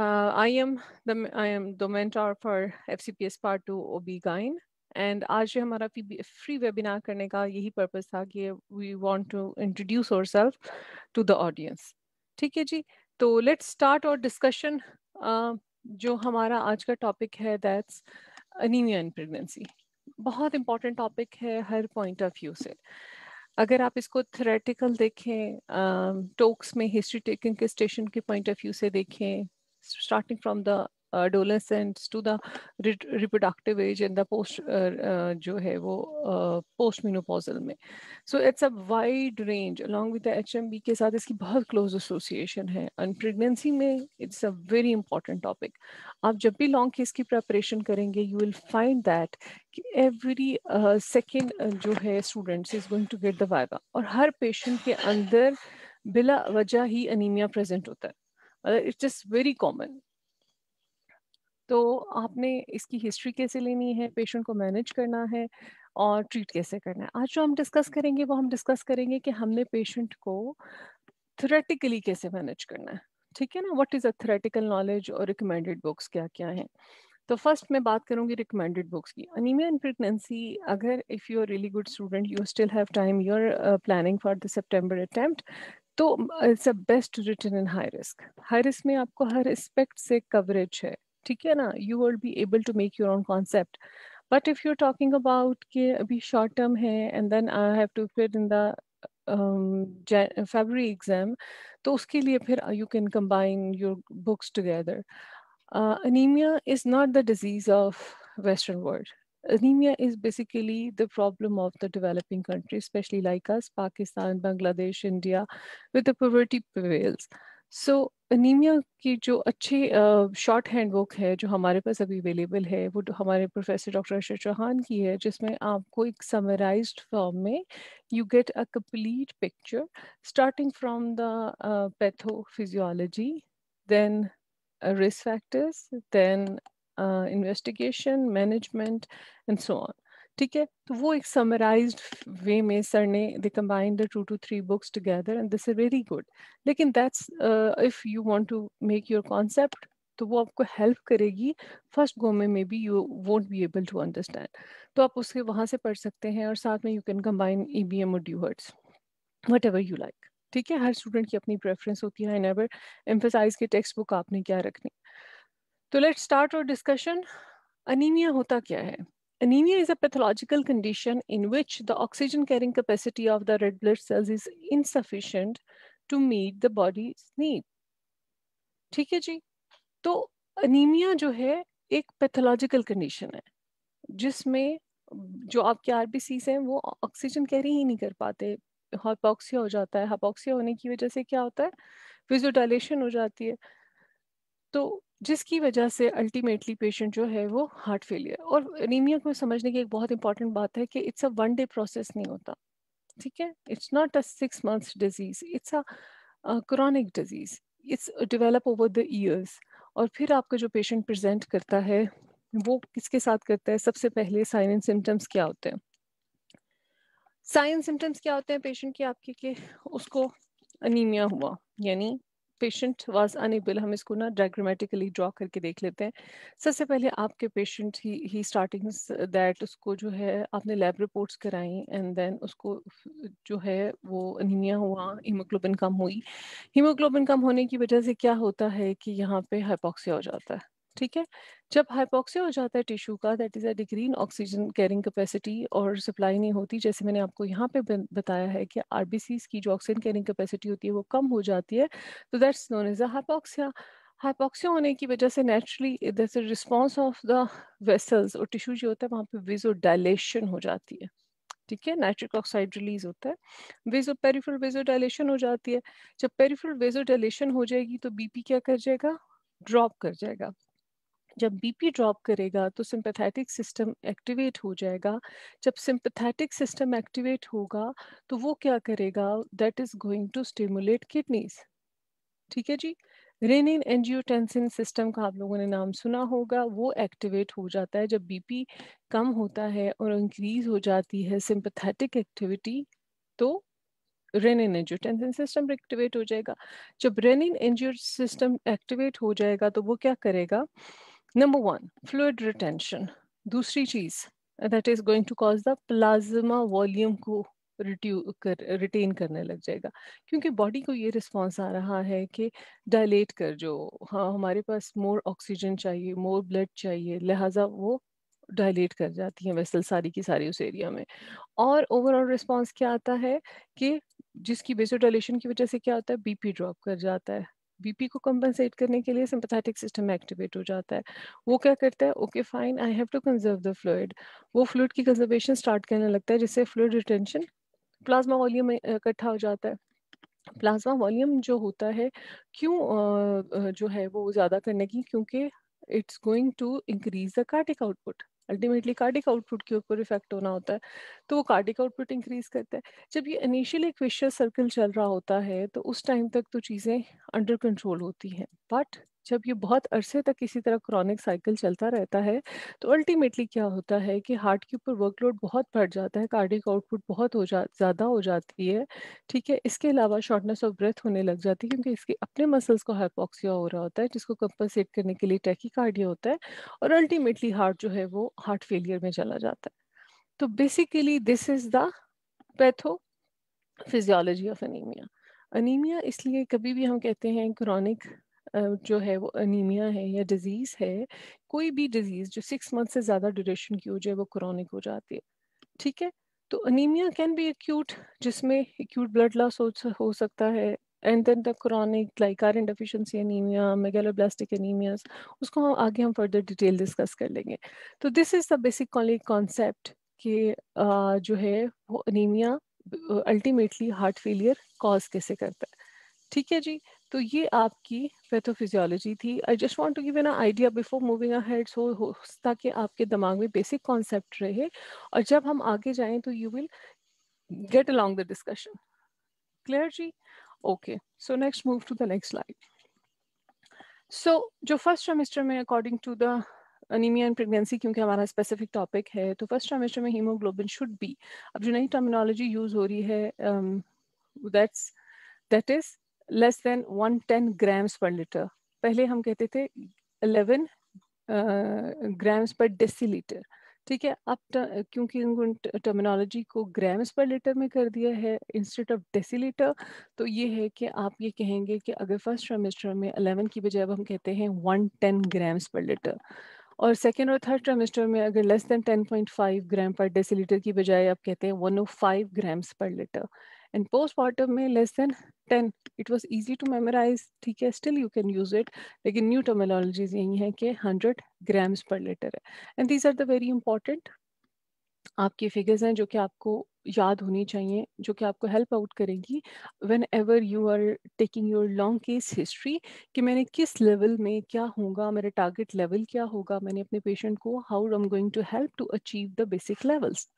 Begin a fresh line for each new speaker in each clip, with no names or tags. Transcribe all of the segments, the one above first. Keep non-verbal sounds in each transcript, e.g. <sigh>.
Uh, I am the I am the mentor for FCPS Part 2 OB Gain and आज जो हमारा free webinar करने का यही पर्पस था कि we want to introduce our self to the audience ठीक है जी तो लेट्स स्टार्ट और डिस्कशन जो हमारा आज का टॉपिक है दैट्स अनीमिया इन प्रेगनेंसी बहुत इंपॉर्टेंट टॉपिक है हर पॉइंट ऑफ व्यू से अगर आप इसको थ्रेटिकल देखें टोक्स um, में हिस्ट्री टेकिंग के स्टेशन के पॉइंट ऑफ व्यू से देखें starting from the adolescents to the re reproductive age and the post uh, uh, जो है वो पोस्ट uh, मीनोपोजल में so it's a wide range along with the HMB के साथ इसकी बहुत क्लोज एसोसिएशन है एंड प्रेगनेंसी में it's a very important topic आप जब भी लॉन्ग केस की प्रेपरेशन करेंगे यू विल फाइंड दैट कि एवरी सेकेंड uh, uh, जो है students is going to get the viva और हर पेशेंट के अंदर बिला वजह ही अनीमिया प्रेजेंट होता है इट्स जस्ट वेरी कॉमन तो आपने इसकी हिस्ट्री कैसे लेनी है पेशेंट को मैनेज करना है और ट्रीट कैसे करना है आज जो हम डिस्कस करेंगे वो हम डिस्कस करेंगे कि हमने पेशेंट को थ्रेटिकली कैसे मैनेज करना है ठीक है ना what is a theoretical knowledge और रिकमेंडेड बुक्स क्या क्या हैं तो फर्स्ट मैं बात करूंगी रिकमेंडेड बुक्स की अनिमिया एंड प्रेगनेंसी अगर if you are really good student you still have time you are planning for the September attempt तो it's a best return in high risk high risk में आपको हर aspect से coverage है ठीक है ना you will be able to make your own concept but if you are talking about कि अभी शॉर्ट टर्म है and then I have to fit in the February exam तो उसके लिए फिर you can combine your books together anaemia is not the disease of western world anemia is basically the problem of the developing countries, especially like us, Pakistan, Bangladesh, India, where the poverty prevails. So anemia ki jo achhe uh, short handbook hai jo hamare paas abhi available hai wo hamare professor dr ashish chauhan ki hai jisme aapko summarized form mein you get a complete picture starting from the pathophysiology then uh, risk factors then investigation management and so on ठीक है तो वो एक summarise वे में sir ने the combine the two to three books together and this is very good लेकिन that's if you want to make your concept तो वो आपको हेल्प करेगी फर्स्ट गो में maybe you won't be able to understand तो आप उसके वहाँ से पढ़ सकते हैं और साथ में you can combine E B M और वट एवर यू लाइक ठीक है हर स्टूडेंट की अपनी प्रेफरेंस होती है आई नेवर एम्फेसाइज की टेक्स्ट बुक आपने क्या रखनी तो लेट स्टार्ट और डिस्कशन अनिमिया होता क्या है anaemia is a pathological condition in which the oxygen carrying capacity of the red blood cells is insufficient to meet the body need ठीक है जी तो अनीमिया जो है एक पैथोलॉजिकल कंडीशन है जिसमें जो आपके आरबीसीस हैं वो ऑक्सीजन कैरी ही नहीं कर पाते हाइपोक्सिया हो जाता है हाइपोक्सिया होने की वजह से क्या होता है फिजियोडाइलेशन हो जाती है तो जिसकी वजह से अल्टीमेटली पेशेंट जो है वो हार्ट फेलियर और एनीमिया को समझने की एक बहुत इंपॉर्टेंट बात है कि it's a one day process नहीं होता ठीक है it's not a six months disease it's a chronic disease it's develop over the years और फिर आपका जो पेशेंट प्रेजेंट करता है वो किसके साथ करता है सबसे पहले साइन एंड सिम्टम्स क्या होते हैं साइन सिम्टम्स क्या होते हैं पेशेंट के आपके के उसको अनीमिया हुआ यानी पेशेंट वाज अनेबल हम इसको ना डायग्रामेटिकली ड्रॉ करके देख लेते हैं सबसे पहले आपके पेशेंट ही ही स्टार्टिंग दैट उसको जो है आपने लैब रिपोर्ट्स कराई एंड देन उसको जो है वो अनिमिया हुआ हीमोग्लोबिन कम हुई हीमोग्लोबिन कम होने की वजह से क्या होता है कि यहाँ पे हाइपोक्सिया हो जाता है ठीक है जब हाइपोक्सिया हो जाता है टिश्यू का that is a degree in oxygen carrying capacity और सप्लाई नहीं होती जैसे मैंने आपको यहाँ पे बताया है कि आर की जो ऑक्सीजन कैरिंग कैपेसिटी होती है वो कम हो जाती है तो that's known as a hypoxia hypoxia होने की वजह से naturally that's response of the vessels और टिश्यू जो होता है वहाँ पे विजो डायलेशन हो जाती है ठीक है नाइट्रिक ऑक्साइड रिलीज होता है वेजो पेरीफुल वेजो डायलेशन हो जाती है जब पेरीफुल वेजो डायलेशन हो जाएगी तो बीपी क्या कर जाएगा ड्रॉप कर जाएगा जब बीपी ड्रॉप करेगा तो सिंपथेटिक सिस्टम एक्टिवेट हो जाएगा जब सिंपथेटिक सिस्टम एक्टिवेट होगा तो वो क्या करेगा that is going to stimulate kidneys ठीक है जी रेनिन एंजियोटेंसिन सिस्टम का आप लोगों ने नाम सुना होगा वो एक्टिवेट हो जाता है जब बीपी कम होता है और इंक्रीज हो जाती है सिंपथेटिक एक्टिविटी तो रेनिन एंजियोटेंसिन सिस्टम एक्टिवेट हो जाएगा जब रेनिन एंजियो सिस्टम एक्टिवेट हो जाएगा तो वो क्या करेगा Number one, fluid retention. दूसरी चीज that is going to cause the plasma volume को रिट्यू कर रिटेन करने लग जाएगा क्योंकि बॉडी को ये रिस्पॉन्स आ रहा है कि डायलेट कर जो हाँ हमारे पास मोर ऑक्सीजन चाहिए मोर ब्लड चाहिए लिहाजा वो डायलेट कर जाती है वैसल सारी की सारी उस एरिया में और ओवरऑल रिस्पॉन्स क्या आता है कि जिसकी बेसोडाइलेशन की वजह से क्या होता है बीपी ड्रॉप कर जाता है बीपी को कंपनसेट करने के लिए सिंपथेटिक सिस्टम एक्टिवेट हो जाता है वो क्या करता है okay fine I have to conserve the fluid वो फ्लूड की कंजर्वेशन स्टार्ट करने लगता है जिससे फ्लूड रिटेंशन प्लाज्मा वॉल्यूम इकट्ठा हो जाता है प्लाज्मा वॉल्यूम जो होता है क्यों जो है वो ज़्यादा करने की क्योंकि it's going to increase the cardiac output ultimately cardiac output के ऊपर इफेक्ट होना होता है तो वो कार्डिक आउटपुट इंक्रीज करता है जब ये इनिशियल एक सर्कल चल रहा होता है तो उस टाइम तक तो चीज़ें अंडर कंट्रोल होती हैं बट जब ये बहुत अरसे तक किसी तरह क्रॉनिक साइकिल चलता रहता है तो अल्टीमेटली क्या होता है कि हार्ट के ऊपर वर्कलोड बहुत बढ़ जाता है कार्डिक आउटपुट बहुत हो जा ज़्यादा हो जाती है ठीक है इसके अलावा शॉर्टनेस ऑफ ब्रेथ होने लग जाती है क्योंकि इसके अपने मसल्स को हाइपोक्सिया हो रहा होता है जिसको कंपनसेट करने के लिए कार्डिया होता है और अल्टीमेटली हार्ट जो है वो हार्ट फेलियर में चला जाता है तो basically this is the pathophysiology of anaemia anaemia इसलिए कभी भी हम कहते हैं क्रॉनिक जो है वो अनीमिया है या डिजीज़ है कोई भी डिजीज़ जो सिक्स मंथ से ज़्यादा ड्यूरेशन की हो जाए वो क्रॉनिक हो जाती है ठीक है तो अनीमिया कैन बी एक्यूट जिसमें एक्यूट ब्लड लॉस हो, सकता है and then the chronic like iron deficiency anaemia megaloblastic anaemias उसको हम आगे हम फर्दर डिटेल डिस्कस कर लेंगे तो this is the basically concept कि जो है वो anaemia ultimately heart failure cause कैसे करता है ठीक है जी तो ये आपकी पैथोफिजियोलॉजी तो थी I just want to give an idea before moving ahead so ताकि आपके दिमाग में बेसिक कॉन्सेप्ट रहे और जब हम आगे जाएं तो you will get along the discussion clear जी okay so next move to the next slide so जो फर्स्ट सेमेस्टर में according to the anaemia and pregnancy क्योंकि हमारा स्पेसिफिक टॉपिक है तो फर्स्ट सेमेस्टर में हीमोग्लोबिन शुड बी अब जो नई टर्मिनोलॉजी यूज हो रही है um, that's, that is, less than ten grams per litre पहले हम कहते थे अलेवन ग्राम्स पर लीटर ठीक है अब क्योंकि उनको टर्मिनोलॉजी को ग्राम्स पर लीटर में कर दिया है इंस्टेड ऑफ लीटर तो ये है कि आप ये कहेंगे कि अगर फर्स्ट ट्रामेस्टर में अलेवन की बजाय अब हम कहते हैं टेन ग्राम्स पर लीटर और सेकेंड और थर्ड ट्रामेस्टर में अगर लेस देन 10.5 ग्राम पर लीटर की बजाय आप कहते हैं 105 grams per litre and post mortem में less than ten it was easy to memorise ठीक है still you can use it लेकिन न्यू terminologies यही है कि हंड्रेड ग्राम्स पर लीटर है and these are the very important आपकी figures हैं जो कि आपको याद होनी चाहिए जो कि आपको हेल्प आउट करेगी whenever you are taking your long case history कि मैंने किस लेवल में क्या होगा मेरा टारगेट लेवल क्या होगा मैंने अपने पेशेंट को how I am going to help to achieve the basic levels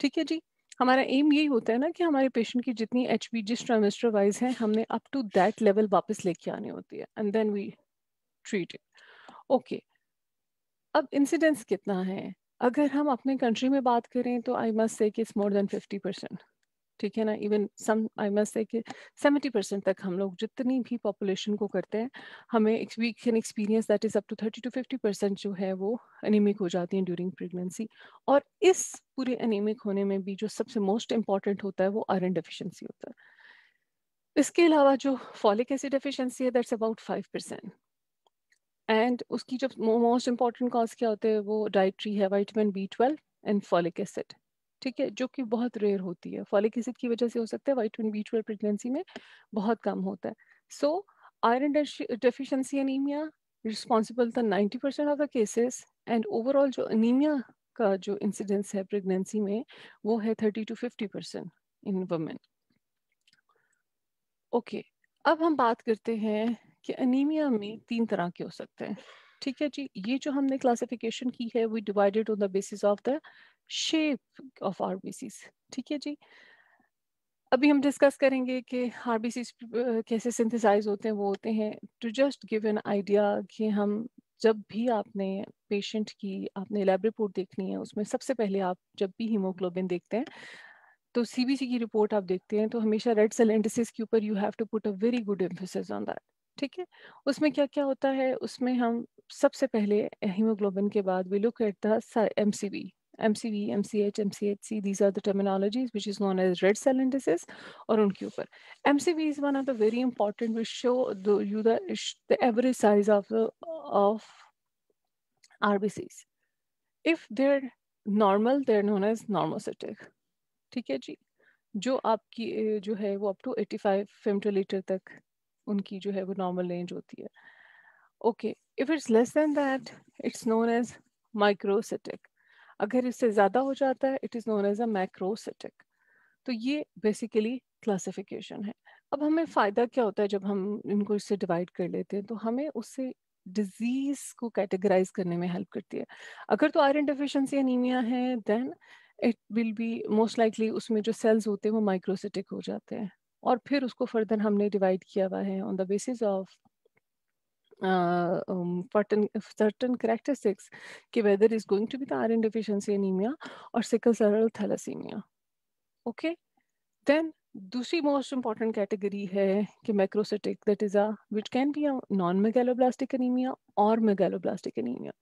ठीक है जी हमारा एम यही होता है ना कि हमारे पेशेंट की जितनी एच बी जिस ट्रामेस्टर वाइज है हमने अप टू दैट लेवल वापस लेके आनी होती है and then we treat it okay अब इंसिडेंस कितना है अगर हम अपने कंट्री में बात करें तो I must say it's more than fifty percent ठीक है ना इवन सम आई मस्ट से कि सेवेंटी परसेंट तक हम लोग जितनी भी पॉपुलेशन को करते हैं हमें we can experience that is up to thirty to fifty percent जो है वो अनिमिक हो जाती हैं ड्यूरिंग प्रेगनेंसी और इस पूरे अनिमिक होने में भी जो सबसे मोस्ट इम्पॉर्टेंट होता है वो आयरन डेफिशिएंसी होता है इसके अलावा जो फॉलिक एसिड डेफिशिएंसी है that's about five percent and उसकी जो मोस्ट इम्पॉर्टेंट कॉज क्या होते हैं वो डाइट्री है vitamin B twelve and folic acid ठीक है जो कि बहुत रेयर होती है फॉलिक एसिड की वजह से हो सकता है वाइटमिन बी ट्वेल्व प्रेगनेंसी में बहुत कम होता है so iron deficiency anaemia responsible था 90 percent of the cases and overall जो एनीमिया का जो इंसिडेंस है प्रेगनेंसी में वो है 30 to 50 percent in women okay अब हम बात करते हैं कि अनीमिया में तीन तरह के हो सकते हैं ठीक है जी ये जो हमने क्लासिफिकेशन की है we divided on the basis of the shape of RBCs ठीक है जी अभी हम डिस्कस करेंगे कि आरबीसीज कैसे सिंथेसाइज होते हैं वो होते हैं to just give an idea कि हम जब भी आपने पेशेंट की आपने लैब रिपोर्ट देखनी है उसमें सबसे पहले आप जब भी हीमोग्लोबिन देखते हैं तो सीबीसी की रिपोर्ट आप देखते हैं तो हमेशा रेड सेल इंडिसेस के ऊपर you have to put a very good emphasis on that ठीक है उसमें क्या क्या होता है उसमें हम सबसे पहले हीमोग्लोबिन के बाद we look at the C B M C B M C H M C H C these are the which is known as red cell indices और उनके ऊपर M C B is one of the very important which show you the size of of R B Cs if they're normal they're known as normocytic ठीक है जी जो आपकी जो है वो up to eighty five femtolitre तक उनकी जो है वो नॉर्मल रेंज होती है okay if it's less than that it's known as microcytic अगर इससे ज़्यादा हो जाता है it is known as a macrocytic तो ये बेसिकली क्लासिफिकेशन है अब हमें फ़ायदा क्या होता है जब हम इनको इससे डिवाइड कर लेते हैं तो हमें उससे डिजीज को कैटेगराइज करने में हेल्प करती है अगर तो आयरन डिफिशेंसी एनीमिया है then it will be most likely उसमें जो सेल्स होते हैं वो माइक्रोसिटिक हो जाते हैं और फिर उसको फर्दर हमने डिवाइड किया हुआ है on the basis of uh, um, certain, uh, certain characteristics ki whether is going to be the iron deficiency anemia or sickle cell thalassemia okay then दूसरी मोस्ट इम्पॉर्टेंट कैटेगरी है कि macrocytic that is a which can be a non megaloblastic anaemia और megaloblastic anaemia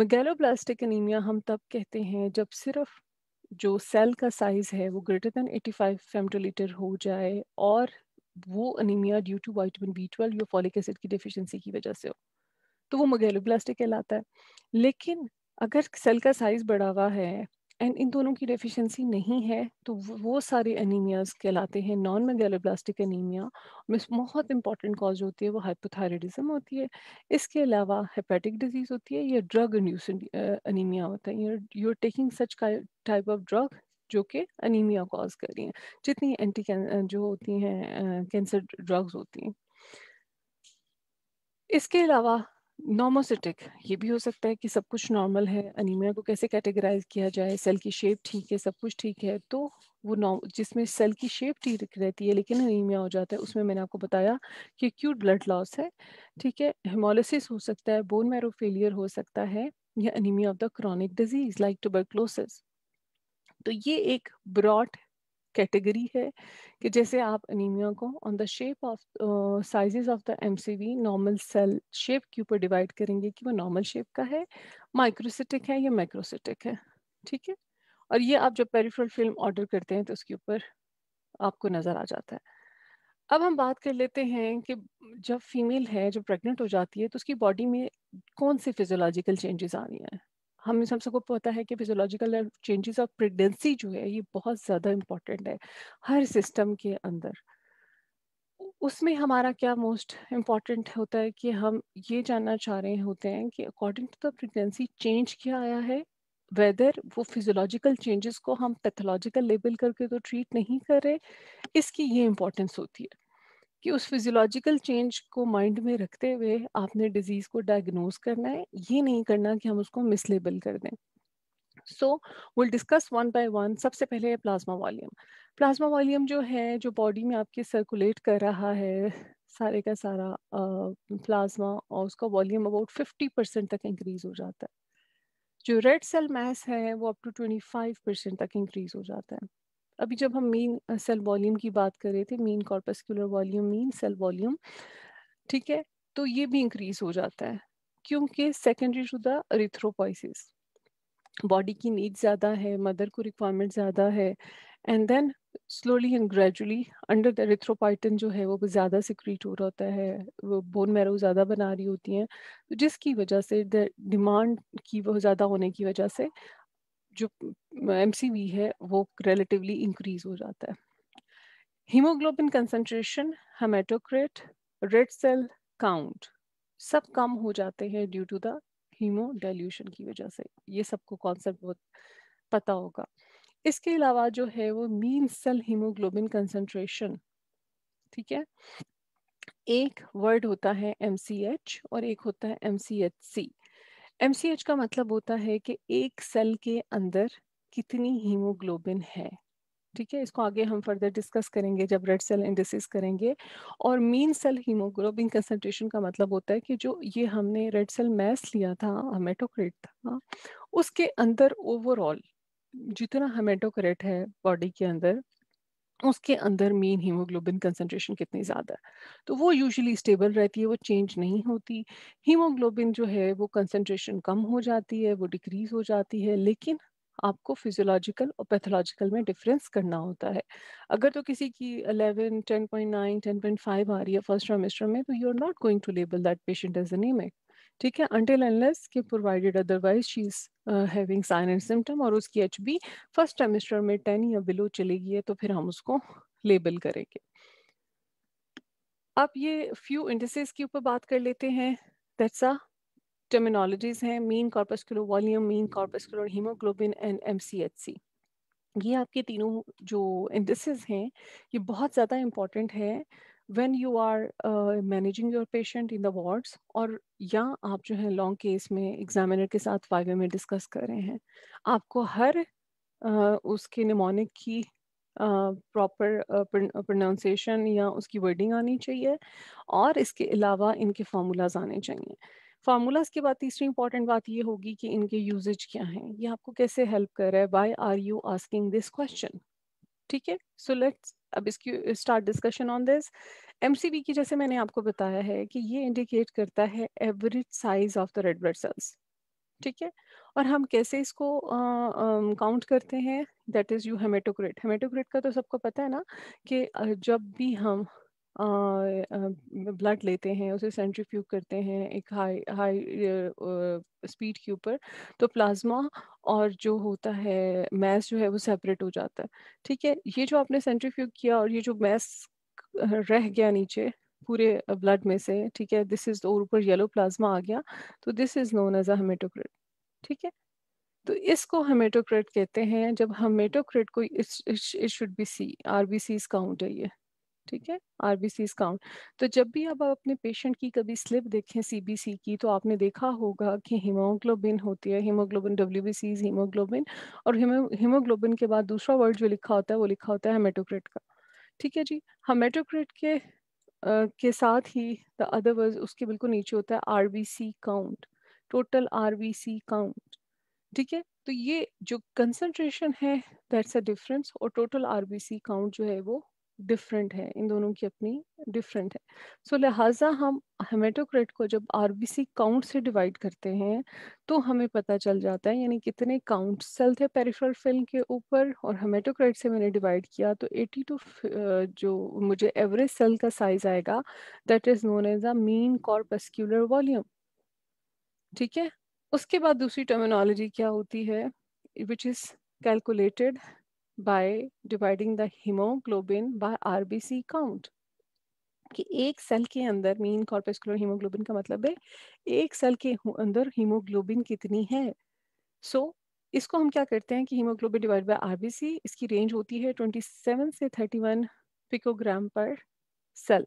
megaloblastic anaemia हम तब कहते हैं जब सिर्फ जो सेल का साइज है वो ग्रेटर देन 85 फेमटोलीटर हो जाए और वो anaemia due to vitamin B twelve या फॉलिक एसिड की डिफिशियंसी की वजह से हो तो वो मगेलोब्लास्टिक कहलाता है लेकिन अगर सेल का साइज बढ़ा हुआ है एंड इन दोनों की डेफिशिएंसी नहीं है तो वो सारे अनिमियाज कहलाते हैं नॉन मेगेलोब्लास्टिक अनिमिया में बहुत इंपॉर्टेंट कॉज होती है वो हाइपोथायरॉयडिज्म होती है इसके अलावा हेपेटिक डिजीज होती है या ड्रग इंड्यूस होता है you are taking such type of drug जो कि अनिमिया कॉज कर रही हैं जितनी एंटी जो होती हैं कैंसर ड्रग्स होती हैं इसके अलावा नॉमोसिटिक ये भी हो सकता है कि सब कुछ नॉर्मल है अनिमिया को कैसे कैटेगराइज किया जाए सेल की शेप ठीक है सब कुछ ठीक है तो वो नॉम जिसमें सेल की शेप ठीक रहती है लेकिन अनीमिया हो जाता है उसमें मैंने आपको बताया कि क्यूट ब्लड लॉस है ठीक है हेमोलिसिस हो सकता है बोन मैरो फेलियर हो सकता है या anaemia of the chronic disease like tuberculosis तो ये एक ब्रॉड कैटेगरी है कि जैसे आप अनीमिया को on the shape of sizes of the MCV normal cell shape के ऊपर डिवाइड करेंगे कि वो नॉर्मल शेप का है माइक्रोसिटिक है या मैक्रोसिटिक है ठीक है और ये आप जब पेरिफ्रल फिल्म ऑर्डर करते हैं तो उसके ऊपर आपको नज़र आ जाता है अब हम बात कर लेते हैं कि जब फीमेल है जब प्रेग्नेंट हो जाती है तो उसकी बॉडी में कौन से फिजियोलॉजिकल चेंजेस आ रही हैं हम सब सबको पता है कि फिजोलॉजिकल चेंजेस ऑफ प्रेगनेंसी जो है ये बहुत ज़्यादा इम्पॉर्टेंट है हर सिस्टम के अंदर उसमें हमारा क्या मोस्ट इम्पॉर्टेंट होता है कि हम ये जानना चाह रहे होते हैं कि according to the pregnancy change क्या आया है वेदर वो फिजोलॉजिकल चेंजेस को हम पैथोलॉजिकल लेबल करके तो ट्रीट नहीं कर रहे इसकी ये इम्पोर्टेंस होती है कि उस फिजियोलॉजिकल चेंज को माइंड में रखते हुए आपने डिजीज को डायग्नोज करना है ये नहीं करना कि हम उसको मिसलेबल कर दें so will discuss one by one सबसे पहले है प्लाज्मा वॉल्यूम प्लाज्मा वॉल्यूम जो है जो बॉडी में आपके सर्कुलेट कर रहा है सारे का सारा प्लाज्मा और उसका वॉल्यूम अबाउट 50 परसेंट तक इंक्रीज हो जाता है जो रेड सेल मैस है वो अप टू 25 परसेंट तक इंक्रीज हो जाता है अभी जब हम मीन सेल वॉल्यूम की बात कर रहे थे mean corpuscular volume mean cell volume ठीक है तो ये भी इंक्रीज हो जाता है क्योंकि secondary to the erythropoiesis body की नीड ज़्यादा है मदर को रिक्वायरमेंट ज़्यादा है and then slowly and gradually under the erythropoietin जो है वो ज़्यादा सिक्रीट हो रहा होता है वो बोन मैरो ज़्यादा बना रही होती हैं तो जिसकी वजह से द डिमांड की वो ज़्यादा होने की वजह से जो एम है वो रिलेटिवली इंक्रीज हो जाता है haemoglobin concentration haematocrit red cell count सब कम हो जाते हैं due to the haemodilution की वजह से ये सबको कॉन्सेप्ट बहुत पता होगा इसके अलावा जो है वो मीन सेल हीमोग्लोबिन कंसनट्रेशन ठीक है एक वर्ड होता है एम और एक होता है एम सी एम का मतलब होता है कि एक सेल के अंदर कितनी हीमोग्लोबिन है ठीक है इसको आगे हम फर्दर डिस्कस करेंगे जब रेड सेल इंडिस करेंगे और मीन सेल हीमोग्लोबिन कंसनट्रेशन का मतलब होता है कि जो ये हमने रेड सेल मैस लिया था हमेटोक्रेट था उसके अंदर ओवरऑल जितना हमेटोक्रेट है बॉडी के अंदर उसके अंदर मेन हीमोग्लोबिन कंसनट्रेशन कितनी ज़्यादा है तो वो यूजुअली स्टेबल रहती है वो चेंज नहीं होती हीमोग्लोबिन जो है वो कंसनट्रेशन कम हो जाती है वो डिक्रीज हो जाती है लेकिन आपको फिजियोलॉजिकल और पैथोलॉजिकल में डिफरेंस करना होता है अगर तो किसी की 11, 10.9, 10.5 आ रही है फर्स्ट ट्रामेस्टर में तो you are not going to label that patient as anaemic ठीक है अंटिल एनलेस कि provided otherwise she is having sign and symptom और उसकी एच बी फर्स्ट सेमिस्टर में टेन या बिलो चली गई है तो फिर हम उसको लेबल करेंगे अब ये फ्यू इंडसेस के ऊपर बात कर लेते हैं दैट्स अ टर्मिनोलॉजीज हैं mean corpuscular volume mean corpuscular haemoglobin and M ये आपके तीनों जो इंडसेस हैं ये बहुत ज़्यादा इम्पॉर्टेंट है when you are managing your patient in the wards और या आप जो है लॉन्ग केस में एग्जामिनर के साथ वाइवे में डिस्कस कर रहे हैं आपको हर uh, उसके निमोनिक की प्रॉपर uh, प्रोनाउंसिएशन uh, या उसकी वर्डिंग आनी चाहिए और इसके अलावा इनके फार्मूलाज आने चाहिए फार्मूलाज के बाद तीसरी इंपॉर्टेंट बात ये होगी कि इनके यूजेज क्या हैं ये आपको कैसे हेल्प कर रहा है why are you asking this question ठीक है सो लेट्स अब इसकी start discussion on this MCV की जैसे मैंने आपको बताया है कि ये इंडिकेट करता है average size of the red blood cells ठीक है और हम कैसे इसको काउंट uh, um, करते हैं that is you haematocrit haematocrit का तो सबको पता है ना कि जब भी हम ब्लड लेते हैं उसे सेंट्रीफ्यूग करते हैं एक हाई हाई स्पीड के ऊपर तो प्लाज्मा और जो होता है मैस जो है वो सेपरेट हो जाता है ठीक है ये जो आपने सेंट्रीफ्यूग किया और ये जो मैस रह गया नीचे पूरे ब्लड में से ठीक है दिस इज और ऊपर येलो प्लाज्मा आ गया तो this is known as haematocrit ठीक है तो इसको हेमेटोक्रेट कहते हैं जब हमेटोक्रेट को it should be C R B C count है ये ठीक है आरबीसी काउंट तो जब भी आप अपने पेशेंट की कभी स्लिप देखें सीबीसी की तो आपने देखा होगा कि हीमोग्लोबिन होती है हीमोग्लोबिन डब्ल्यू हीमोग्लोबिन और हीमोग्लोबिन के बाद दूसरा वर्ड जो लिखा होता है वो लिखा होता है हेमेटोक्रेट का ठीक है जी हेमेटोक्रेट के आ, के साथ ही द अदरवाइज उसके बिल्कुल नीचे होता है R count total R count ठीक है तो ये जो कंसंट्रेशन है दैट्स अ डिफरेंस और टोटल आर काउंट जो है वो डिफरेंट है इन दोनों की अपनी डिफरेंट है सो so, लिहाजा हम हेमेटोक्रेट को जब आरबीसी काउंट से डिवाइड करते हैं तो हमें पता चल जाता है यानी कितने काउंट सेल थे पेरिफेरल फिल्म के ऊपर और हेमेटोक्रेट से मैंने डिवाइड किया तो 80 टू जो मुझे एवरेज सेल का साइज आएगा that is known as a mean corpuscular volume ठीक है उसके बाद दूसरी टर्मिनोलॉजी क्या होती है which is calculated by dividing the hemoglobin by RBC count. कि एक सेल के अंदर मीन कॉर्पेस्कुलर हीमोग्लोबिन का मतलब है एक सेल के अंदर हीमोग्लोबिन कितनी है सो so, इसको हम क्या करते हैं कि हीमोग्लोबिन डिवाइड बाय आरबीसी इसकी रेंज होती है 27 से 31 पिकोग्राम पर सेल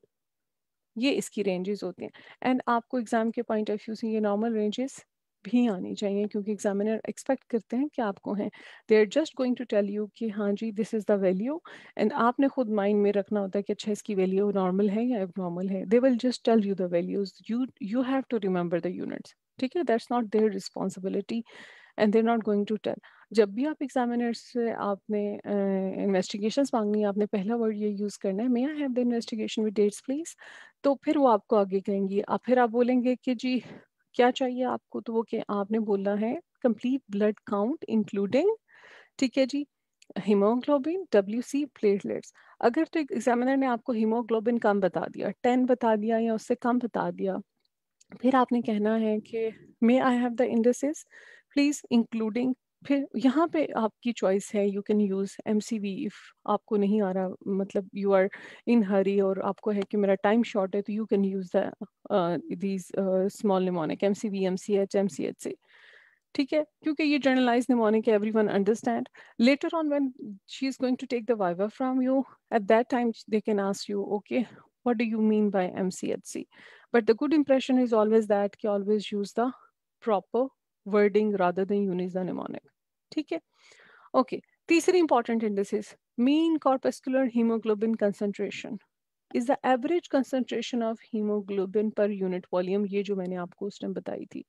ये इसकी रेंजेस होती हैं एंड आपको एग्जाम के पॉइंट ऑफ व्यू से ये नॉर्मल रेंजेस भी आनी चाहिए क्योंकि एग्जामिनर एक्सपेक्ट करते हैं कि आपको हैं they are just going to tell you कि हाँ जी this is the value and आपने खुद माइंड में रखना होता है कि अच्छा इसकी वैल्यू नॉर्मल है या एबनॉर्मल है they will just tell you the values you you have to remember the units ठीक है that's not their responsibility and they're not going to tell जब भी आप एग्जामिनर से आपने इन्वेस्टिगेशन uh, मांगनी है आपने पहला वर्ड ये यूज़ करना है may I have the investigation with dates please तो फिर वो आपको आगे कहेंगी आप फिर आप बोलेंगे कि जी क्या चाहिए आपको तो वो क्या आपने बोला है कंप्लीट ब्लड काउंट इंक्लूडिंग ठीक है जी हीमोग्लोबिन डब्ल्यू सी प्लेटलेट्स अगर तो एग्जामिनर ने आपको हीमोग्लोबिन कम बता दिया टेन बता दिया या उससे कम बता दिया फिर आपने कहना है कि may I have the indices please including फिर यहाँ पे आपकी चॉइस है you can use M C V if आपको नहीं आ रहा मतलब यू आर इन हरी और आपको है कि मेरा टाइम शॉर्ट है तो you can use these small mnemonic M C V M C H M C H से ठीक है क्योंकि ये जर्नलाइज निमोनिक है every one understand later on when she is going to take the viva from you at that time they can ask you okay do you mean by M C H C but the good impression is always that कि always use the proper wording rather than यूनिज the ठीक है okay तीसरी important indices mean corpuscular haemoglobin concentration is the average concentration of haemoglobin per unit volume ये जो मैंने आपको उस टाइम बताई थी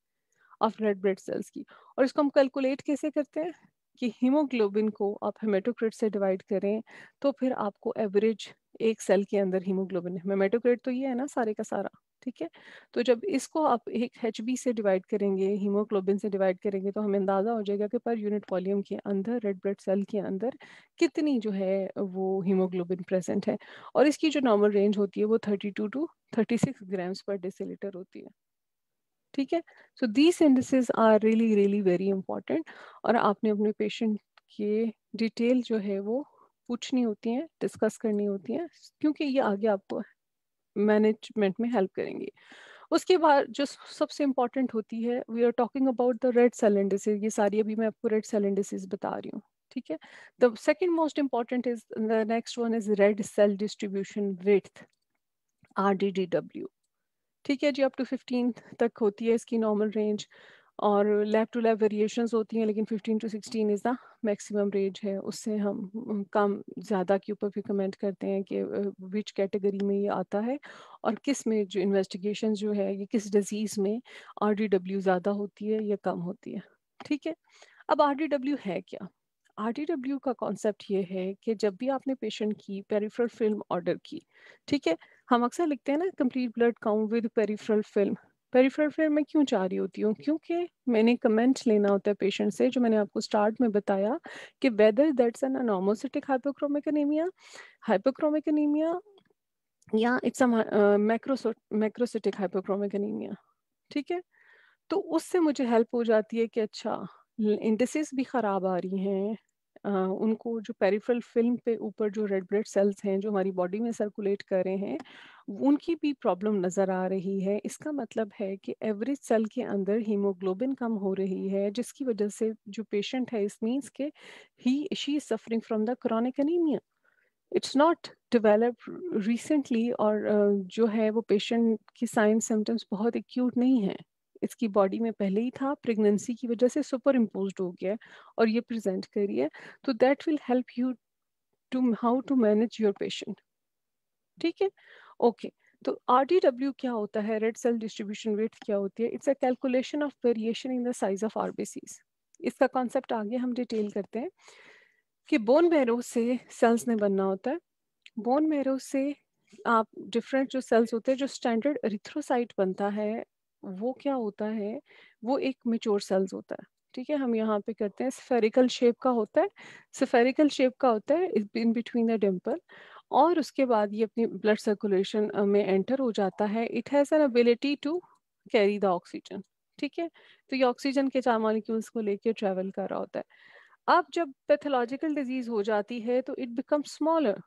ऑफ रेड ब्लड सेल्स की और इसको हम कैलकुलेट कैसे करते हैं कि हीमोग्लोबिन को आप हेमेटोक्रेट से डिवाइड करें तो फिर आपको एवरेज एक सेल के अंदर हीमोग्लोबिन हेमेटोक्रेट तो ये है ना सारे का सारा ठीक है तो जब इसको आप एक एच से डिवाइड करेंगे हीमोग्लोबिन से डिवाइड करेंगे तो हमें अंदाज़ा हो जाएगा कि पर यूनिट वॉल्यूम के अंदर रेड ब्लड सेल के अंदर कितनी जो है वो हीमोग्लोबिन प्रेजेंट है और इसकी जो नॉर्मल रेंज होती है वो thirty two to thirty six grams per decilitre होती है ठीक है so these sentences are really really very important और आपने अपने पेशेंट के डिटेल जो है वो पूछनी होती हैं डिस्कस करनी होती हैं क्योंकि ये आगे आपको मैनेजमेंट में हेल्प करेंगी उसके बाद जो सबसे इम्पॉर्टेंट होती है we are talking about the red cell ये सारी अभी मैं आपको रेड सेल बता रही हूँ ठीक है the second most important is the next one is red cell distribution width R D D W ठीक है जी अप टू फिफ्टीन तक होती है इसकी नॉर्मल रेंज और लैब टू लैब वेरिएशन होती हैं लेकिन 15 to 16 is the maximum range है उससे हम कम ज़्यादा के ऊपर भी कमेंट करते हैं कि विच कैटेगरी में ये आता है और किस में जो इन्वेस्टिगेशन जो है ये किस डिज़ीज़ में आर डी डब्ल्यू ज़्यादा होती है या कम होती है ठीक है अब आर डी डब्ल्यू है क्या आर डी डब्ल्यू का कॉन्सेप्ट ये है कि जब भी आपने पेशेंट की पेरीफ्रल फिल्म ऑर्डर की ठीक है हम अक्सर लिखते हैं ना complete blood count with peripheral film peripheral fair मैं क्यों चाह रही होती हूँ क्योंकि मैंने कमेंट लेना होता है पेशेंट से जो मैंने आपको स्टार्ट में बताया कि whether that's an normocytic hypochromic anaemia hypochromic anaemia या इट्स मैक्रोसिटिक हाइपोक्रोमिक एनीमिया ठीक है तो उससे मुझे हेल्प हो जाती है कि अच्छा इंडिसेस भी ख़राब आ रही हैं उनको जो पेरिफ्रल फिल्म पे ऊपर जो रेड ब्लड सेल्स हैं जो हमारी बॉडी में सर्कुलेट कर रहे हैं उनकी भी प्रॉब्लम नज़र आ रही है इसका मतलब है कि एवरेज सेल के अंदर हीमोग्लोबिन कम हो रही है जिसकी वजह से जो पेशेंट है इस मीन्स के ही she is suffering from the chronic anaemia it's not develop recently और जो है वो पेशेंट की साइन सिम्टम्स बहुत एक्यूट नहीं है इसकी बॉडी में पहले ही था प्रेगनेंसी की वजह से सुपर इम्पोज हो गया और ये प्रेजेंट करी है तो that will help you to how to manage your patient ठीक है ओके तो आर डी डब्ल्यू क्या होता है रेड सेल डिस्ट्रीब्यूशन वेट क्या होती है it's a calculation of variation in the size of RBCs इसका कॉन्सेप्ट आगे हम डिटेल करते हैं कि बोन मैरो से सेल्स ने बनना होता है बोन मैरो से आप डिफरेंट जो सेल्स होते हैं जो स्टैंडर्ड रिथ्रोसाइट बनता है वो क्या होता है वो एक मेच्योर सेल्स होता है ठीक है हम यहाँ पे करते हैं स्फेरिकल शेप का होता है स्फेरिकल शेप का होता है इन बिटवीन द डिम्पल और उसके बाद ये अपनी ब्लड सर्कुलेशन में एंटर हो जाता है it has an ability to carry the oxygen ठीक है तो ये ऑक्सीजन के चार मॉलिक्यूल्स को लेके ट्रेवल कर रहा होता है अब जब पैथोलॉजिकल डिजीज हो जाती है तो इट बिकम स्मॉलर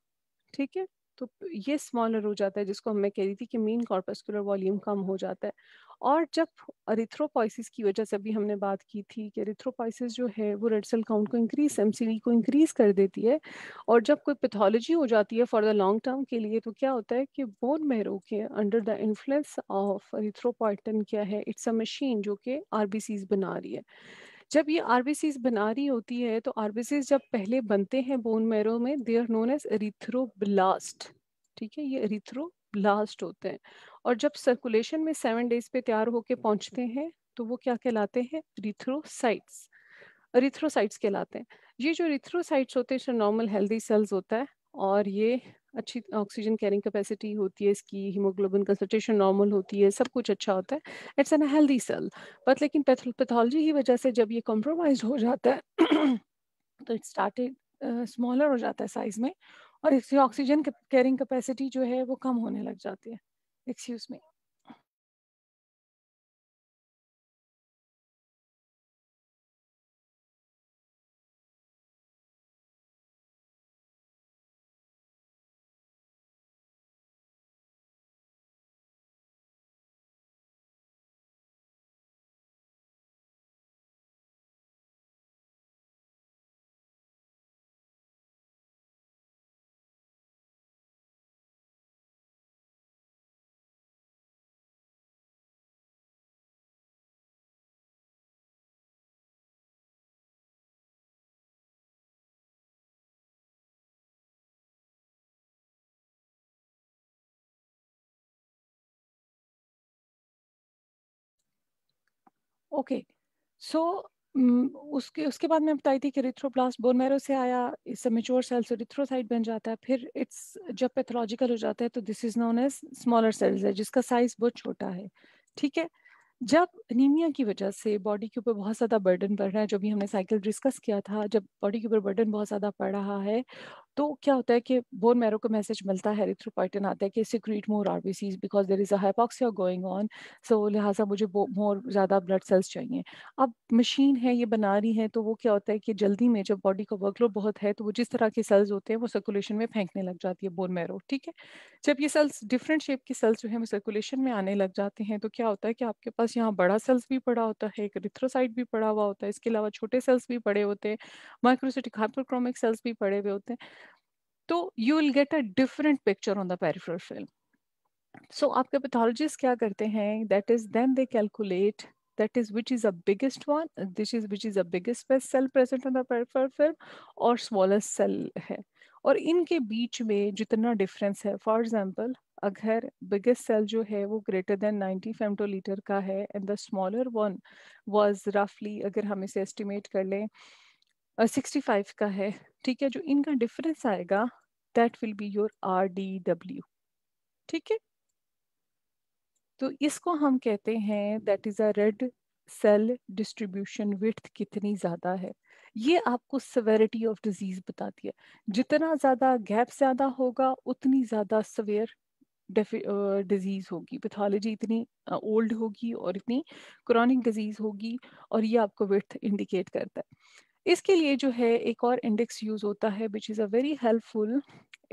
ठीक है तो ये स्मॉलर हो जाता है जिसको हमें कह रही थी कि मेन कॉर्पस्कुलर वॉल्यूम कम हो जाता है और जब रिथ्रोपोइसिस की वजह से अभी हमने बात की थी कि रिथ्रोपोइसिस जो है वो रेड सेल काउंट को इंक्रीज एम को इंक्रीज कर देती है और जब कोई पैथोलॉजी हो जाती है फॉर द लॉन्ग टर्म के लिए तो क्या होता है कि बोन मैरो के under the influence of erythropoietin क्या है इट्स अ मशीन जो कि आर बना रही है जब ये आरबीसीज बना रही होती है तो आरबीसीज जब पहले बनते हैं बोन मैरो में they are known as blast ठीक है ये ब्लास्ट होते हैं और जब सर्कुलेशन में सेवन डेज पे तैयार होके पहुंचते हैं तो वो क्या कहलाते हैं रिथ्रोसाइट्स रिथ्रोसाइट्स कहलाते हैं ये जो रिथ्रोसाइट्स होते हैं नॉर्मल हेल्दी सेल्स होता है और ये अच्छी ऑक्सीजन कैरिंग कैपेसिटी होती है इसकी हीमोग्लोबिन कंसनट्रेशन नॉर्मल होती है सब कुछ अच्छा होता है it's an healthy cell but लेकिन पैथोलॉजी की वजह से जब ये कॉम्प्रोमाइज हो जाता है तो इट स्टार्टेड स्मॉलर हो जाता है साइज में और इसकी ऑक्सीजन कैरिंग कैपेसिटी जो है वो कम होने लग जाती है एक्सक्यूज में ओके सो mm, उसके उसके बाद मैं बताई थी कि रिथ्रोप्लास्ट बोन मैरो से आया इससे मेच्योर सेल्स से रिथ्रोसाइट बन जाता है फिर इट्स जब पैथोलॉजिकल हो जाता है तो this is known as smaller cells है जिसका साइज बहुत छोटा है ठीक है जब अनीमिया की वजह से बॉडी के ऊपर बहुत ज़्यादा बर्डन पड़ रहा है जो भी हमने साइकिल डिस्कस किया था जब बॉडी के ऊपर बर्डन बहुत ज़्यादा पड़ रहा है तो क्या होता है कि बोन मैरो को मैसेज मिलता है पॉइटन आता है कि secrete more R B Cs because there is अपॉक्स हाइपॉक्सिया गोइंग ऑन सो लिहाजा मुझे मोर ज़्यादा ब्लड सेल्स चाहिए अब मशीन है ये बना रही है तो वो क्या होता है कि जल्दी में जब बॉडी का वर्कलोड बहुत है तो वो जिस तरह के सेल्स होते हैं वो सर्कुलेशन में फेंकने लग जाती है बोन मैरो ठीक है जब ये सेल्स डिफरेंट शेप के सेल्स जो है वो सर्कुलेशन में आने लग जाते हैं तो क्या होता है कि आपके पास यहाँ बड़ा सेल्स भी पड़ा होता है एक रिथ्रोसाइड भी पड़ा हुआ होता है इसके अलावा छोटे सेल्स भी पड़े होते हैं माइक्रोसिटिक हाइपोक्रोमिक सेल्स भी पड़े हुए होते हैं तो you will get a different picture on the peripheral film so आपके पैथोलॉजिस्ट क्या करते हैं that is then they calculate that is which is the biggest one this is which is the biggest cell present on the peripheral film और smallest cell है और इनके बीच में जितना डिफरेंस है फॉर एग्जाम्पल अगर बिगेस्ट सेल जो है वो ग्रेटर देन 90 फेमटोलीटर का है and the smaller one was रफली अगर हम इसे एस्टिमेट कर लें सिक्सटी फाइव का है ठीक है जो इनका डिफरेंस आएगा that will be your R D W ठीक है तो इसको हम कहते हैं that is a red cell distribution width कितनी ज़्यादा है ये आपको सवेरिटी ऑफ डिजीज बताती है जितना ज़्यादा गैप ज़्यादा होगा उतनी ज़्यादा सवेयर डिजीज़ होगी पैथोलॉजी इतनी ओल्ड होगी और इतनी क्रॉनिक डिजीज़ होगी और ये आपको विथ इंडिकेट करता है इसके लिए जो है एक और इंडेक्स यूज होता है which is a very helpful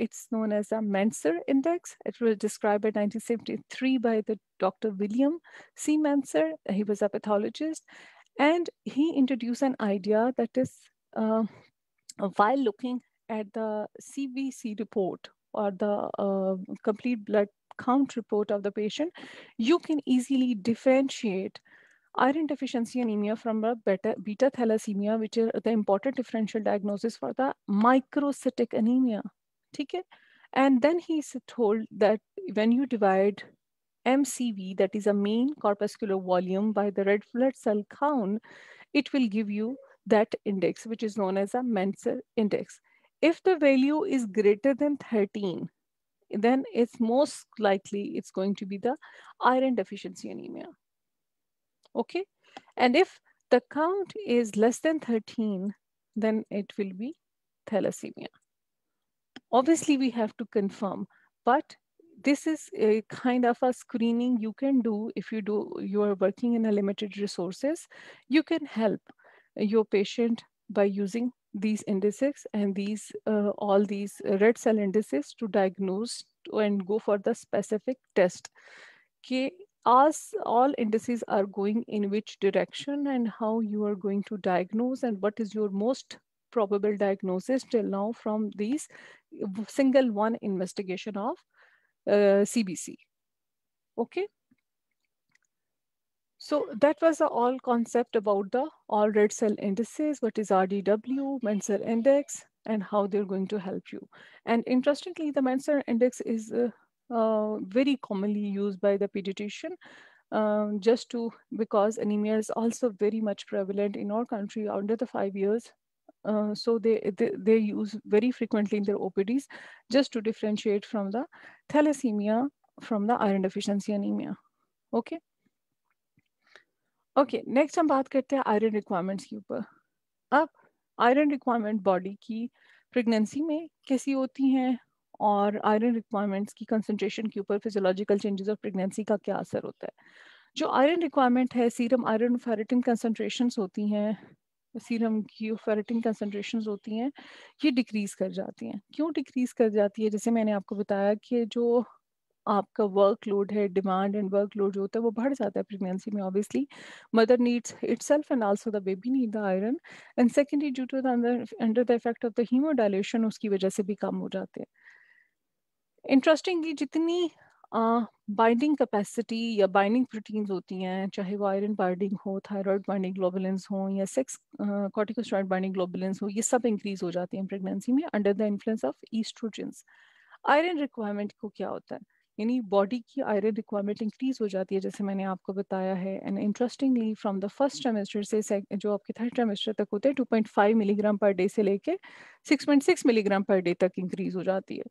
it's known as a Menser index. It was described in 1973 by the Dr. William C. Menser. He was a pathologist, and he introduced an idea that is, uh, while looking at the CBC report or the uh, complete blood count report of the patient, you can easily differentiate iron deficiency anemia from a beta, beta thalassemia, which is the important differential diagnosis for the microcytic anemia. Okay? And then he's told that when you divide MCV, that is a mean corpuscular volume by the red blood cell count, it will give you that index, which is known as a Mentzer index. If the value is greater than 13, then it's most likely it's going to be the iron deficiency anemia okay? And if the count is less than 13, then it will be thalassemia. Obviously, we have to confirm, but this is a kind of a screening you can do if you do you are working in a limited resources. You can help your patient by using these indices and these uh, all these red cell indices to diagnose and go for the specific test. Okay us all indices are going in which direction and how you are going to diagnose and what is your most probable diagnosis till now from these single one investigation of uh, CBC. Okay. So that was the all concept about the all red cell indices, what is RDW, Menser index, and how they're going to help you. And interestingly, the Menser index is uh, uh, very commonly used by the pediatrician um, just to because anemia is also very much prevalent in our country under the five years uh, so they, they, they use very frequently in their OPDs just to differentiate from the thalassemia from the iron deficiency anemia. Okay. Okay. Next, I'm talking about iron requirements Super. Up iron requirement body. Ki pregnancy pregnancy में hoti होती और iron requirements की concentration के ऊपर physiological changes of pregnancy का क्या असर होता है जो आयरन रिक्वायरमेंट है सीरम आयरन फेरेटिन कंसनट्रेशन होती हैं सीरम की फेरेटिन कंसनट्रेशन होती हैं ये डिक्रीज़ कर जाती हैं क्यों डिक्रीज़ कर जाती है जैसे मैंने आपको बताया कि जो आपका वर्क लोड है डिमांड एंड वर्क लोड जो होता है वो बढ़ जाता है प्रेगनेंसी में obviously mother needs itself and also the baby need the iron and secondly due to the under the effect of the haemodilution उसकी वजह से भी कम हो जाते हैं इंटरेस्टिंगली जितनी बाइंडिंग कैपेसिटी या बाइंडिंग प्रोटीन्स होती हैं चाहे वो आयरन बाइंडिंग हो थायराइड बाइंडिंग ग्लोबुलेंस हो या सेक्स कॉर्टिकोस्टेरॉइड बाइंडिंग ग्लोबुलेंस हो ये सब इंक्रीज हो जाती हैं प्रेगनेंसी में under the influence of oestrogens iron requirement को क्या होता है यानी बॉडी की आयरन रिक्वायरमेंट इंक्रीज हो जाती है जैसे मैंने आपको बताया है and interestingly from the first trimester से जो आपके थर्ड ट्रेमेस्टर तक होते हैं टू मिलीग्राम पर डे से लेके सिक्स मिलीग्राम पर डे तक इंक्रीज हो जाती है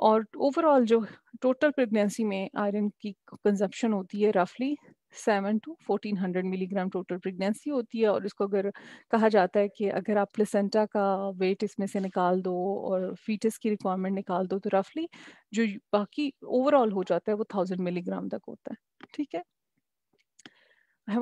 और ओवरऑल जो टोटल प्रेगनेंसी में आयरन की कंजप्शन होती है रफली seven to fourteen hundred milligram total pregnancy होती है और इसको अगर कहा जाता है कि अगर आप प्लेसेंटा का वेट इसमें से निकाल दो और फीटस की रिक्वायरमेंट निकाल दो तो रफली जो बाकी ओवरऑल हो जाता है वो थाउजेंड मिलीग्राम तक होता है ठीक है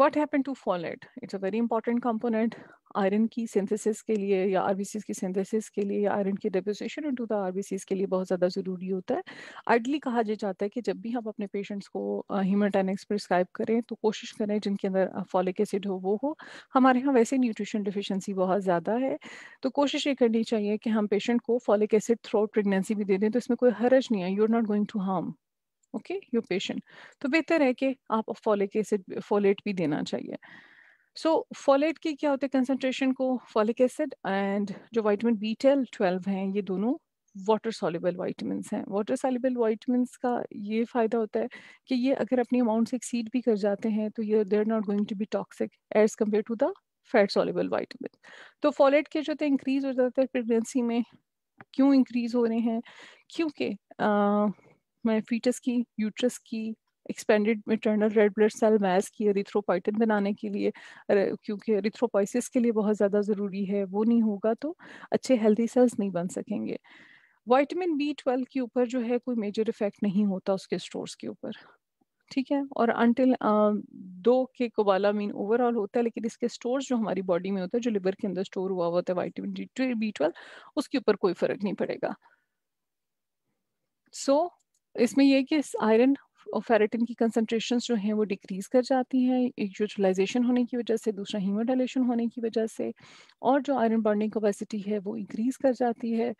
what happened to folate it's a very important component iron की सिंथेसिस के लिए या आर की सिंथेसिस के लिए या आयरन की डेपोजिशन इनटू द आर के लिए बहुत ज़्यादा ज़रूरी होता है आइडली कहा जाता है कि जब भी हम अपने पेशेंट्स को हीमाटैनिक्स प्रिस्क्राइब करें तो कोशिश करें जिनके अंदर फॉलिक एसिड हो वो हो हमारे यहाँ वैसे न्यूट्रिशन डिफिशेंसी बहुत ज़्यादा है तो कोशिश ये करनी चाहिए कि हम पेशेंट को फॉलिक एसिड थ्रो प्रेगनेंसी भी दे दें तो इसमें कोई हर्ज नहीं है you are not going to harm okay your patient तो बेहतर है कि आप फॉलिक एसिड फॉलेट भी देना चाहिए सो so, फॉलेट की क्या होते हैं कंसनट्रेशन को फॉलिक एसिड एंड जो वाइटमिन बी टेल ट्वेल्व हैं ये दोनों वाटर सॉलिबल वाइटमिन हैं वाटर सॉलेबल वाइटमिन का ये फ़ायदा होता है कि ये अगर अपनी अमाउंट से एक्सीड भी कर जाते हैं तो ये they're not going to be toxic as compared to the fat soluble vitamin तो फॉलेट के जो होते हैं इंक्रीज हो जाते हैं प्रेगनेंसी में क्यों इंक्रीज हो रहे हैं क्योंकि फीटस की यूट्रस की expanded maternal red blood cell mass की एरिथ्रोपाइटन बनाने के लिए क्योंकि एरिथ्रोपाइसिस के लिए बहुत ज़्यादा ज़रूरी है वो नहीं होगा तो अच्छे हेल्दी सेल्स नहीं बन सकेंगे वाइटामिन बी ट्वेल्व के ऊपर जो है कोई मेजर इफेक्ट नहीं होता उसके स्टोर्स के ऊपर ठीक है और अनटिल दो के कोबाला मीन ओवरऑल होता है लेकिन इसके स्टोर्स जो हमारी बॉडी में होता है जो लिवर के अंदर स्टोर हुआ होता है वाइटामिन डी बी ट्वेल्व उसके ऊपर कोई फर्क नहीं पड़ेगा सो so, इसमें यह कि आयरन और फेरेटिन की कंसनट्रेशन जो हैं वो डिक्रीज कर जाती हैं एक यूटिलाइजेशन होने की वजह से दूसरा हीमोडाइलेशन होने की वजह से और जो आयरन बर्निंग कैपेसिटी है वो इंक्रीज कर जाती है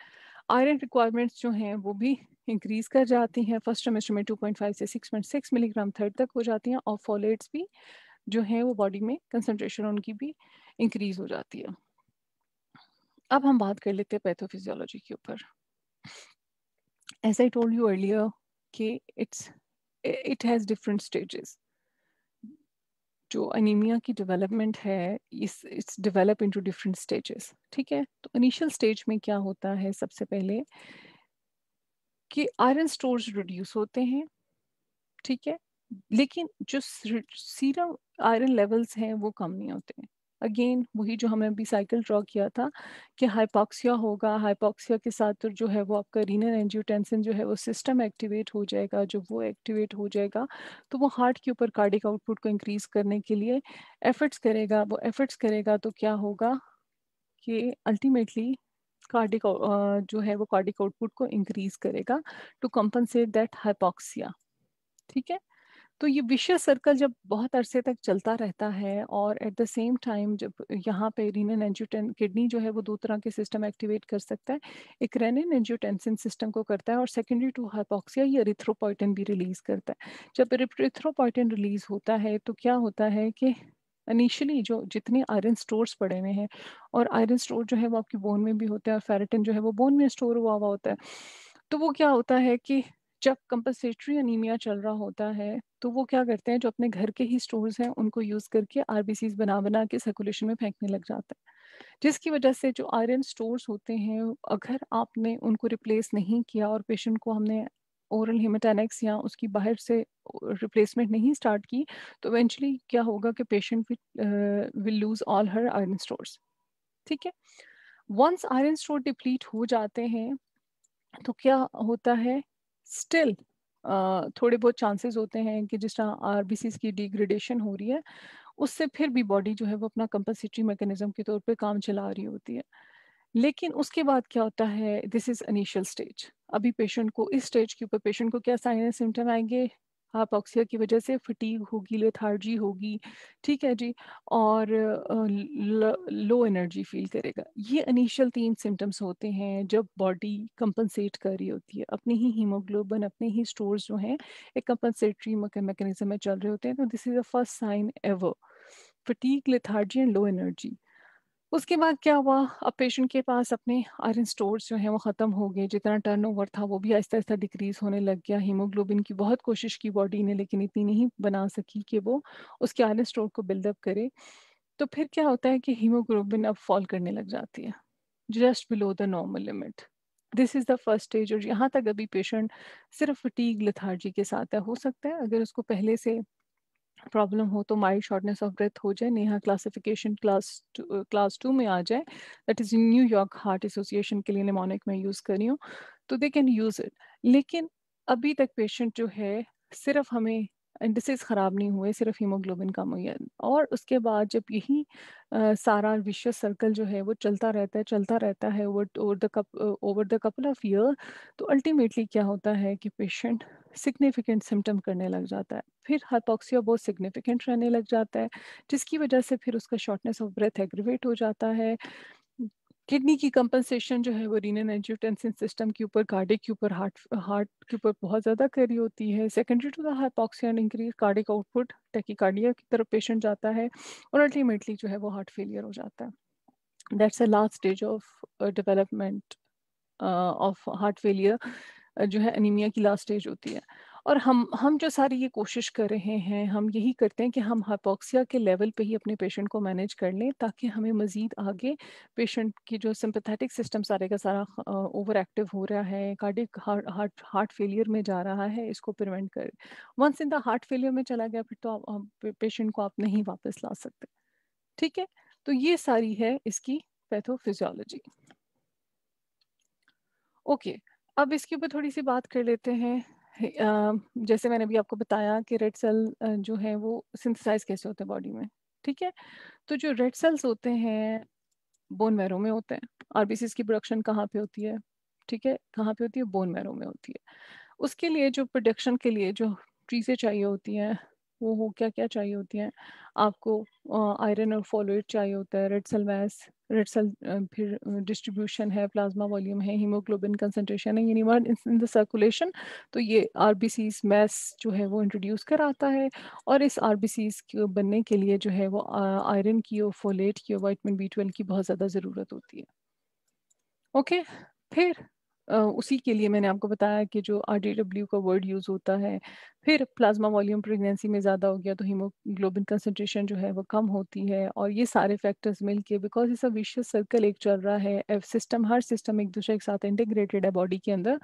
आयरन रिक्वायरमेंट्स जो हैं वो भी इंक्रीज कर जाती हैं फर्स्ट सेमेस्टर में 2.5 से 6.6 मिलीग्राम थर्ड तक हो जाती हैं और फॉलेट्स भी जो हैं वो बॉडी में कंसनट्रेशन उनकी भी इंक्रीज हो जाती है अब हम बात कर लेते हैं पैथोफिजियोलॉजी के ऊपर as I told you earlier कि it's it has different stages जो अनिमिया की डेवलपमेंट है इस it's develop into different stages ठीक है तो इनिशियल स्टेज में क्या होता है सबसे पहले कि आयरन स्टोर्स रिड्यूस होते हैं ठीक है लेकिन जो सीरम आयरन लेवल्स हैं वो कम नहीं होते हैं अगेन वही जो हमें अभी साइकिल ड्रॉ किया था कि हाइपॉक्सिया होगा हाइपॉक्सिया के साथ तो जो है वो आपका रीनल एंजियोटेंसिन जो है वो सिस्टम एक्टिवेट हो जाएगा जो वो एक्टिवेट हो जाएगा तो वो हार्ट के ऊपर कार्डिक आउटपुट को इंक्रीज करने के लिए एफर्ट्स करेगा वो एफर्ट्स करेगा तो क्या होगा कि अल्टीमेटली कार्डिक जो है वो कार्डिक आउटपुट को इंक्रीज करेगा टू कंपनसेट दैट हाइपॉक्सिया ठीक है तो ये विषय सर्कल जब बहुत अरसे तक चलता रहता है और एट द सेम टाइम जब यहाँ पे रीनल एंजियोटेन किडनी जो है वो दो तरह के सिस्टम एक्टिवेट कर सकता है एक रेनिन एंजियोटेंसिन सिस्टम को करता है और सेकेंडरी टू हाइपोक्सिया ये रिथ्रोपॉइटन भी रिलीज करता है जब रिथ्रोपॉइटन रिलीज होता है तो क्या होता है कि इनिशियली जो जितने आयरन स्टोर्स पड़े हुए हैं और आयरन स्टोर जो है वो आपकी बोन में भी होते हैं और फेरेटिन जो है वो बोन में स्टोर हुआ हुआ होता है तो वो क्या होता है कि जब कंपनसेटरी अनीमिया चल रहा होता है तो वो क्या करते हैं जो अपने घर के ही स्टोर्स हैं उनको यूज़ करके आरबीसीज बना बना के सर्कुलेशन में फेंकने लग जाता है जिसकी वजह से जो आयरन स्टोर्स होते हैं अगर आपने उनको रिप्लेस नहीं किया और पेशेंट को हमने ओरल हिमाटेनिक्स या उसकी बाहर से रिप्लेसमेंट नहीं स्टार्ट की तो इवेंचुअली क्या होगा कि patient will lose all her iron stores ठीक है वंस आयरन स्टोर डिप्लीट हो जाते हैं तो क्या होता है स्टिल uh, थोड़े बहुत चांसेस होते हैं कि जिस तरह आर की डिग्रेडेशन हो रही है उससे फिर भी बॉडी जो है वो अपना कंपनसेटरी मैकेनिज्म के तौर पे काम चला रही होती है लेकिन उसके बाद क्या होता है दिस इज अनिशियल स्टेज अभी पेशेंट को इस स्टेज के ऊपर पेशेंट को क्या साइन सिम्टम आएंगे हाइपॉक्सिया की वजह से फटीक होगी लेथार्जी होगी ठीक है जी और लो एनर्जी फील करेगा ये इनिशियल तीन सिम्टम्स होते हैं जब बॉडी कंपनसेट कर रही होती है अपनी ही हीमोग्लोबन अपने ही स्टोर्स जो हैं एक कंपनसेटरी मैकेनिज्म में चल रहे होते हैं तो this is the first sign ever fatigue lethargy and low energy उसके बाद क्या हुआ अब पेशेंट के पास अपने आयरन स्टोर्स जो हैं वो ख़त्म हो गए जितना टर्नओवर था वो भी आहिस्ता आहिस्ता डिक्रीज होने लग गया हीमोग्लोबिन की बहुत कोशिश की बॉडी ने लेकिन इतनी नहीं बना सकी कि वो उसके आयरन स्टोर को बिल्डअप करे तो फिर क्या होता है कि हीमोग्लोबिन अब फॉल करने लग जाती है just below the normal limit this is the first stage और यहाँ तक अभी पेशेंट सिर्फ फटीग लथार्जी के साथ है हो सकता है अगर उसको पहले से प्रॉब्लम हो तो माइल्ड शॉर्टनेस ऑफ ब्रेथ हो जाए NYHA classification class class two में आ जाए that is New York Heart Association के लिए निमोनिक में यूज़ करी हूँ तो दे कैन यूज़ इट लेकिन अभी तक पेशेंट जो है सिर्फ हमें इंडसेस ख़राब नहीं हुए सिर्फ हीमोग्लोबिन कम हुई है और उसके बाद जब यही आ, सारा विश्व सर्कल जो है वो चलता रहता है चलता रहता है over the cup over the couple of year तो अल्टीमेटली क्या होता है कि पेशेंट सिग्निफिकेंट सिम्टम करने लग जाता है फिर हाइपोक्सिया बहुत सिग्निफिकेंट रहने लग जाता है जिसकी वजह से फिर उसका शॉर्टनेस ऑफ ब्रेथ एग्रीवेट हो जाता है किडनी की कंपनसेशन जो है वो रीनल एंजियोटेंसिन सिस्टम के ऊपर कार्डिक के ऊपर हार्ट हार्ट के ऊपर बहुत ज़्यादा करी होती है secondary to the hypoxia increase cardiac output tachycardia की तरफ पेशेंट जाता है और अल्टीमेटली जो है वो हार्ट फेलियर हो जाता है that's a last stage of development of heart failure जो है एनीमिया की लास्ट स्टेज होती है और हम हम जो सारी ये कोशिश कर रहे हैं हम यही करते हैं कि हम हाइपोक्सिया के लेवल पे ही अपने पेशेंट को मैनेज कर लें ताकि हमें मज़ीद आगे पेशेंट की जो सिंपथेटिक सिस्टम सारे का सारा ओवर एक्टिव हो रहा है cardiac heart heart heart failure में जा रहा है इसको प्रिवेंट कर once in the heart failure में चला गया फिर तो आप, पेशेंट को आप नहीं वापस ला सकते ठीक है तो ये सारी है इसकी पैथोफिजियोलॉजी ओके okay, अब इसके ऊपर थोड़ी सी बात कर लेते हैं जैसे मैंने अभी आपको बताया कि रेड सेल जो है वो सिंथेसाइज कैसे होते हैं बॉडी में ठीक है तो जो रेड सेल्स होते हैं बोन मैरो में होते हैं आरबीसीज की प्रोडक्शन कहाँ पे होती है ठीक है कहाँ पे होती है बोन मैरो में होती है उसके लिए जो प्रोडक्शन के लिए जो चीज़ें चाहिए होती हैं वो हो क्या क्या चाहिए होती हैं आपको आयरन और फॉलोइड चाहिए होता है red cell mass red cell फिर डिस्ट्रीब्यूशन है प्लाज्मा वॉल्यूम है हीमोग्लोबिन कंसनट्रेशन है यूनिवर इन द सर्कुलेशन तो ये आर मैस जो है वो इंट्रोड्यूस कराता है और इस आर के बनने के लिए जो है वो आयरन की और फोलेट की और वाइटमिन बी की बहुत ज़्यादा ज़रूरत होती है ओके okay? फिर उसी के लिए मैंने आपको बताया कि जो आर का वर्ड यूज़ होता है फिर प्लाज्मा वॉल्यूम प्रेगनेंसी में ज़्यादा हो गया तो हीमोग्लोबिन कंसनट्रेशन जो है वो कम होती है और ये सारे फैक्टर्स मिलके बिकॉज इसका विशियस सर्कल एक चल रहा है एफ सिस्टम हर सिस्टम एक दूसरे के साथ इंटीग्रेटेड है बॉडी के अंदर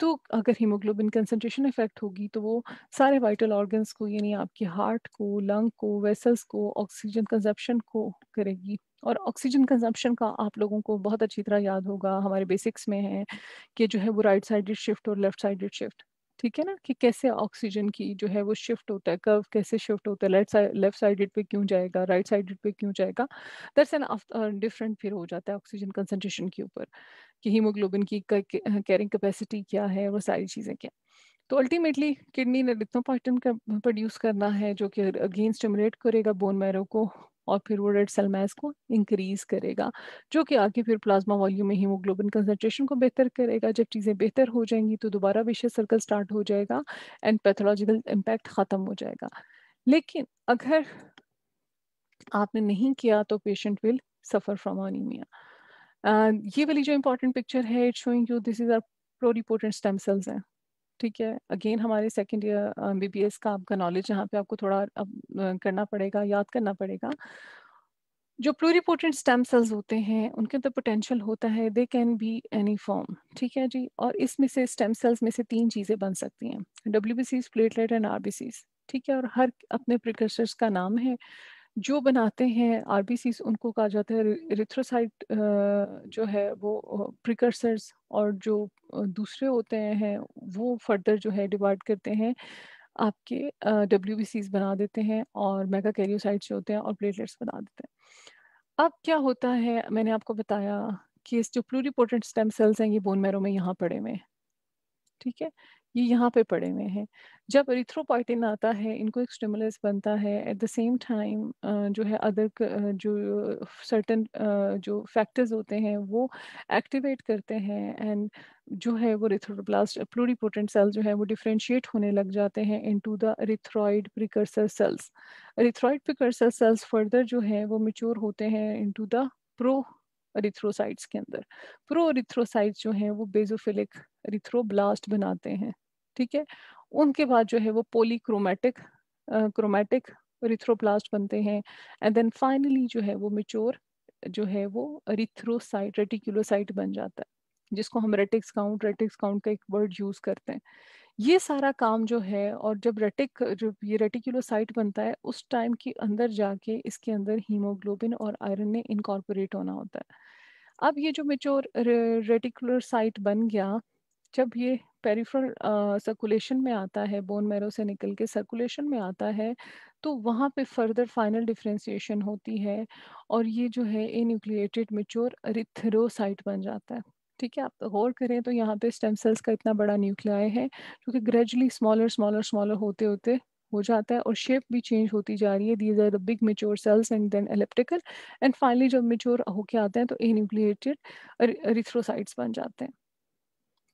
तो अगर हीमोग्लोबिन कंसनट्रेशन इफेक्ट होगी तो वो सारे वाइटल ऑर्गन्स को यानी आपके हार्ट को लंग को वेसल्स को ऑक्सीजन कंजप्शन को करेगी और ऑक्सीजन कंजम्पशन का आप लोगों को बहुत अच्छी तरह याद होगा हमारे बेसिक्स में है कि जो है वो राइट साइडेड शिफ्ट और लेफ्ट साइडेड शिफ्ट ठीक है ना कि कैसे ऑक्सीजन की जो है वो शिफ्ट होता है कर्व कैसे शिफ्ट होता है लेफ्ट साइड लेफ्ट साइडेड पे क्यों जाएगा राइट साइडेड पे क्यों जाएगा दैट्स एन डिफरेंट फिर हो जाता है ऑक्सीजन कंसनट्रेशन के ऊपर कि हीमोग्लोबिन की कैरिंग कैपेसिटी क्या है वो सारी चीज़ें क्या तो अल्टीमेटली किडनी ने लिथनोपॉइटन का प्रोड्यूस करना है जो कि अगेन स्टिमुलेट करेगा बोन मैरो को और फिर वो रेड सेल मैस को इंक्रीज करेगा जो कि आगे फिर प्लाज्मा वॉल्यूम में हीमोग्लोबिन कंसनट्रेशन को बेहतर करेगा जब चीज़ें बेहतर हो जाएंगी तो दोबारा विशेष सर्कल स्टार्ट हो जाएगा एंड पैथोलॉजिकल इम्पैक्ट ख़त्म हो जाएगा लेकिन अगर आपने नहीं किया तो patient will suffer from anaemia ये वाली जो इंपॉर्टेंट पिक्चर है it showing you this is our pluripotent stem cells हैं ठीक है अगेन हमारे second year B B S का आपका नॉलेज यहाँ पे आपको थोड़ा अब करना पड़ेगा याद करना पड़ेगा जो प्लूरीपोटेंट स्टेम सेल्स होते हैं उनके अंदर पोटेंशियल होता है they can be any form ठीक है जी और इसमें से स्टेम सेल्स में से तीन चीज़ें बन सकती हैं W B Cs platelet and R ठीक है और हर अपने प्रिकर्सर्स का नाम है जो बनाते हैं आरबीसीस उनको कहा जाता है रिथ्रोसाइट जो है वो प्रिकर्सर्स और जो दूसरे होते हैं वो फर्दर जो है डिवाइड करते हैं आपके डब्ल्यू बना देते हैं और मेगा कैरियोसाइट्स जो होते हैं और प्लेटलेट्स बना देते हैं अब क्या होता है मैंने आपको बताया कि इस जो प्लूरीपोटेंट स्टेम सेल्स हैं ये बोन मैरो में यहाँ पड़े हुए हैं ठीक है ये यहाँ पे पड़े हुए हैं जब इरिथ्रोपोइटिन आता है इनको एक स्टिमुलस बनता है एट द सेम टाइम जो है अदर जो सर्टन जो फैक्टर्स होते हैं वो एक्टिवेट करते हैं एंड जो है वो रिथ्रोब्लास्ट प्लूरीपोटेंट सेल जो है वो डिफ्रेंशिएट होने लग जाते हैं into the erythroid precursor cells erythroid precursor cells further जो है वो मिच्योर होते हैं इंटू द प्रो रिथ्रोसाइट्स के अंदर प्रो रिथ्रोसाइट्स जो हैं वो बेजोफिलिक रिथ्रोब्लास्ट बनाते हैं ठीक है उनके बाद जो है वो पोलीक्रोमेटिक क्रोमेटिक रिथ्रोप्लास्ट बनते हैं एंड देन फाइनली जो है वो मेच्योर जो है वो रिथ्रोसाइट रेटिकुलोसाइट बन जाता है जिसको हम रेटिक्स काउंट रेटिक्स काउंट का एक वर्ड यूज करते हैं ये सारा काम जो है और जब रेटिक जब ये रेटिकुलोसाइट बनता है उस टाइम के अंदर जाके इसके अंदर हीमोग्लोबिन और आयरन ने इनकॉर्पोरेट होना होता है अब ये जो मेच्योर रेटिकुलर साइट बन गया जब ये पेरिफ्रल सर्कुलेशन में आता है बोन मैरो से निकल के सर्कुलेशन में आता है तो वहाँ पे फर्दर फाइनल डिफ्रेंसीशन होती है और ये जो है ए न्यूक्लिएटेड मेच्योर रिथरोसाइट बन जाता है ठीक है आप तो गौर करें तो यहाँ पे स्टेम सेल्स का इतना बड़ा न्यूक्लियाई है क्योंकि ग्रेजुअली स्मॉलर स्मॉलर स्मॉलर होते होते हो जाता है और शेप भी चेंज होती जा रही है these are the big mature cells and then elliptical and finally जब मेच्योर होके आते हैं तो ए न्यूक्लिएटेड रिथ्रोसाइट्स बन जाते हैं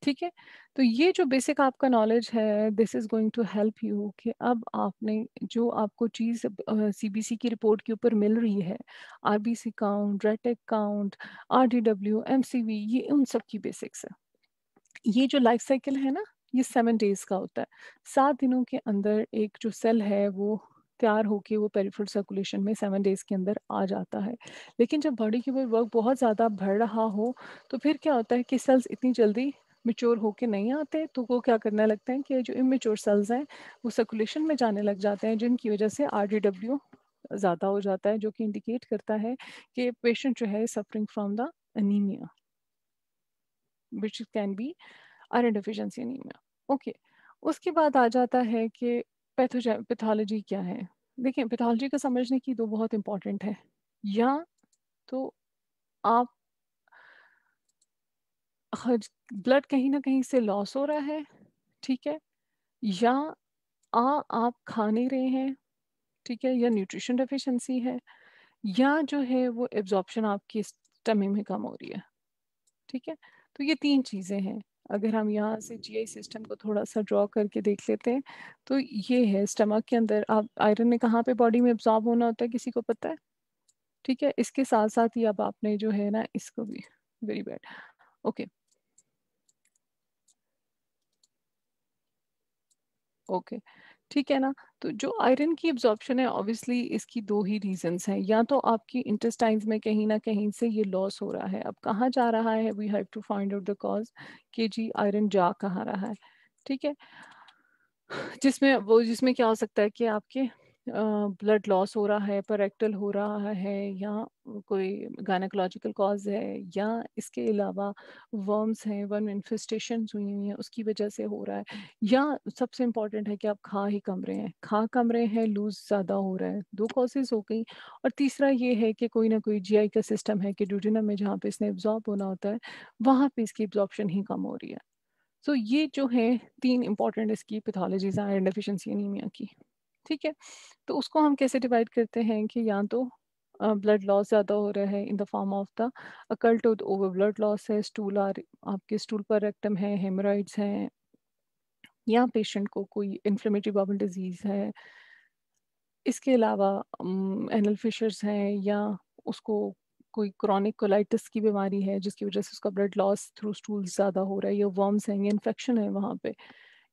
ठीक है तो ये जो बेसिक आपका नॉलेज है this is going to help you कि अब आपने जो आपको चीज़ सीबीसी uh, की रिपोर्ट के ऊपर मिल रही है RBC count retic count RDW MCV ये उन सब की बेसिक्स है ये जो लाइफ साइकिल है ना ये सेवन डेज का होता है सात दिनों के अंदर एक जो सेल है वो तैयार होके वो पेरीफुल सर्कुलेशन में सेवन डेज के अंदर आ जाता है लेकिन जब बॉडी के ऊपर वर्क बहुत ज़्यादा बढ़ रहा हो तो फिर क्या होता है कि सेल्स इतनी जल्दी मेच्योर होके नहीं आते तो वो क्या करने लगते हैं कि जो इमेच्योर सेल्स हैं वो सर्कुलेशन में जाने लग जाते हैं जिनकी वजह से आर ज़्यादा हो जाता है जो कि इंडिकेट करता है कि पेशेंट जो है suffering from the anaemia which can be iron deficiency anaemia okay उसके बाद आ जाता है कि पैथोलॉजी क्या है देखिए पैथोलॉजी को समझने की दो बहुत इंपॉर्टेंट है या तो आप ब्लड कहीं ना कहीं से लॉस हो रहा है ठीक है या आ आप खा नहीं रहे हैं ठीक है या न्यूट्रिशन डेफिशिएंसी है या जो है वो एब्जॉर्बशन आपकी स्टमी में कम हो रही है ठीक है तो ये तीन चीज़ें हैं अगर हम यहाँ से जीआई सिस्टम हम्म। को थोड़ा सा ड्रॉ करके देख लेते हैं तो ये है स्टमक के अंदर आप आयरन ने कहाँ पे बॉडी में एब्जॉर्ब होना होता है किसी को पता है ठीक है इसके साथ साथ ही अब आपने जो है ना इसको भी वेरी बैड ओके ओके ठीक है ना तो जो आयरन की एब्जॉर्बशन है ऑब्वियसली इसकी दो ही रीजंस हैं या तो आपकी इंटेस्टाइन्स में कहीं ना कहीं से ये लॉस हो रहा है अब कहाँ जा रहा है we have to find out the cause कि जी आयरन जा कहाँ रहा है ठीक है जिसमें वो जिसमें क्या हो सकता है कि आपके ब्लड लॉस हो रहा है परेक्टल हो रहा है या कोई गायनाकोलॉजिकल कॉज है या इसके अलावा वर्म्स हैं वर्म इन्फेस्टेशन हुई हुई हैं उसकी वजह से हो रहा है या सबसे इम्पॉर्टेंट है कि आप खा ही कम रहे हैं खा कम रहे हैं लूज ज़्यादा हो रहा है दो कॉजेज हो गई और तीसरा ये है कि कोई ना कोई जी का सिस्टम है कि ड्यूटिनम में जहाँ पर इसने एब्जॉर्ब होना होता है वहाँ पर इसकी एब्जॉर्बशन ही कम हो रही है सो so, ये जो है तीन इंपॉर्टेंट इसकी पैथोलॉजीज हैं आयरन डेफिशिएंसी एनीमिया की ठीक है तो उसको हम कैसे डिवाइड करते हैं कि या तो ब्लड लॉस ज़्यादा हो रहा है in the form of the occult over blood loss है स्टूल आर आपके स्टूल पर रेक्टम है हेमराइड्स हैं या पेशेंट को कोई इन्फ्लेमेटरी बाबल डिजीज़ है इसके अलावा एनल फिशर्स हैं या उसको कोई क्रॉनिक कोलाइटिस की बीमारी है जिसकी वजह से उसका ब्लड लॉस थ्रू स्टूल ज़्यादा हो रहा है या वर्म्स हैं या इन्फेक्शन है वहाँ पे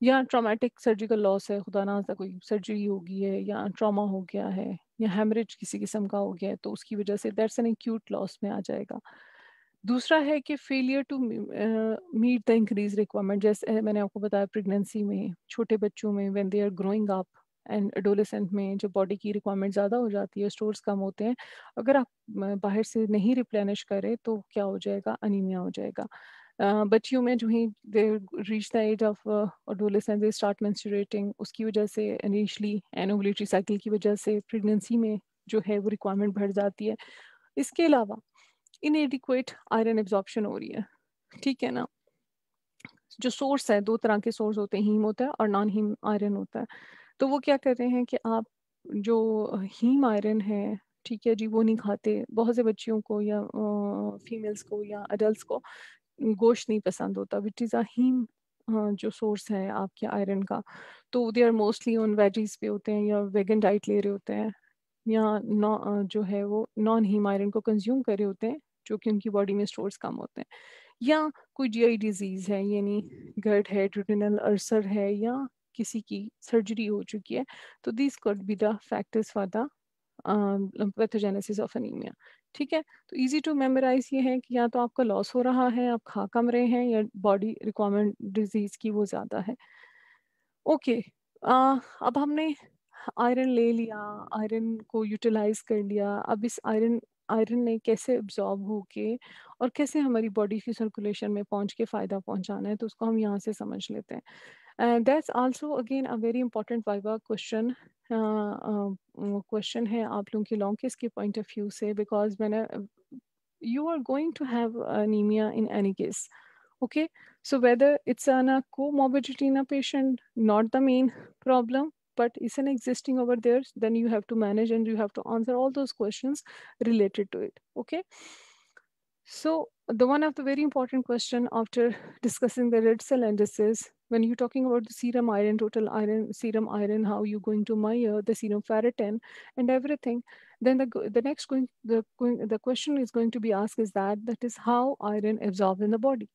या ट्रॉमेटिक सर्जिकल लॉस है खुदा ना कोई सर्जरी हो गई है या ट्रॉमा हो गया है या हेमरेज किसी किस्म का हो गया है तो उसकी वजह से दैट्स एन एक्यूट लॉस में आ जाएगा दूसरा है कि failure to meet the increase requirement जैसे मैंने आपको बताया प्रेगनेंसी में छोटे बच्चों में when they are growing up and adolescent में जो बॉडी की रिक्वायरमेंट ज़्यादा हो जाती है स्टोर्स कम होते हैं अगर आप बाहर से नहीं रिप्लेनिश करें तो क्या हो जाएगा अनिमिया हो जाएगा Uh, बच्चियों में जो ही they reach the age of adolescence they start menstruating उसकी वजह से इनिशियली एनोवलेटरी साइकिल की वजह से प्रेगनेंसी में जो है वो रिक्वायरमेंट बढ़ जाती है इसके अलावा इनएडिक्वेट आयरन एब्जॉर्प्शन हो रही है ठीक है ना जो सोर्स है दो तरह के सोर्स होते हैं हीम होता है और नॉन हीम आयरन होता है तो वो क्या कर रहे हैं कि आप जो हीम आयरन है ठीक है जी वो नहीं खाते बहुत से बच्चियों को या फीमेल्स uh, को या अडल्ट को गोश्त नहीं पसंद होता विच इज़ अ हीम जो सोर्स है आपके आयरन का तो they are mostly on veggies पे होते हैं या वेगन डाइट ले रहे होते हैं या जो है वो नॉन हीम आयरन को कंज्यूम कर रहे होते हैं जो कि उनकी बॉडी में स्टोर्स कम होते हैं या कोई आई डिजीज़ है यानी गर्ड है ट्रिटिनल अर्सर है या किसी की सर्जरी हो चुकी है तो this could be the factors for the pathogenesis of anaemia ठीक है तो इजी टू मेमोराइज ये है कि या तो आपका लॉस हो रहा है आप खा कम रहे हैं या बॉडी रिक्वायरमेंट डिजीज की वो ज़्यादा है ओके okay, आ, अब हमने आयरन ले लिया आयरन को यूटिलाइज कर लिया अब इस आयरन आयरन ने कैसे अब्जॉर्ब होके और कैसे हमारी बॉडी की सर्कुलेशन में पहुंच के फ़ायदा पहुंचाना है तो उसको हम यहाँ से समझ लेते हैं that's also again a very important viva question question है आप ki long case case point of view se because when you are going to have anemia in any case. Okay, so whether it's an, a comorbidity in a patient, not the main problem, but it's an existing over there, then you have to manage and you have to answer all those questions related to it. Okay, so the one of the very important question after discussing the red cell indices when you're talking about the serum iron, total iron, serum iron, how you're going to measure uh, the serum ferritin, and everything, then the, the next going, the, the question is going to be asked is that, that is how iron absorbs in the body.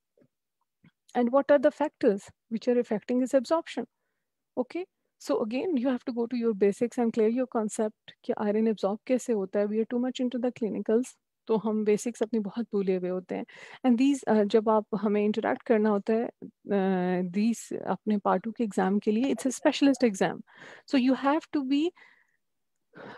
And what are the factors which are affecting this absorption? Okay, so again, you have to go to your basics and clear your concept, ki iron absorb kaise hota hai. We are too much into the clinicals. तो हम basics अपनी बहुत भूले हुए होते हैं and these जब आप हमें इंटरेक्ट करना होता है दीज अपने पार्ट टू के एग्जाम के लिए it's a specialist exam so you have to be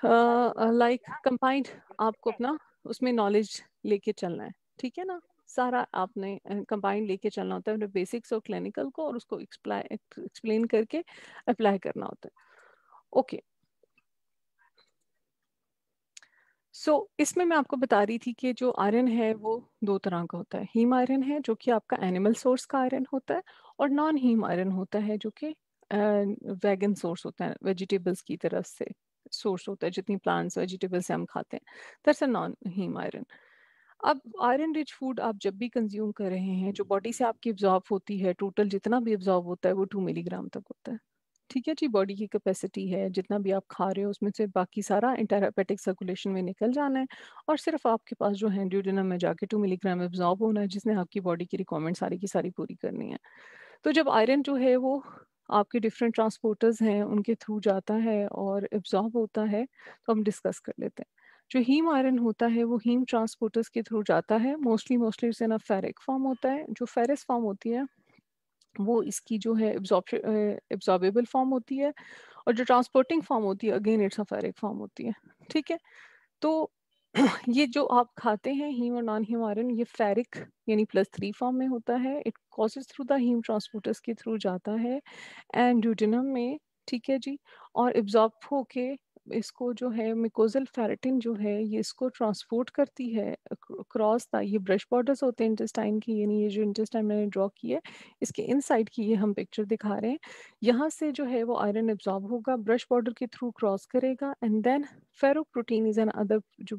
like combined आपको अपना उसमें नॉलेज लेके चलना है ठीक है ना सारा आपने कंबाइंड लेके चलना होता है बेसिक्स और क्लिनिकल को और उसको एक्सप्लेन करके अप्लाई करना होता है ओके okay. सो so, इसमें मैं आपको बता रही थी कि जो आयरन है वो दो तरह का होता है हीम आयरन है जो कि आपका एनिमल सोर्स का आयरन होता है और नॉन हीम आयरन होता है जो कि वैगन सोर्स होता है वेजिटेबल्स की तरफ से सोर्स होता है जितनी प्लांट्स वेजिटेबल्स हम खाते हैं दरअसल नॉन हीम आयरन अब आयरन रिच फूड आप जब भी कंज्यूम कर रहे हैं जो बॉडी से आपकी एब्जॉर्ब होती है टोटल जितना भी एब्जॉर्ब होता है वो टू मिलीग्राम तक होता है ठीक है जी बॉडी की कैपेसिटी है जितना भी आप खा रहे हो उसमें से बाकी सारा इंटेरापेटिक सर्कुलेशन में निकल जाना है और सिर्फ आपके पास जो है ड्यूडेनम में जाके टू मिलीग्राम एब्जॉर्ब होना है जिसने आपकी बॉडी की रिक्वायरमेंट सारी की सारी पूरी करनी है तो जब आयरन जो है वो आपके डिफरेंट ट्रांसपोर्टर्स हैं उनके थ्रू जाता है और एब्जॉर्ब होता है तो हम डिस्कस कर लेते हैं जो हीम आयरन होता है वो हीम ट्रांसपोर्टर्स के थ्रू जाता है मोस्टली मोस्टली उसे ना फेरिक फॉर्म होता है जो फेरिस फॉर्म होती है वो इसकी जो है एब्जॉर्बेबल फॉर्म होती है और जो ट्रांसपोर्टिंग फॉर्म होती है अगेन इट्स अफेरिक फॉर्म होती है ठीक है तो <clears throat> ये जो आप खाते हैं हीम और नॉन हीम आयरन ये फेरिक यानी प्लस थ्री फॉर्म में होता है it causes through the haem transporters के थ्रू जाता है एंड ड्यूटिनम में ठीक है जी और एब्जॉर्ब होके इसको जो है मिकोजल फेरेटिन जो है ये इसको ट्रांसपोर्ट करती है क्रॉस था ये ब्रश बॉर्डर्स होते हैं इंटेस्टाइन की यानी ये जो इंटेस्टाइन मैंने ड्रॉ की है इसके साइड की ये हम पिक्चर दिखा रहे हैं यहाँ से जो है वो आयरन एब्जॉर्ब होगा ब्रश बॉर्डर के थ्रू क्रॉस करेगा and then protein is another जो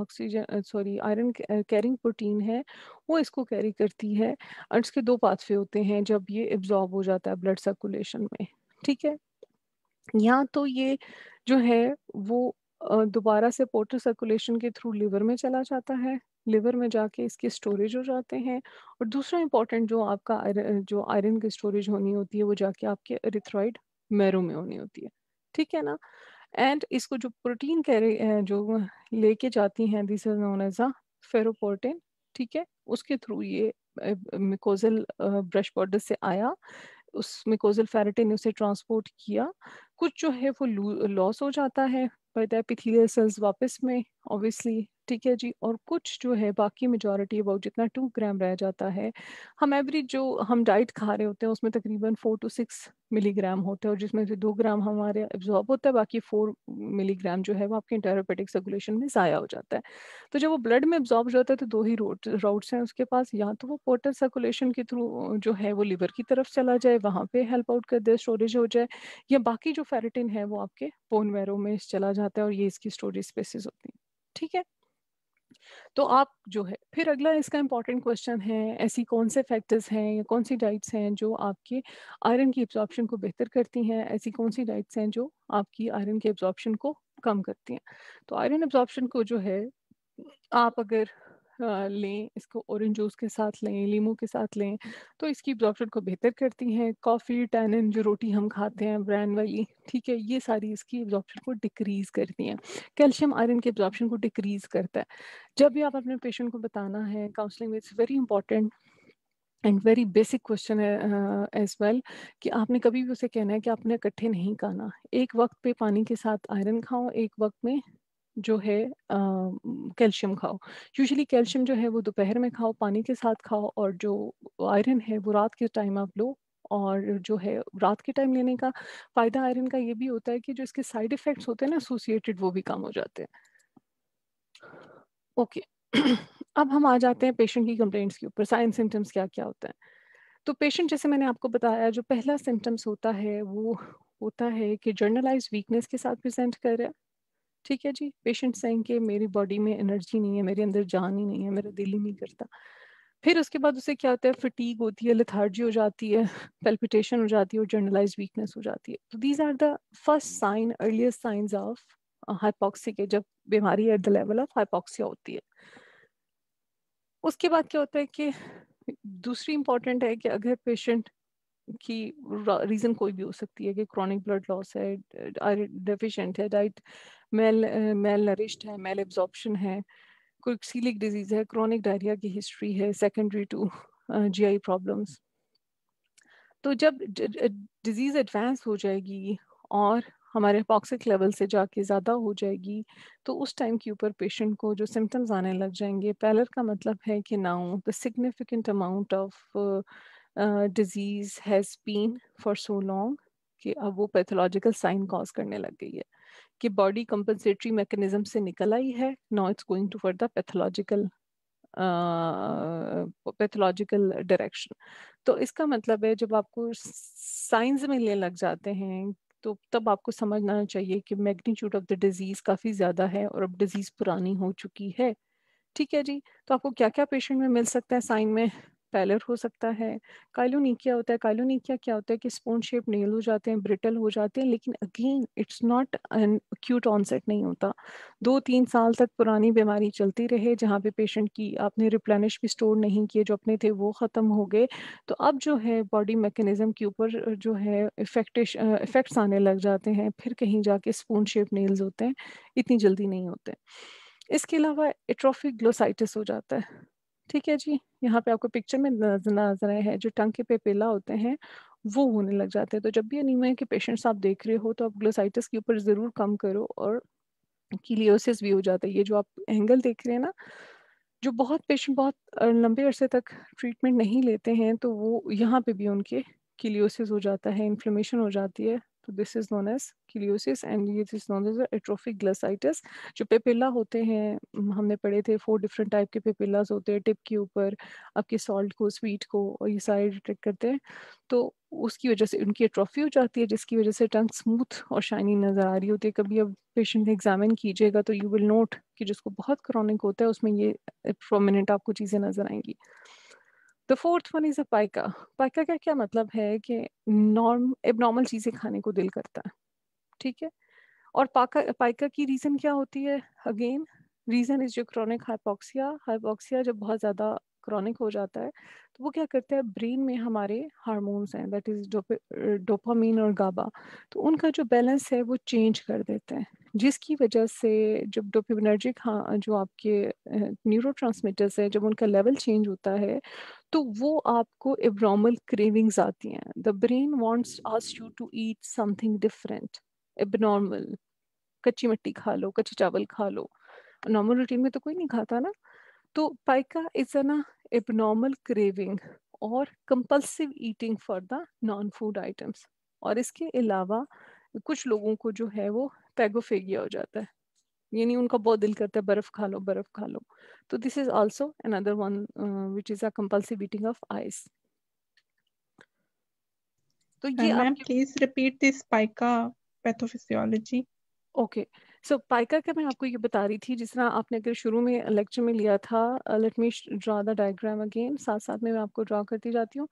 oxygen sorry iron carrying protein है वो इसको कैरी करती है और इसके दो पाथवे होते हैं जब ये एब्जॉर्ब हो जाता है ब्लड सर्कुलेशन में ठीक है या तो ये जो है वो दोबारा से पोर्टल सर्कुलेशन के थ्रू लिवर में चला जाता है लिवर में जाके इसके स्टोरेज हो जाते हैं और दूसरा इंपॉर्टेंट जो आपका जो आयरन की स्टोरेज होनी होती है वो जाके आपके एरिथ्रॉइड मैरो में होनी होती है ठीक है ना एंड इसको जो प्रोटीन कैरी जो लेके जाती हैं this is known as a ferroportin ठीक है उसके थ्रू ये मिकोजल ब्रश बॉर्डर से आया उस कोजल फेरेटे ने उसे ट्रांसपोर्ट किया कुछ जो है वो लॉस हो जाता है पर एपिथेलियल सेल्स वापस में ऑब्वियसली ठीक है जी और कुछ जो है बाकी मेजोरिटी अबाउट जितना टू ग्राम रह जाता है हम एवरेज जो हम डाइट खा रहे होते हैं उसमें तकरीबन फोर टू सिक्स मिलीग्राम होते हैं और जिसमें से दो ग्राम हमारे एब्जॉर्ब होता है बाकी फोर मिलीग्राम जो है वो आपके इंटेरोपेटिक सर्कुलेशन में ज़ाया हो जाता है तो जब वो ब्लड में एब्जॉर्ब जाता है तो दो ही रोड राउट्स हैं उसके पास या तो वो पोर्टल सर्कुलेशन के थ्रू जो है वो लीवर की तरफ चला जाए वहाँ पे हेल्प आउट कर दे स्टोरेज हो जाए या बाकी जो फेरेटिन है वो आपके बोन में चला जाता है और ये इसकी स्टोरेज स्पेसिस होती हैं ठीक है तो आप जो है फिर अगला इसका इम्पॉर्टेंट क्वेश्चन है ऐसी कौन से फैक्टर्स हैं या कौन सी डाइट्स हैं जो आपके आयरन की एब्जॉर्प्शन को बेहतर करती हैं ऐसी कौन सी डाइट्स हैं जो आपकी आयरन के एब्जॉर्प्शन को कम करती हैं तो आयरन एब्जॉर्प्शन को जो है आप अगर लें इसको औरेंज जूस के साथ लें लीमू के साथ लें तो इसकी ब्लॉक्शन को बेहतर करती हैं कॉफ़ी टैनिन जो रोटी हम खाते हैं ब्रांड वाली ठीक है ये सारी इसकी एब्जॉर्प्शन को डिक्रीज़ करती हैं कैल्शियम आयरन के एब्जॉर्प्शन को डिक्रीज़ करता है जब भी आप अपने पेशेंट को बताना है काउंसलिंग में it's very important and very basic question है एज वेल कि आपने कभी भी उसे कहना है कि आपने इकट्ठे नहीं खाना एक वक्त पे पानी के साथ आयरन खाओ एक वक्त में जो है कैल्शियम खाओ यूजुअली कैल्शियम जो है वो दोपहर में खाओ पानी के साथ खाओ और जो आयरन है वो रात के टाइम आप लो और जो है रात के टाइम लेने का फ़ायदा आयरन का ये भी होता है कि जो इसके साइड इफ़ेक्ट्स होते हैं ना एसोसिएटेड वो भी कम हो जाते हैं ओके अब हम आ जाते हैं पेशेंट की कंप्लेंट्स के ऊपर साइन सिम्टम्स क्या क्या होता है तो पेशेंट जैसे मैंने आपको बताया जो पहला सिम्टम्स होता है वो होता है कि जर्नलाइज वीकनेस के साथ प्रेजेंट कर रहा है ठीक है जी पेशेंट सेंग कि मेरी बॉडी में एनर्जी नहीं है मेरे अंदर जान ही नहीं है मेरा दिल ही नहीं करता फिर उसके बाद उसे क्या होता है फटीक होती है लिथार्जी हो जाती है पेल्पिटेशन हो जाती है और जर्नलाइज वीकनेस हो जाती है तो these are the first sign earliest signs of hypoxia के जब बीमारी at the level of hypoxia होती है उसके बाद क्या होता है कि दूसरी इंपॉर्टेंट है कि अगर पेशेंट की रीज़न कोई भी हो सकती है कि क्रॉनिक ब्लड लॉस है डेफिशिएंट है डाइट मेल मेल नरिश्ड है मेल एब्जॉर्प्शन है कोई सीलिक डिजीज़ है क्रॉनिक डायरिया की हिस्ट्री है सेकेंडरी टू जीआई प्रॉब्लम्स तो जब डिजीज़ एडवांस हो जाएगी और हमारे पॉक्सिक लेवल से जाके ज़्यादा हो जाएगी तो उस टाइम के ऊपर पेशेंट को जो सिम्टम्स आने लग जाएंगे पैलर का मतलब है कि now the significant amount of disease has been for so long कि अब वो पैथोलॉजिकल साइन कॉज करने लग गई है कि बॉडी कंपनसेटरी मैकेनिज्म से निकल आई है now it's going to for the pathological pathological direction तो इसका मतलब है जब आपको साइंस मिलने लग जाते हैं तो तब आपको समझना चाहिए कि मैग्नीट्यूड ऑफ द डिजीज़ काफ़ी ज़्यादा है और अब डिजीज़ पुरानी हो चुकी है ठीक है जी तो आपको क्या क्या पेशेंट में मिल सकता है साइन में पैलर हो सकता है काइलोनिकिया होता है काइलोनिकिया क्या होता है कि स्पोन शेप नेल हो जाते हैं ब्रिटल हो जाते हैं लेकिन again it's not an acute onset नहीं होता दो तीन साल तक पुरानी बीमारी चलती रहे जहाँ पे पेशेंट की आपने रिप्लेनिश भी स्टोर नहीं किए जो अपने थे वो ख़त्म हो गए तो अब जो है बॉडी मेकेनिज़म के ऊपर जो है इफेक्टेश इफ़ेक्ट्स आने लग जाते हैं फिर कहीं जाके स्पून शेप नेल्स होते हैं इतनी जल्दी नहीं होते इसके अलावा एट्रोफिक ग्लोसाइटिस हो जाता है ठीक है जी यहाँ पे आपको पिक्चर में नजर आ रहा हैं जो टंके पे पेला होते हैं वो होने लग जाते हैं तो जब भी अनिमिया के पेशेंट्स आप देख रहे हो तो आप ग्लोसाइटिस के ऊपर ज़रूर कम करो और कीलियोसिस भी हो जाता है ये जो आप एंगल देख रहे हैं ना जो बहुत पेशेंट बहुत लंबे अरसे तक ट्रीटमेंट नहीं लेते हैं तो वो यहाँ पे भी उनके कीलियोसिस हो जाता है इन्फ्लेमेशन हो जाती है तो this is known as cheilosis and ये is known as atrophic glossitis जो पेपिला होते हैं हमने पढ़े थे फोर डिफरेंट टाइप के पेपिलाज होते हैं टिप के ऊपर आपके सॉल्ट को स्वीट को और ये सारे डिटेक्ट करते हैं तो उसकी वजह से उनकी एट्रोफी हो जाती है जिसकी वजह से टंग स्मूथ और शाइनी नज़र आ रही होती है कभी अब पेशेंट एग्जामिन कीजिएगा तो यू विल नोट कि जिसको बहुत क्रॉनिक होता है उसमें ये प्रोमिनेंट आपको चीज़ें नज़र आएंगी the fourth one is a pica pica का क्या मतलब है कि नॉर्म एबनॉर्मल चीज़ें खाने को दिल करता है ठीक है और पाका पाइका की रीज़न क्या होती है अगेन रीज़न इज जो क्रॉनिक हाइपोक्सिया हाइपोक्सिया जब बहुत ज़्यादा क्रॉनिक हो जाता है तो वो क्या करते हैं ब्रेन में हमारे हारमोन्स हैं दैट इज़ डोपामीन और गाबा तो उनका जो बैलेंस है वो चेंज कर देते हैं जिसकी वजह से जब डोपिनर्जिक हाँ जो आपके न्यूरो ट्रांसमीटर्स हैं जब उनका लेवल चेंज होता है तो वो आपको एब्रॉमल क्रेविंग्स आती हैं the brain wants as you to eat something different abnormal कच्ची मिट्टी खा लो कच्चे चावल खा लो नॉर्मल रूटीन में तो कोई नहीं खाता ना तो पाइका इज ना एबनॉर्मल क्रेविंग और compulsive eating for the non food items और इसके अलावा कुछ लोगों को जो है वो पैगोफेगिया हो जाता है यानी उनका बहुत दिल करता है बर्फ खा लो बर्फ खा लो तो this is also another one which is a compulsive eating of ice तो ये ma'am please repeat this pica pathophysiology okay so pica का मैं आपको ये बता रही थी जिस तरह आपने अगर शुरू में लेक्चर में लिया था let me draw the diagram again साथ साथ में मैं आपको ड्रॉ करती जाती हूँ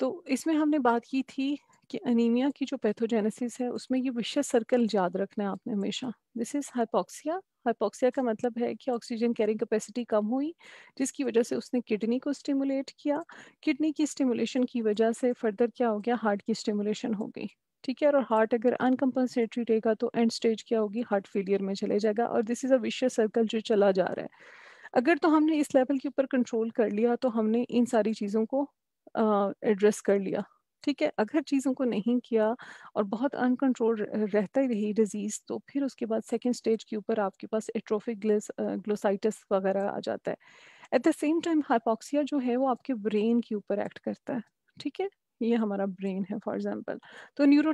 तो इसमें हमने बात की थी कि अनीमिया की जो पैथोजेनेसिस है उसमें ये विशेष सर्कल याद रखना है आपने हमेशा दिस इज हाइपोक्सिया हाइपोक्सिया का मतलब है कि ऑक्सीजन कैरिंग कैपेसिटी कम हुई जिसकी वजह से उसने किडनी को स्टिमुलेट किया किडनी की स्टिमुलेशन की वजह से फर्दर क्या हो गया हार्ट की स्टिमुलेशन हो गई ठीक है और हार्ट अगर अनकम्पनसेटरी रहेगा तो एंड स्टेज क्या होगी हार्ट फेलियर में चले जाएगा और this is a vicious circle जो चला जा रहा है अगर तो हमने इस लेवल के ऊपर कंट्रोल कर लिया तो हमने इन सारी चीज़ों को एड्रेस uh, कर लिया ठीक है अगर चीज़ों को नहीं किया और बहुत अनकंट्रोल रहता ही रही डिजीज़ तो फिर उसके बाद सेकेंड स्टेज के ऊपर आपके पास एट्रोफिक ग्लोसाइटिस वगैरह आ जाता है at the same time hypoxia जो है वो आपके ब्रेन के ऊपर एक्ट करता है ठीक है ये हमारा ब्रेन है फॉर एग्जाम्पल तो न्यूरो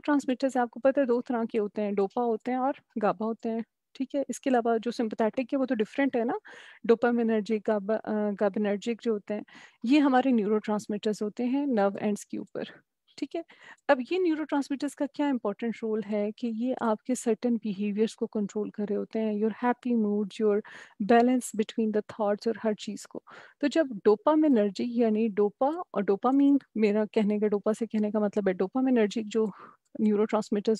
आपको पता है दो तरह के होते हैं डोपा होते हैं और गाबा होते हैं ठीक है इसके अलावा जो सिंपथेटिक है वो तो डिफरेंट है ना डोपामिनर्जिक गाबा गाबनर्जिक जो होते हैं ये हमारे न्यूरो होते हैं नर्व एंड्स के ऊपर ठीक है अब ये न्यूरो का क्या इंपॉर्टेंट रोल है कि ये आपके सर्टेन बिहेवियर्स को कंट्रोल कर रहे होते हैं your happy mood your balance between the thoughts और हर चीज़ को तो जब डोपा में एनर्जी यानी डोपा और डोपा मेरा कहने का डोपा से कहने का मतलब है डोपा में एनर्जी जो न्यूरो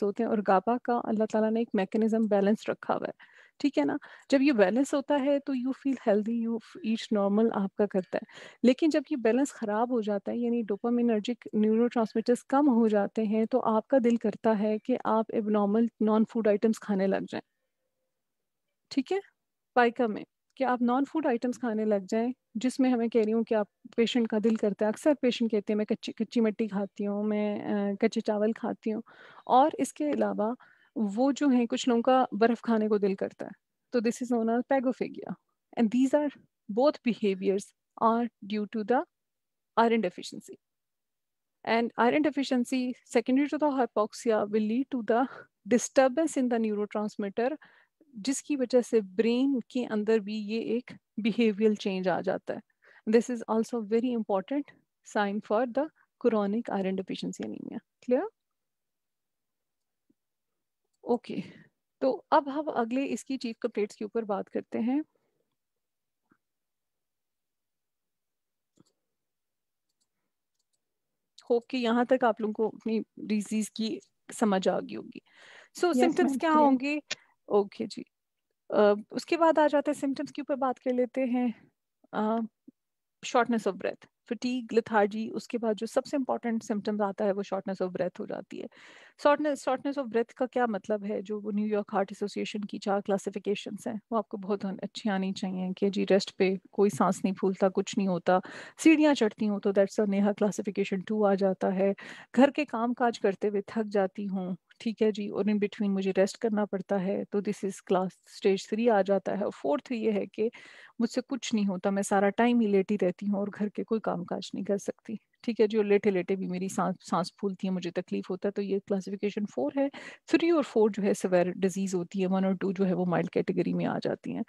होते हैं और गाबा का अल्लाह तला ने एक मैकेनिज्म बैलेंस रखा हुआ है ठीक है ना जब ये बैलेंस होता है तो you feel healthy you eat normal आपका करता है लेकिन जब ये बैलेंस ख़राब हो जाता है यानी डोपामिनर्जिक न्यूरोट्रांसमीटर्स कम हो जाते हैं तो आपका दिल करता है कि आप नॉर्मल नॉन फूड आइटम्स खाने लग जाएं ठीक है पाइका में कि आप नॉन फूड आइटम्स खाने लग जाएं जिसमें हमें कह रही हूँ कि आप पेशेंट का दिल करता है अक्सर पेशेंट कहते हैं मैं कच्ची कच्ची मिट्टी खाती हूँ मैं कच्चे चावल खाती हूँ और इसके अलावा वो जो है कुछ लोगों का बर्फ खाने को दिल करता है तो this is known pagophagia and these are both behaviours are due to the iron deficiency and iron deficiency secondary to the hypoxia will lead to the disturbance in the neurotransmitter जिसकी वजह से ब्रेन के अंदर भी ये एक behavioural change आ जाता है this is also very important sign for the chronic iron deficiency anaemia clear okay तो अब हम अगले इसकी चीफ कपलेट्स के ऊपर बात करते हैं होप कि यहाँ तक आप लोगों को अपनी डिजीज की समझ आ गई होगी सो सिम्टम्स क्या होंगे ओके okay, जी uh, उसके बाद आ जाते हैं सिम्टम्स के ऊपर बात कर लेते हैं shortness of breath fatigue lethargy उसके बाद जो सबसे इंपॉर्टेंट सिम्टम्स आता है वो शॉर्टनेस ऑफ ब्रेथ हो जाती है शॉर्टनेस शॉर्टनेस ऑफ ब्रेथ का क्या मतलब है जो वो न्यूयॉर्क हार्ट एसोसिएशन की चार क्लासिफिकेशंस हैं वो आपको बहुत अच्छी आनी चाहिए कि जी रेस्ट पे कोई सांस नहीं फूलता कुछ नहीं होता सीढ़ियाँ चढ़ती हूँ तो दैट्स नेहा क्लासिफिकेशन टू आ जाता है घर के काम काज करते हुए थक जाती हूँ ठीक है जी और इन बिटवीन मुझे रेस्ट करना पड़ता है तो this is class stage three आ जाता है और फोर्थ ये है कि मुझसे कुछ नहीं होता मैं सारा टाइम ही लेटी रहती हूँ और घर के कोई काम काज नहीं कर सकती ठीक है जी और लेटे लेटे भी मेरी सांस सांस फूलती है मुझे तकलीफ होता है तो ये क्लासिफिकेशन फोर है थ्री और फोर जो है सवेर डिजीज होती है वन और टू जो है वो माइल्ड कैटेगरी में आ जाती हैं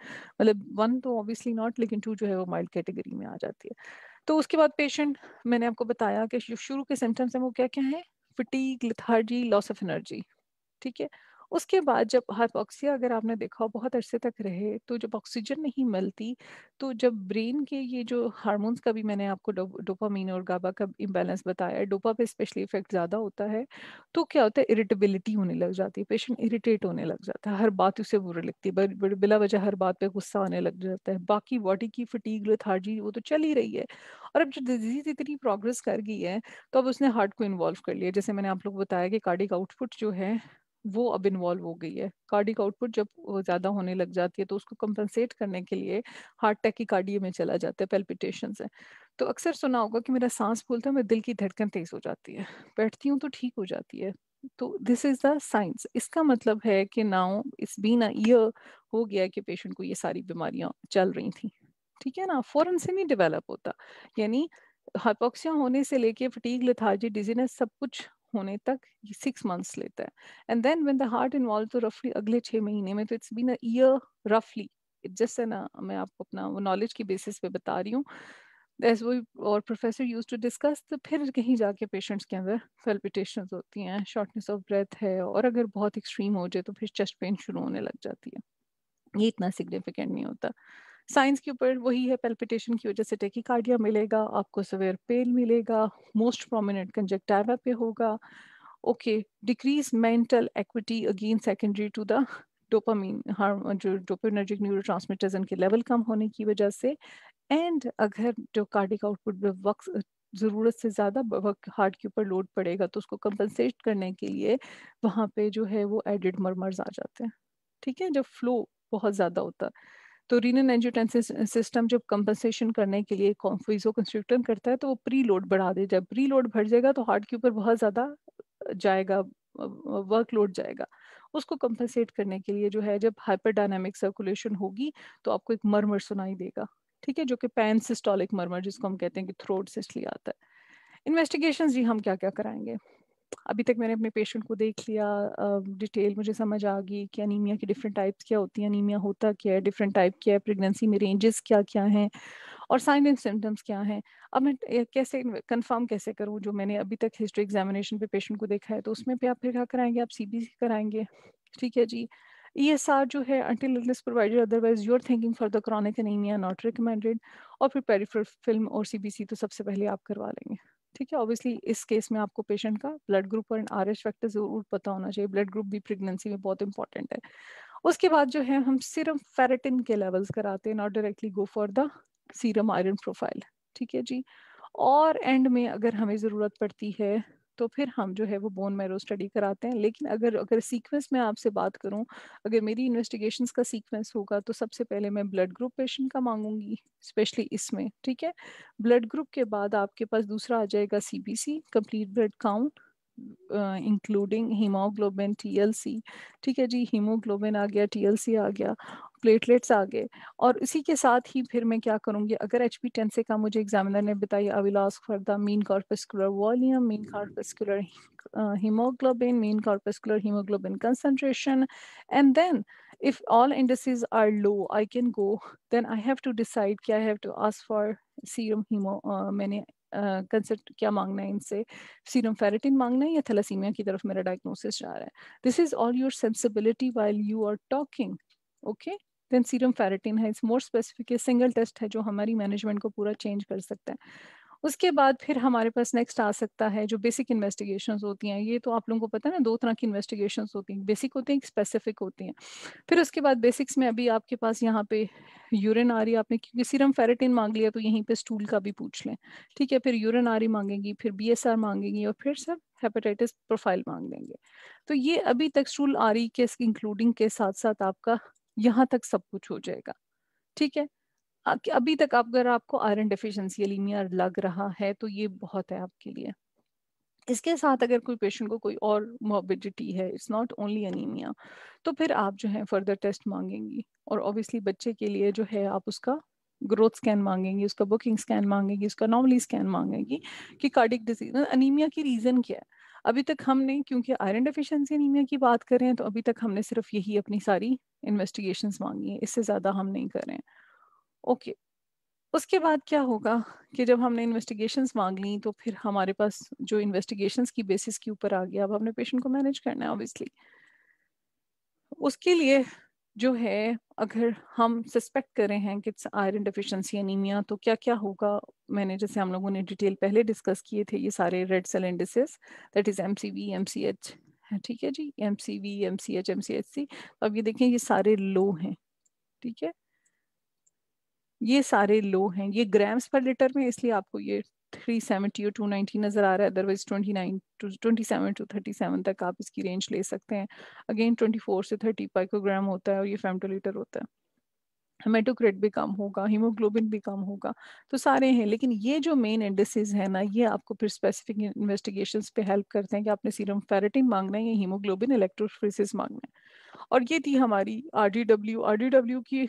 मतलब वन तो ऑब्वियसली नॉट लेकिन टू जो है वो माइल्ड कैटेगरी में आ जाती है तो उसके बाद पेशेंट मैंने आपको बताया कि शुरू के सिम्टम्स हैं वो क्या क्या हैं fatigue lethargy loss of energy ठीक है उसके बाद जब हाइपोक्सिया अगर आपने देखा हो बहुत अरसे तक रहे तो जब ऑक्सीजन नहीं मिलती तो जब ब्रेन के ये जो हार्मोन्स का भी मैंने आपको डोपामीन और गाबा का इम्बेलेंस बताया डोपा पे स्पेशली इफेक्ट ज़्यादा होता है तो क्या होता है इरिटेबिलिटी होने लग जाती है पेशेंट इरिटेट होने लग जाता है हर बात उसे बुरी लगती है बिला वजह हर बात पर गुस्सा आने लग जाता है बाकी बॉडी की फटीक लथार्जी वो तो चल ही रही है और अब जो डिजीज इतनी प्रोग्रेस कर गई है तो अब उसने हार्ट को इन्वॉल्व कर लिया जैसे मैंने आप लोग बताया कि कार्डिक आउटपुट जो है वो अब इन्वॉल्व हो गई है कार्डिक आउटपुट जब ज्यादा होने लग जाती है तो उसको कंपनसेट करने के लिए हार्ट अटैक की कार्डियो में चला जाता है पेल्पिटेशन है तो अक्सर सुना होगा कि मेरा सांस फूलता है मेरे दिल की धड़कन तेज हो जाती है बैठती हूँ तो ठीक हो जाती है तो दिस इज द साइंस इसका मतलब है कि now it's been a year हो गया कि पेशेंट को ये सारी बीमारियां चल रही थी ठीक है ना फौरन से नहीं डेवलप होता यानी हाइपोक्सिया होने से लेके फटीक लिथार्जी डिजीनेस सब कुछ होने तक सिक्स मंथ्स लेता है and then when the heart involve तो रफली अगले छः महीने में तो इट्स बीन अ ईयर रफली जस्ट है ना मैं आपको अपना वो नॉलेज की बेसिस पे बता रही हूँ एज वो और प्रोफेसर यूज टू डिस्कस तो फिर कहीं जाके पेशेंट्स के अंदर फेल्पिटेशन होती हैं शॉर्टनेस ऑफ ब्रेथ है और अगर बहुत एक्सट्रीम हो जाए तो फिर चेस्ट पेन शुरू होने लग जाती है ये इतना सिग्निफिकेंट नहीं होता साइंस के ऊपर वही है पेल्पिटेशन की वजह से टेकिकार्डिया मिलेगा आपको सवेर पेल मिलेगा मोस्ट प्रोमिनेंट कंजेक्टाइवा पे होगा okay decrease mental acuity again secondary to the dopamine हार जो डोपामिनर्जिक न्यूरोट्रांसमीटर्स इनके लेवल कम होने की वजह से एंड अगर जो कार्डिक आउटपुट वक्त ज़रूरत से ज़्यादा हार्ट के ऊपर लोड पड़ेगा तो उसको कंपनसेट करने के लिए वहाँ पे जो है वो एडिड मरमर्स आ जाते हैं ठीक है जब फ्लो बहुत ज़्यादा होता है तो रीनन एंजियोटेंसिस सिस्टम जब कंपनसेशन करने के लिए फिजो कंस्ट्रिक्टन करता है तो वो प्री लोड बढ़ा दे जब प्री लोड बढ़ जाएगा तो हार्ट के ऊपर बहुत ज़्यादा जाएगा वर्क लोड जाएगा उसको कंपनसेट करने के लिए जो है जब हाइपर डायनामिक सर्कुलेशन होगी तो आपको एक मरमर सुनाई देगा ठीक है जो कि पैन सिस्टोलिक मरमर जिसको हम कहते हैं कि थ्रोट से इसलिए आता है इन्वेस्टिगेशन जी हम क्या क्या कराएंगे अभी तक मैंने अपने पेशेंट को देख लिया डिटेल मुझे समझ आ गई कि अनीमिया की डिफरेंट टाइप्स क्या होती हैं अनीमिया होता क्या है डिफरेंट टाइप क्या है प्रेगनेंसी में रेंजेस क्या क्या हैं और साइन एंड सिम्टम्स क्या हैं अब मैं कैसे कंफर्म कैसे करूं जो मैंने अभी तक हिस्ट्री एग्जामिनेशन पे पेशेंट को देखा है तो उसमें पे आप फिर क्या कराएंगे आप सी कराएंगे ठीक है जी ई एस आर जो है until illness provided otherwise you are thinking for the chronic anaemia not recommended और फिर पेरिफेरल फिल्म और सी तो सबसे पहले आप करवा लेंगे ठीक है ऑब्वियसली इस केस में आपको पेशेंट का ब्लड ग्रुप और आर एच फैक्टर जरूर पता होना चाहिए ब्लड ग्रुप भी प्रेगनेंसी में बहुत इंपॉर्टेंट है उसके बाद जो है हम सीरम फेरेटिन के लेवल्स कराते हैं not directly go for the serum iron profile ठीक है जी और एंड में अगर हमें ज़रूरत पड़ती है तो फिर हम जो है वो बोन मैरो स्टडी कराते हैं लेकिन अगर अगर सीक्वेंस में आपसे बात करूं अगर मेरी इन्वेस्टिगेशन का सीक्वेंस होगा तो सबसे पहले मैं ब्लड ग्रुप पेशेंट का मांगूंगी स्पेशली इसमें ठीक है ब्लड ग्रुप के बाद आपके पास दूसरा आ जाएगा CBC complete blood count including haemoglobin TLC ठीक है जी हीमोग्लोबिन आ गया टीएलसी आ गया प्लेटलेट्स आ गए और इसी के साथ ही फिर मैं क्या करूँगी अगर एच पी टेन से कम मुझे एग्जामिनर ने बताई I will ask for the mean corpuscular volume mean corpuscular haemoglobin mean corpuscular haemoglobin concentration and then if all indices are low I can go then I have to decide कि I have to ask for serum haemo मैंने concept uh, क्या मांगना है इनसे serum ferritin मांगना है या thalassaemia की तरफ मेरा डायग्नोसिस जा रहा है this is all your sensibility while you are talking okay then serum ferritin है it's more specific single test है जो हमारी मैनेजमेंट को पूरा चेंज कर सकता है उसके बाद फिर हमारे पास नेक्स्ट आ सकता है जो बेसिक इन्वेस्टिगेशंस होती हैं ये तो आप लोगों को पता है ना दो तरह की इन्वेस्टिगेशंस होती हैं बेसिक होती हैं स्पेसिफिक होती हैं फिर उसके बाद बेसिक्स में अभी आपके पास यहाँ पे यूरिन आ रही है आपने क्योंकि सीरम फेरेटिन मांग लिया तो यहीं पे स्टूल का भी पूछ लें ठीक है फिर यूरिन आ रही मांगेंगी फिर बी एस आर मांगेंगी और फिर सब हेपेटाइटिस प्रोफाइल मांग लेंगे तो ये अभी तक स्टूल रही के इंक्लूडिंग के साथ साथ आपका यहाँ तक सब कुछ हो जाएगा ठीक है अभी तक अगर आपको आयरन डिफिशेंसी एलिमिया लग रहा है तो ये बहुत है आपके लिए इसके साथ अगर कोई पेशेंट को कोई और मोबिडिटी है इट्स नॉट ओनली एनीमिया तो फिर आप जो है फर्दर टेस्ट मांगेंगी और ऑब्वियसली बच्चे के लिए जो है आप उसका ग्रोथ स्कैन मांगेंगी उसका बुकिंग स्कैन मांगेगी उसका नॉर्मली स्कैन मांगेंगी कि कार्डिक डिजीज अनीमिया की रीज़न क्या है अभी तक हमने क्योंकि आयरन डेफिशिएंसी एनीमिया की बात कर रहे हैं तो अभी तक हमने सिर्फ यही अपनी सारी इन्वेस्टिगेशन मांगी है इससे ज़्यादा हम नहीं कर रहे हैं ओके उसके बाद क्या होगा कि जब हमने इन्वेस्टिगेशंस मांग ली तो फिर हमारे पास जो इन्वेस्टिगेशंस की बेसिस के ऊपर आ गया अब हमने पेशेंट को मैनेज करना है ऑब्वियसली उसके लिए जो है अगर हम सस्पेक्ट करें हैं कि इट्स आयरन डिफिशेंसी एनीमिया तो क्या क्या होगा मैंने जैसे हम लोगों ने डिटेल पहले डिस्कस किए थे ये सारे red cell indices that is M C V M C H ठीक है जी M C V M C H M C H C अब ये देखें ये सारे लो हैं ठीक है ये सारे लो हैं ये ग्राम्स पर लीटर में इसलिए आपको ये थ्री सेवेंटी और टू नाइनटी नज़र आ रहा है otherwise nine to seven to thirty seven तक आप इसकी रेंज ले सकते हैं अगेन ट्वेंटी फोर से थर्टी पाइकोग्राम होता है और ये फेमटोलीटर होता है हेमेटोक्रेट भी कम होगा हीमोग्लोबिन भी कम होगा तो सारे हैं लेकिन ये जो मेन इंडिसेज है ना ये आपको फिर स्पेसिफिक इन्वेस्टिगेशन पे हेल्प करते हैं कि आपने सीरम फेरेटिन मांगना है या हीमोग्लोबिन इलेक्ट्रोफ्रेसिस मांगना है और ये थी हमारी R D W R D W की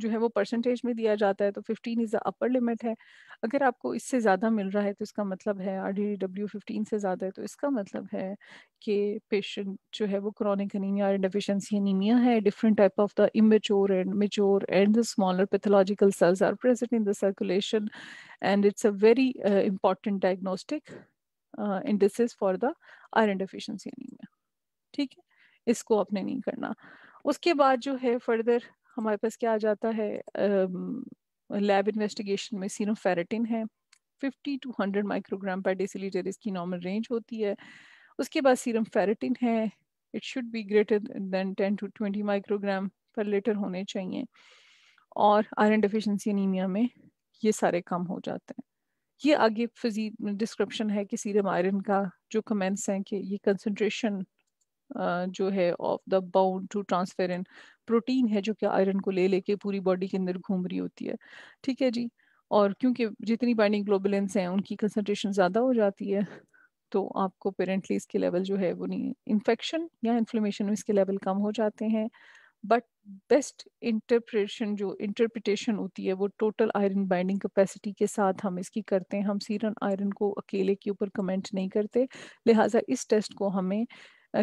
जो है वो परसेंटेज में दिया जाता है तो 15 इज़ द अपर लिमिट है अगर आपको इससे ज़्यादा मिल रहा है तो इसका मतलब है आर डी डब्ल्यू फिफ्टीन से ज़्यादा है तो इसका मतलब है कि पेशेंट जो है वो chronic anaemia and deficiency anaemia है different type of the immature and mature and the smaller pathological cells are present in the circulation and it's a very important diagnostic indices for the iron deficiency anaemia ठीक है इसको आपने नहीं करना उसके बाद जो है फर्दर हमारे पास क्या आ जाता है लैब इन्वेस्टिगेशन में सीनोफेरेटिन है 50 टू 100 माइक्रोग्राम पर डेसीलीटर इसकी नॉर्मल रेंज होती है उसके बाद सीरम फेरेटिन है it should be greater than 10 to 20 microgram per litre होने चाहिए और आयरन डिफिशेंसी एनीमिया में ये सारे कम हो जाते हैं ये आगे फिजी डिस्क्रिप्शन है कि सीरम आयरन का जो कमेंट्स हैं कि ये कंसनट्रेशन जो है of the bound to transferrin protein है जो कि आयरन को ले लेके पूरी बॉडी के अंदर घूम रही होती है ठीक है जी और क्योंकि जितनी बाइंडिंग ग्लोबुलेंस हैं उनकी कंसनट्रेशन ज़्यादा हो जाती है तो आपको पेरेंटली इसके लेवल जो है वो नहीं इन्फेक्शन या इन्फ्लेमेशन में इसके लेवल कम हो जाते हैं बट बेस्ट इंटरप्रेशन जो इंटरप्रिटेशन होती है वो टोटल आयरन बाइंडिंग कैपेसिटी के साथ हम इसकी करते हैं हम सीरन आयरन को अकेले के ऊपर कमेंट नहीं करते लिहाजा इस टेस्ट को हमें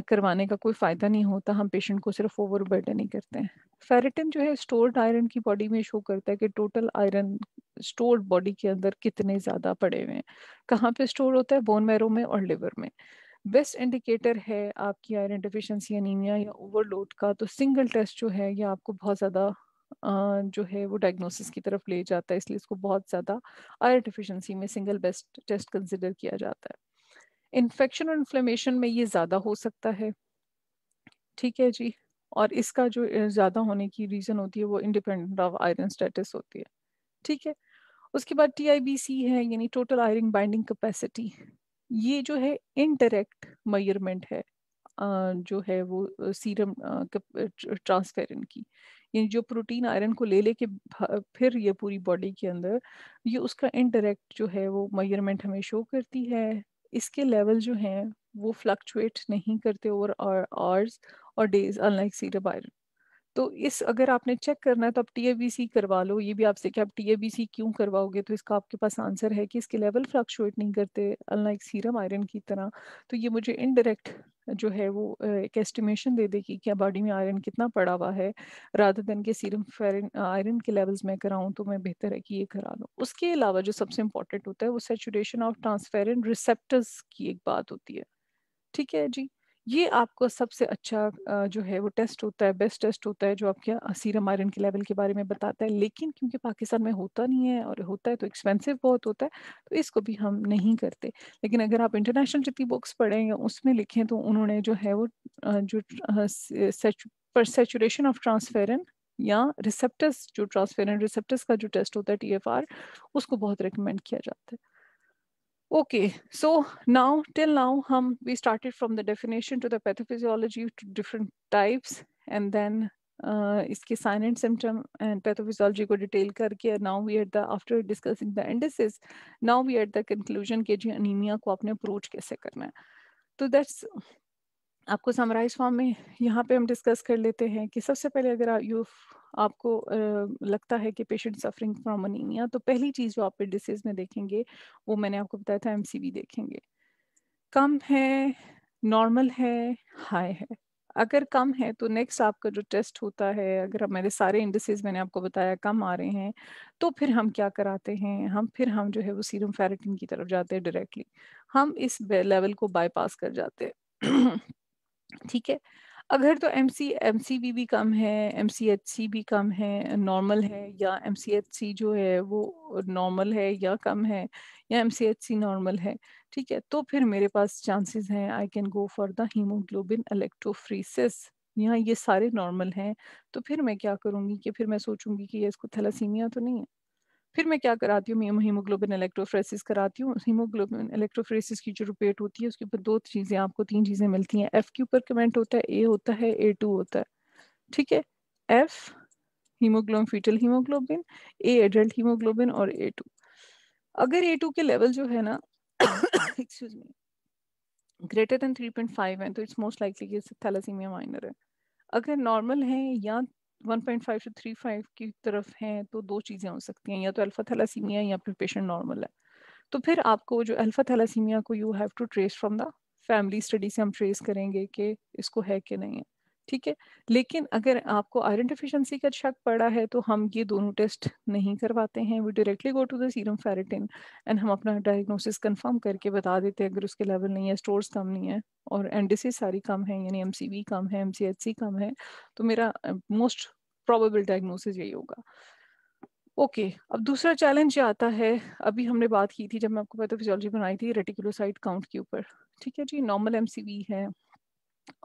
करवाने का कोई फ़ायदा नहीं होता हम पेशेंट को सिर्फ ओवर ही करते हैं फेरेटिन जो है स्टोर्ड आयरन की बॉडी में शो करता है कि टोटल आयरन स्टोर्ड बॉडी के अंदर कितने ज़्यादा पड़े हुए हैं कहाँ पे स्टोर होता है बोन मैरो में और लिवर में बेस्ट इंडिकेटर है आपकी आयरन डिफिशेंसी एनीमिया या ओवरलोड का तो सिंगल टेस्ट जो है ये आपको बहुत ज़्यादा जो है वो डायग्नोसिस की तरफ ले जाता है इसलिए इसको बहुत ज़्यादा आयरन डिफिशेंसी में सिंगल बेस्ट टेस्ट कंसिडर किया जाता है इन्फेक्शन और इन्फ्लेमेशन में ये ज़्यादा हो सकता है ठीक है जी और इसका जो ज़्यादा होने की रीज़न होती है वो इंडिपेंडेंट ऑफ आयरन स्टेटस होती है ठीक है उसके बाद टी है यानी टोटल आयरन बाइंडिंग कैपेसिटी ये जो है इनडायरेक्ट मयरमेंट है जो है वो सीरम ट्रांसफेरिन की यानी जो प्रोटीन आयरन को ले लेके फिर ये पूरी बॉडी के अंदर ये उसका इनडायरेक्ट जो है वो मयरमेंट हमें शो करती है इसके लेवल जो हैं वो फ्लक्चुएट नहीं करते ओवर आवर्स और डेज अनलाइक सीरम आयरन तो इस अगर आपने चेक करना है तो आप टी करवा लो ये भी आपसे कि आप टी क्यों करवाओगे तो इसका आपके पास आंसर है कि इसके लेवल फ्लक्चुएट नहीं करते अनलाइक सीरम आयरन की तरह तो ये मुझे इनडायरेक्ट जो है वो एक एस्टिमेशन दे देगी क्या बॉडी में आयरन कितना पड़ा हुआ है राधा दिन के सीरम फेरन आयरन के लेवल्स में कराऊं तो मैं बेहतर है कि ये करा लूँ उसके अलावा जो सबसे इम्पोर्टेंट होता है वो सेचुरेशन ऑफ ट्रांसफेरेंट रिसेप्टर्स की एक बात होती है ठीक है जी ये आपको सबसे अच्छा जो है वो टेस्ट होता है बेस्ट टेस्ट होता है जो आपके सीरम आयरन के लेवल के बारे में बताता है लेकिन क्योंकि पाकिस्तान में होता नहीं है और होता है तो एक्सपेंसिव बहुत होता है तो इसको भी हम नहीं करते लेकिन अगर आप इंटरनेशनल जितनी बुक्स पढ़ें या उसमें लिखें तो उन्होंने जो है वो जो सेचुरेशन ऑफ ट्रांसफेरन या रिसेप्टस जो ट्रांसफेरन रिसेप्टस का जो टेस्ट होता है टी उसको बहुत रिकमेंड किया जाता है okay so now, till now हम we started from the definition to the pathophysiology to different types, and then इसके sign and symptom and pathophysiology को डिटेल करके now we at the after discussing the indices now we at the conclusion के जी anaemia को आपने approach कैसे करना है तो दैट्स आपको समराइज फॉर्म में यहाँ पे हम डिस्कस कर लेते हैं कि सबसे पहले अगर यू आपको लगता है कि पेशेंट सफरिंग फ्रॉम अनिमिया तो पहली चीज़ जो आप पे डिसीज में देखेंगे वो मैंने आपको बताया था एम देखेंगे कम है नॉर्मल है हाई है अगर कम है तो नेक्स्ट आपका जो टेस्ट होता है अगर हमारे सारे इंडसेज मैंने आपको बताया कम आ रहे हैं तो फिर हम क्या कराते हैं हम फिर हम जो है वो सीरम फेरेटिन की तरफ जाते हैं डायरेक्टली हम इस लेवल को बाईपास कर जाते हैं <clears throat> ठीक है अगर तो M C M C V भी कम है एम सी एच सी भी कम है नॉर्मल है हम्म। या एम सी एच सी जो है वो नॉर्मल है या कम है या M C H C normal है ठीक है तो फिर मेरे पास चांसेस हैं I can go for the haemoglobin electrophoresis यहाँ ये सारे नॉर्मल हैं तो फिर मैं क्या करूँगी कि फिर मैं सोचूंगी कि ये इसको थैलासीमिया तो नहीं है फिर मैं क्या कराती हूँ हीमोग्लोबिन इलेक्ट्रोफ्रेसिस कराती हूँ हीमोग्लोबिन इलेक्ट्रोफ्रेसिस की जो रिपेट होती है उसके ऊपर दो चीज़ें आपको तीन चीज़ें मिलती हैं एफ के ऊपर कमेंट होता है ए होता है ए टू होता है ठीक है F haemoglobin foetal haemoglobin A adult haemoglobin और ए टू अगर ए टू के लेवल जो है ना excuse me greater than five है तो इट्स मोस्ट लाइकली कि माइनर है अगर नॉर्मल है या 1.5 से 3.5 की तरफ हैं तो दो चीज़ें हो सकती हैं या तो अल्फा थैलासीमिया या फिर पेशेंट नॉर्मल है तो फिर आपको जो अल्फा थैलासीमिया को you have to trace from the family study से हम ट्रेस करेंगे कि इसको है कि नहीं है ठीक है लेकिन अगर आपको आयरन डिफिशेंसी का शक पड़ा है तो हम ये दोनों टेस्ट नहीं करवाते हैं we directly go to the serum ferritin and हम अपना डायग्नोसिस कंफर्म करके बता देते हैं अगर उसके लेवल नहीं है स्टोर्स कम नहीं है और एनडीसी सारी कम है यानी एमसीबी कम है एमसीएचसी कम है तो मेरा मोस्ट प्रोबेबल डायग्नोसिस यही होगा ओके okay, अब दूसरा चैलेंज ये आता है अभी हमने बात की थी जब मैं आपको फिजियोलॉजी बनाई थी रेटिकुलोसाइट काउंट के ऊपर ठीक है जी नॉर्मल एमसीबी है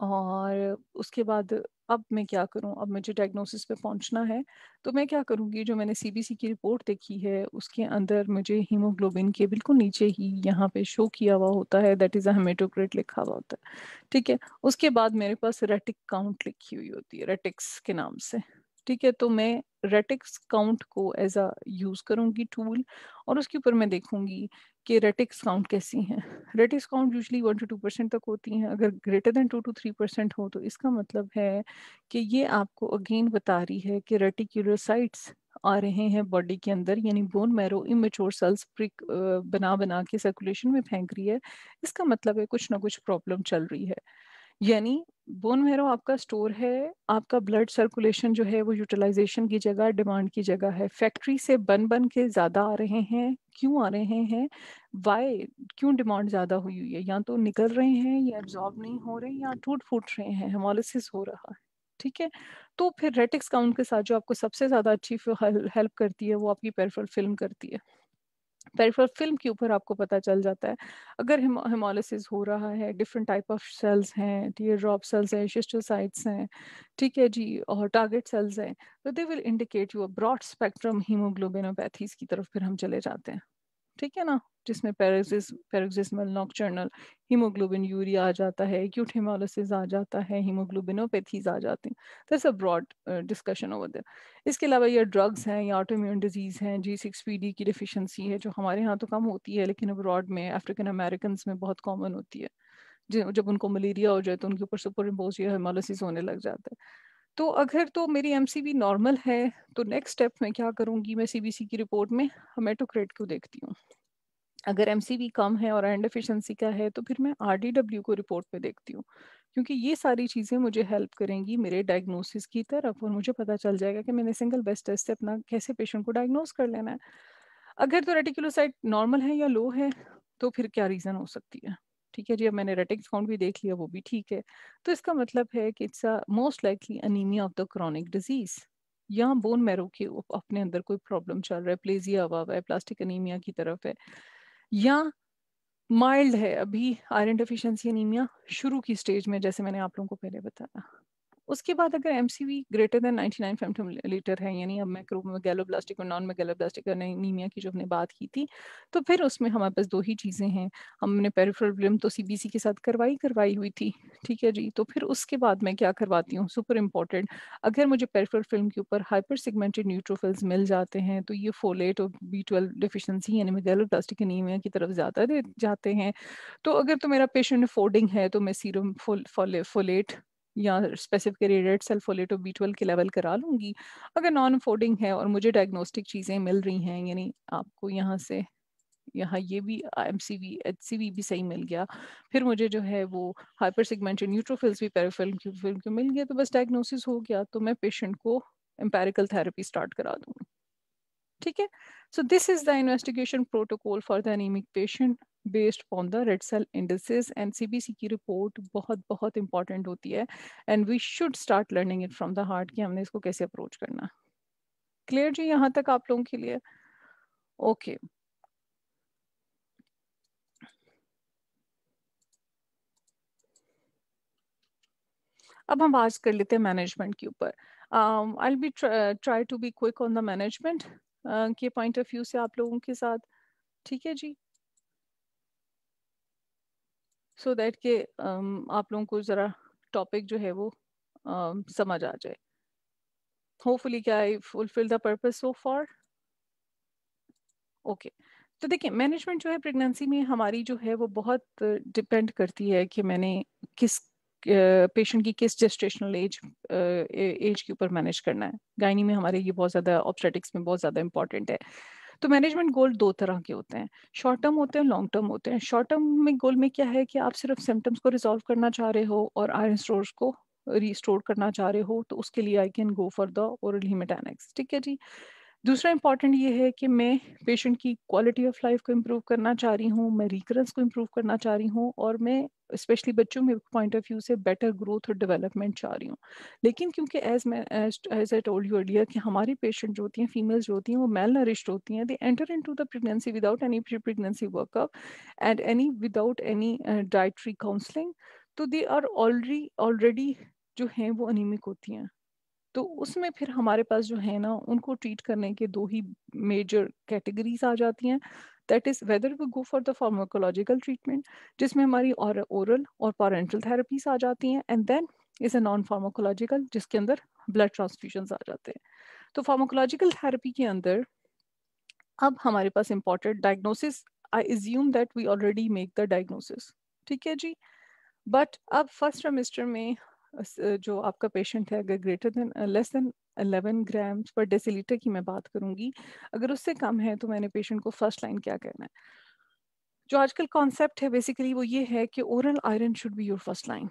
और उसके बाद अब मैं क्या करूं अब मुझे डायग्नोसिस पे पहुंचना है तो मैं क्या करूंगी जो मैंने सीबीसी की रिपोर्ट देखी है उसके अंदर मुझे हीमोग्लोबिन के बिल्कुल नीचे ही यहाँ पे शो किया हुआ होता है दैट इज़ अ लिखा हुआ होता है ठीक है उसके बाद मेरे पास रेटिक काउंट लिखी हुई होती है रेटिक्स के नाम से ठीक है तो मैं रेटिक्स काउंट को एज अ यूज़ करूंगी टूल और उसके ऊपर मैं देखूंगी कि रेटिक्स काउंट कैसी हैं retics count usually one to two percent तक होती हैं अगर greater than two to three percent हो तो इसका मतलब है कि ये आपको अगेन बता रही है कि रेटिक्यूलोसाइट्स आ रहे हैं बॉडी के अंदर यानी बोन मैरो इमेच्योर सेल्स प्रिक बना बना के सर्कुलेशन में फेंक रही है इसका मतलब है कुछ ना कुछ प्रॉब्लम चल रही है यानी बोन मेरो आपका स्टोर है आपका ब्लड सर्कुलेशन जो है वो यूटिलाइजेशन की जगह डिमांड की जगह है फैक्ट्री से बन बन के ज़्यादा आ रहे हैं क्यों आ रहे हैं वाई क्यों डिमांड ज़्यादा हुई हुई है या तो निकल रहे हैं या एब्जॉर्ब नहीं हो रहे या टूट फूट रहे हैं हेमोलिसिस हो रहा है ठीक है तो फिर रेटिक्स काउंट के साथ जो आपको सबसे ज़्यादा अच्छी हेल्प करती है वो आपकी पेरफल फिल्म करती है पेरिफेरल फिल्म के ऊपर आपको पता चल जाता है अगर हिमोलिसिस हो रहा है डिफरेंट टाइप ऑफ सेल्स हैं टीयर ड्रॉप सेल्स हैं शिस्टोसाइट्स हैं ठीक है जी और टारगेट सेल्स हैं तो they will indicate you a broad spectrum haemoglobinopathies की तरफ फिर हम चले जाते हैं ठीक है ना जिसमें पैराजिस नॉकचर्नल हीमोग्लोबिन यूरिया आ जाता है एक्यूट हिमोलिसिस आ जाता है हीमोग्लोबिनोपैथीज आ जाती हैं this a broad discussion over there इसके अलावा ये ड्रग्स हैं या ऑटोम्यून डिजीज़ हैं जी सिक्स पी डी की डिफिशेंसी है जो हमारे यहाँ तो कम होती है लेकिन अब्रॉड में अफ्रीकन अमेरिकन में बहुत कॉमन होती है जब उनको मलेरिया हो जाए तो उनके ऊपर सुपर इम्पोज या हिमोलिसिस होने लग जाता है तो अगर तो मेरी एम नॉर्मल है तो नेक्स्ट स्टेप मैं क्या करूँगी मैं सी की रिपोर्ट में हमेटोक्रेट तो को देखती हूँ अगर एम कम है और एंड डिफिशेंसी का है तो फिर मैं आर को रिपोर्ट में देखती हूँ क्योंकि ये सारी चीज़ें मुझे हेल्प करेंगी मेरे डायग्नोसिस की तरफ और मुझे पता चल जाएगा कि मैंने सिंगल बेस्ट टेस्ट से अपना कैसे पेशेंट को डायग्नोस कर लेना है अगर तो रेटिकुलोसाइट नॉर्मल है या लो है तो फिर क्या रीज़न हो सकती है ठीक है जी अब मैंने रेटिक्स काउंट भी देख लिया वो भी ठीक है तो इसका मतलब है कि it's most likely anaemia of the chronic disease या बोन मैरो के अपने अंदर कोई प्रॉब्लम चल रहा है प्लेजिया हुआ हुआ है प्लास्टिक अनीमिया की तरफ है या माइल्ड है अभी आयरन डिफिशेंसी अनिमिया शुरू की स्टेज में जैसे मैंने आप लोगों को पहले बताया उसके बाद अगर M greater than 99 nine femto litre है यानी अब मैक्रो मेगेलोब्लास्टिक और नॉन मेगेलोब्लास्टिक नीमिया की जो हमने बात की थी तो फिर उसमें हमारे पास दो ही चीज़ें हैं हमने पेरिफेरल ब्लम तो सी बी सी के साथ करवाई करवाई हुई थी ठीक है जी तो फिर उसके बाद मैं क्या करवाती हूँ सुपर इम्पोर्टेंट अगर मुझे पेरिफेरल फिल्म के ऊपर हाइपर सिगमेंटेड न्यूट्रोफिल्स मिल जाते हैं तो ये फोलेट और बी ट्वेल्व डिफिशेंसी यानी मेगेलोब्लास्टिक नीमिया की तरफ ज़्यादा जाते हैं तो अगर तो मेरा पेशेंट अफोर्डिंग है तो मैं सीरम फोलेट या specifically red cell folate or B twelve के लेवल करा लूँगी अगर नॉन अफोर्डिंग है और मुझे डायग्नोस्टिक चीज़ें मिल रही हैं यानी आपको यहाँ से यहाँ ये भी M C V H C V भी सही मिल गया फिर मुझे जो है वो हाइपर सेगमेंटेड न्यूट्रोफिल्स भी पेरोफिल क्यूफिल मिल गया तो बस डायग्नोसिस हो गया तो मैं पेशेंट को एम्पेरिकल थेरेपी स्टार्ट करा दूँगी ठीक है so this is the investigation protocol for the anaemic patient based on the red cell indices and C B C की रिपोर्ट बहुत बहुत इंपॉर्टेंट होती है and we should start learning it from the heart कि हमने इसको कैसे approach करना क्लियर जी यहाँ तक आप लोगों के लिए ओके okay. अब हम बात कर लेते हैं मैनेजमेंट के ऊपर I be try to be quick on the management के पॉइंट ऑफ व्यू से आप लोगों के साथ ठीक है जी सो दैट के um, आप लोगों को ज़रा टॉपिक जो है वो um, समझ आ जाए होपफुली क्या I fulfil the purpose so for okay तो देखिए मैनेजमेंट जो है प्रेगनेंसी में हमारी जो है वो बहुत डिपेंड करती है कि मैंने किस पेशेंट की किस जेस्टेशनल एज एज के ऊपर मैनेज करना है गायनी में हमारे ये बहुत ज़्यादा ऑप्शेटिक्स में बहुत ज़्यादा इंपॉर्टेंट है तो मैनेजमेंट गोल दो तरह के होते हैं शॉर्ट टर्म होते हैं लॉन्ग टर्म होते हैं शॉर्ट टर्म में गोल में क्या है कि आप सिर्फ सिम्टम्स को रिजोल्व करना चाह रहे हो और आयरन स्टोर्स को रिस्टोर करना चाह रहे हो तो उसके लिए I can go for the oral ठीक है जी दूसरा इंपॉर्टेंट ये है कि मैं पेशेंट की क्वालिटी ऑफ लाइफ को इम्प्रूव करना चाह रही हूँ मैं रिकरेंस को इम्प्रूव करना चाह रही हूँ और मैं स्पेशली बच्चों में पॉइंट ऑफ व्यू से बेटर ग्रोथ और डेवलपमेंट चाह रही हूँ लेकिन क्योंकि एज मैं as I told you earlier कि हमारी पेशेंट जो होती हैं फीमेल्स जो होती हैं वो मेल नरिश्ड होती हैं they enter in to the pregnancy without any pregnancy workup and any without any dietary counselling तो दे आर ऑलरेडी ऑलरेडी जो हैं वो अनिमिक होती हैं तो उसमें फिर हमारे पास जो है ना उनको ट्रीट करने के दो ही मेजर कैटेगरीज आ जाती हैं that is whether we go for the pharmacological treatment जिसमें हमारी और ओरल और पारेंटल थेरेपीज आ जाती हैं and then is a non pharmacological जिसके अंदर ब्लड ट्रांसफ्यूजन आ जाते हैं तो फार्माकोलॉजिकल थेरेपी के अंदर अब हमारे पास important diagnosis I assume that we already make the diagnosis ठीक है जी बट अब फर्स्ट सेमेस्टर में जो आपका पेशेंट है अगर greater than less than 11 grams per decilitre की मैं बात करूंगी अगर उससे कम है तो मैंने पेशेंट को फर्स्ट लाइन क्या कहना है जो आजकल कॉन्सेप्ट है बेसिकली वो ये है कि oral iron should be your first line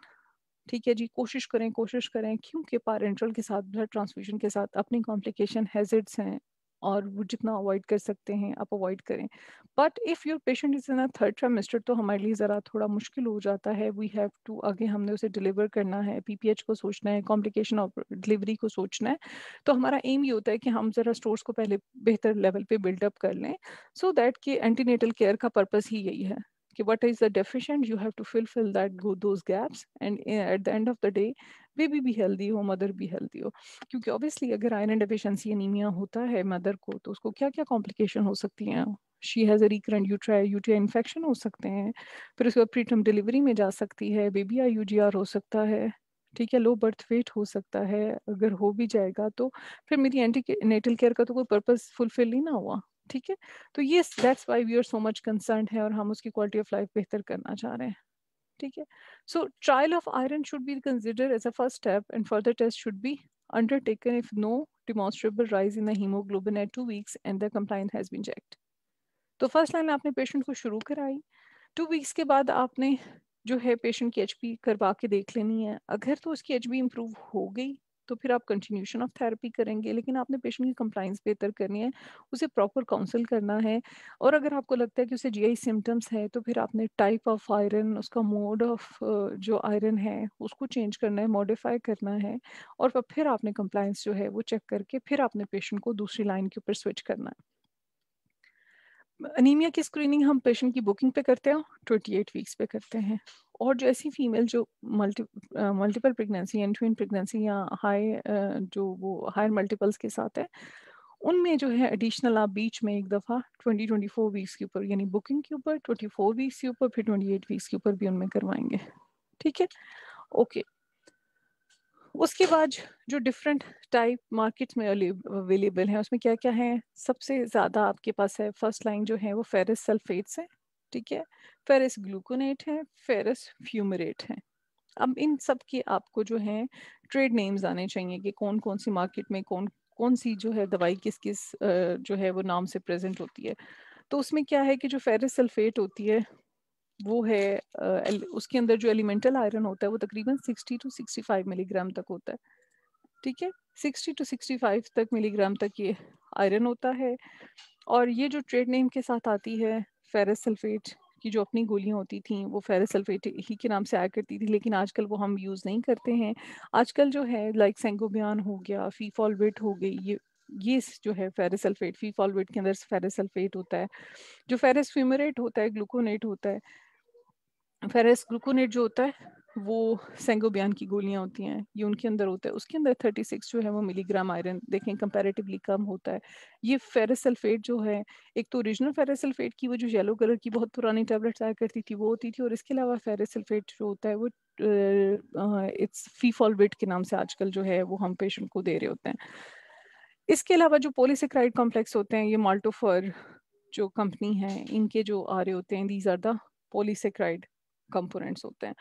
ठीक है जी कोशिश करें कोशिश करें क्योंकि पारेंट्रल के साथ ब्लड ट्रांसफ्यूजन के साथ अपनी कॉम्प्लिकेशन हैजर्ड्स हैं और वो जितना अवॉइड कर सकते हैं आप अवॉइड करें but if your patient is in third trimester तो हमारे लिए ज़रा थोड़ा मुश्किल हो जाता है वी हैव टू आगे हमने उसे डिलीवर करना है पीपीएच को सोचना है कॉम्प्लिकेशन ऑफ डिलीवरी को सोचना है तो हमारा एम ये होता है कि हम ज़रा स्टोर्स को पहले बेहतर लेवल पे बिल्डअप कर लें सो so दैट कि एंटीनेटल केयर का पर्पज़ ही यही है कि is the deficient you have to fulfil that go those gaps and at the end of the day baby भी हेल्दी हो मदर भी हेल्दी हो क्योंकि ऑब्वियसली अगर आयरन डेफिशिएंसी एनीमिया होता है मदर को तो उसको क्या क्या कॉम्प्लिकेशन हो सकती हैं शी हैज़ रिकरेंट यूट्राई यूटीआई इन्फेक्शन हो सकते हैं फिर उसके बाद प्रीटम डिलीवरी में जा सकती है बेबी आई यूजीआर हो सकता है ठीक है लो बर्थ वेट हो सकता है अगर हो भी जाएगा तो फिर मेरी एंटी नेटल केयर का तो कोई पर्पज़ फुलफिल ही ना हुआ ठीक है तो ये that's why we are so much concern है और हम उसकी क्वालिटी ऑफ लाइफ बेहतर करना चाह रहे हैं ठीक है so trial of iron should be consider as a first step and further test should be undertaken if no demonstrable rise in haemoglobin at two weeks and the the has been checked तो first line आपने patient को शुरू कराई two weeks के बाद आपने जो है पेशेंट की एच करवा के देख लेनी है अगर तो उसकी एच बी इम्प्रूव हो गई तो फिर आप कंटिन्यूशन ऑफ थेरेपी करेंगे लेकिन आपने पेशेंट की कंप्लाइंस बेहतर करनी है उसे प्रॉपर काउंसिल करना है और अगर आपको लगता है कि उसे जीआई सिम्टम्स है तो फिर आपने टाइप ऑफ आयरन उसका मोड ऑफ जो आयरन है उसको चेंज करना है मॉडिफाई करना है और फिर आपने कंप्लाइंस जो है वो चेक करके फिर आपने पेशेंट को दूसरी लाइन के ऊपर स्विच करना है अनीमिया की स्क्रीनिंग हम पेशेंट की बुकिंग पे करते हैं ट्वेंटी एट वीक्स पे करते हैं और जो ऐसी फीमेल जो multi multiple pregnancy and twin pregnancy या हाई जो वो हायर मल्टीपल्स के साथ है उनमें जो है एडिशनल आप बीच में एक दफ़ा ट्वेंटी ट्वेंटी फोर वीक्स के ऊपर यानी बुकिंग के ऊपर ट्वेंटी फोर वीक्स के ऊपर फिर ट्वेंटी एट वीक्स के ऊपर भी उनमें करवाएंगे ठीक है ओके okay. उसके बाद जो डिफरेंट टाइप मार्केट में अवेलेबल है उसमें क्या क्या है सबसे ज़्यादा आपके पास है फर्स्ट लाइन जो है वो फेरस सल्फेट्स है ठीक है फेरस ग्लूकोनेट है फेरस फ्यूमरेट है अब इन सब के आपको जो है ट्रेड नेम्स आने चाहिए कि कौन कौन सी मार्केट में कौन कौन सी जो है दवाई किस किस जो है वो नाम से प्रेजेंट होती है तो उसमें क्या है कि जो फेरस सल्फेट होती है वो है उसके अंदर जो एलिमेंटल आयरन होता है वो तकरीबन 60 टू 65 मिलीग्राम तक होता है ठीक है 60 टू 65 तक मिलीग्राम तक ये आयरन होता है और ये जो ट्रेड नेम के साथ आती है फेरस सल्फेट की जो अपनी गोलियां होती थी वो फेरस सल्फेट ही के नाम से आया करती थी लेकिन आजकल वो हम यूज़ नहीं करते हैं आजकल जो है लाइक सेंगोबियान हो गया फीफॉलवेट हो गई ये ये जो है फेरस सल्फेट फीफॉलवेट के अंदर फेरस सल्फेट होता है जो फेरस फ्यूमरेट होता है ग्लूकोनेट होता है फेरस ग्लूकोनेट जो होता है वो सेंगोबियान की गोलियां होती हैं ये उनके अंदर होता है उसके अंदर 36 जो है वो मिलीग्राम आयरन देखें कंपैरेटिवली कम होता है ये फेरस सल्फेट जो है एक तो ओरिजिनल फेरस सल्फेट की वो जो येलो कलर की बहुत पुरानी टैबलेट आया करती थी वो होती थी और इसके अलावा फेरस सल्फेट जो होता है वो इट्स फीफॉलवेट के नाम से आजकल जो है वो हम पेशेंट को दे रहे होते हैं इसके अलावा जो पोलिसक्राइड कॉम्प्लेक्स होते हैं ये माल्टोफर जो कंपनी है इनके जो आ रहे होते हैं these are the polysaccharide components होते हैं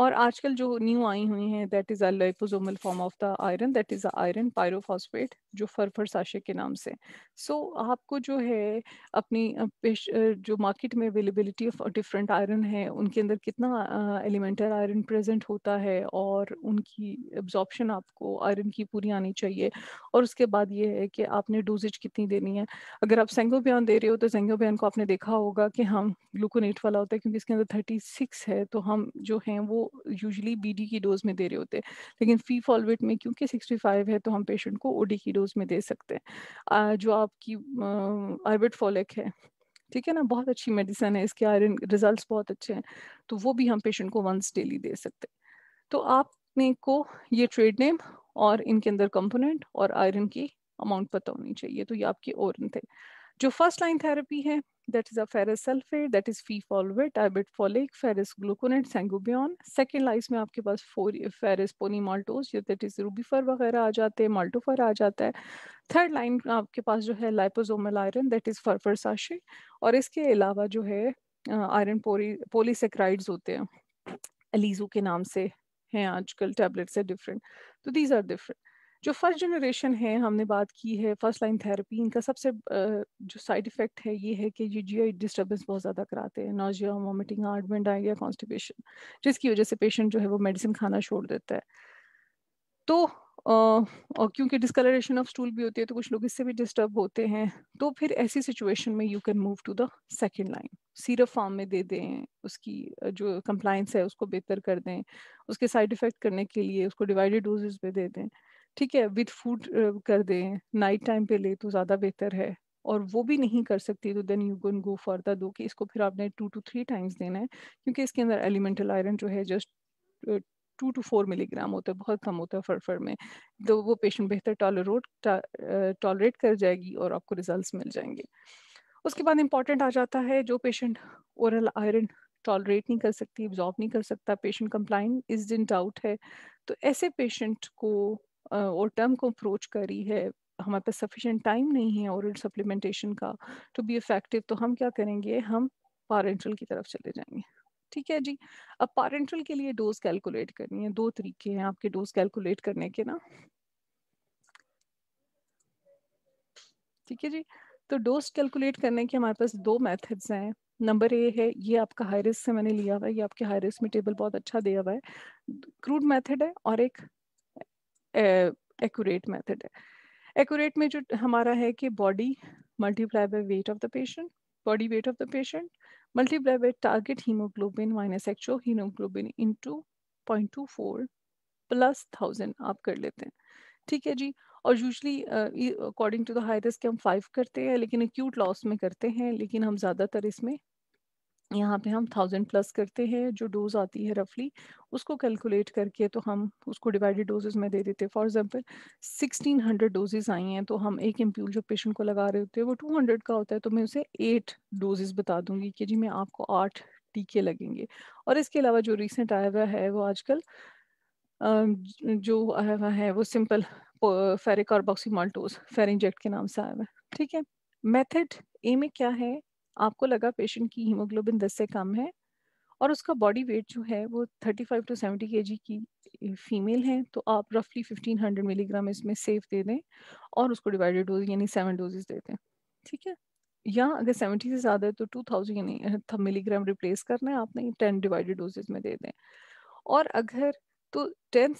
और आजकल जो न्यू आई हुई हैं that is a liposomal form of the iron that is a iron pyrophosphate जो फरफर साशे के नाम से सो so, आपको जो है अपनी जो मार्केट में अवेलेबिलिटी ऑफ डिफरेंट आयरन है उनके अंदर कितना एलिमेंटल आयरन प्रेजेंट होता है और उनकी एब्जॉर्प्शन आपको आयरन की पूरी आनी चाहिए और उसके बाद ये है कि आपने डोजेज कितनी देनी है अगर आप सेंगोबियन दे रहे हो तो सेंगोबियन को आपने देखा होगा कि हम ग्लूकोनेट वाला होता है क्योंकि इसके अंदर थर्टी सिक्स है तो हम जो हैं वो यूजली बीडी की डोज में दे रहे होते हैं लेकिन फी फॉलवेट में क्योंकि 65 है तो हम पेशेंट को ओडी की डोज में दे सकते हैं जो आपकी अर्बिट फॉलिक है ठीक है ना बहुत अच्छी मेडिसिन है इसके आयरन रिजल्ट बहुत अच्छे हैं तो वो भी हम पेशेंट को वंस डेली दे सकते हैं तो आपने को ये ट्रेड नेम और इनके अंदर कंपोनेंट और आयरन की अमाउंट पता होनी चाहिए तो ये आपके ओरन थे जो फर्स्ट लाइन थेरेपी है that is a ferrous sulfate, that is fee folvate, ibit folic, ferrous gluconate, sangubion. Second lies mein aapke paas four ferrous polymaltose, that is rubifer wagaira aa jate हैं maltofer आ जाता है third line आपके पास जो है liposomal iron that is फरफर sachet और इसके अलावा जो है आयरन पोली पोलीसेक्राइड्स होते हैं एलिजो के नाम से हैं आजकल टैबलेट से डिफरेंट तो दीज आर डिफरेंट जो फर्स्ट जनरेशन है हमने बात की है फर्स्ट लाइन थेरेपी इनका सबसे जो साइड इफेक्ट है ये है कि ये जी डिस्टर्बेंस बहुत ज़्यादा कराते हैं नोजिया वॉमिटिंग आर्टमेंट डायरिया कॉन्स्टिपेशन जिसकी वजह से पेशेंट जो है वो मेडिसिन खाना छोड़ देता है तो और क्योंकि डिस्कलरेशन ऑफ स्टूल भी होती है तो कुछ लोग इससे भी डिस्टर्ब होते हैं तो फिर ऐसी सिचुएशन में you can move to the second line syrup form में दे दें उसकी जो कंप्लाइंस है उसको बेहतर कर दें उसके साइड इफेक्ट करने के लिए उसको डिवाइडेड डोजेज में दे दें ठीक है विद फूड कर दें नाइट टाइम पे ले तो ज़्यादा बेहतर है और वो भी नहीं कर सकती तो then you gonna go the दो कि इसको फिर आपने टू टू थ्री टाइम्स देना है क्योंकि इसके अंदर एलिमेंटल आयरन जो है just two to four milligram होता है बहुत कम होता है फरफर में तो वो पेशेंट बेहतर टॉलरोट टॉलरेट कर जाएगी और आपको रिजल्ट मिल जाएंगे उसके बाद इम्पॉर्टेंट आ जाता है जो पेशेंट ओरल आयरन टॉलरेट नहीं कर सकती एब्जॉर्ब नहीं कर सकता पेशेंट कंप्लाइन इस दिन डाउट है तो ऐसे पेशेंट को और टर्म को अप्रोच करी है हमारे पास सफिशेंट टाइम नहीं है ओरल सप्लीमेंटेशन का टू बी इफेक्टिव तो हम क्या करेंगे हम पारेंट्रल की तरफ चले जाएंगे ठीक है जी अब पारेंट्रल के लिए डोज कैलकुलेट करनी है दो तरीके हैं आपके डोज कैलकुलेट करने के ना ठीक है जी तो डोज कैलकुलेट करने के हमारे पास दो मेथड्स हैं नंबर ए है ये आपका हाई रिस्क से मैंने लिया हुआ है ये आपके हाई रिस्क में टेबल बहुत अच्छा दिया हुआ है क्रूड मेथड है और एक एक्यूरेट मेथड है एक्यूरेट में जो हमारा है कि body multiply by weight of the patient body weight of the patient multiply by target haemoglobin minus actual haemoglobin into 0.24 plus thousand आप कर लेते हैं ठीक है जी और usually according to the high risk हम फाइव करते हैं लेकिन एक्यूट लॉस में करते हैं लेकिन हम ज़्यादातर इसमें यहाँ पे हम थाउजेंड प्लस करते हैं जो डोज आती है रफली उसको कैलकुलेट करके तो हम उसको डिवाइडेड डोजेज में दे देते हैं फॉर एग्जांपल 1600 डोजेज आई हैं तो हम एक एम्प्यूल जो पेशेंट को लगा रहे होते हैं वो 200 का होता है तो मैं उसे एट डोजेज बता दूंगी कि जी मैं आपको आठ टीके लगेंगे और इसके अलावा जो रिसेंट आया हुआ है वो आजकल जो आया हुआ है वो सिंपल फेरिक और बॉक्सीमाल्टोज फेर इंजेक्ट के नाम से आया हुआ है ठीक है मेथड ए में क्या है आपको लगा पेशेंट की हीमोग्लोबिन दस से कम है और उसका बॉडी वेट जो है वो 35 टू 70 के की फीमेल है तो आप रफली 1500 मिलीग्राम इसमें सेफ दे दें और उसको डिवाइडेड डोज यानी सेवन डोजेज दे दें ठीक है या अगर 70 से ज़्यादा है तो 2000 यानी मिलीग्राम रिप्लेस करना है आपने टेन डिवाइडेड डोजेज में दे दें और अगर तो टें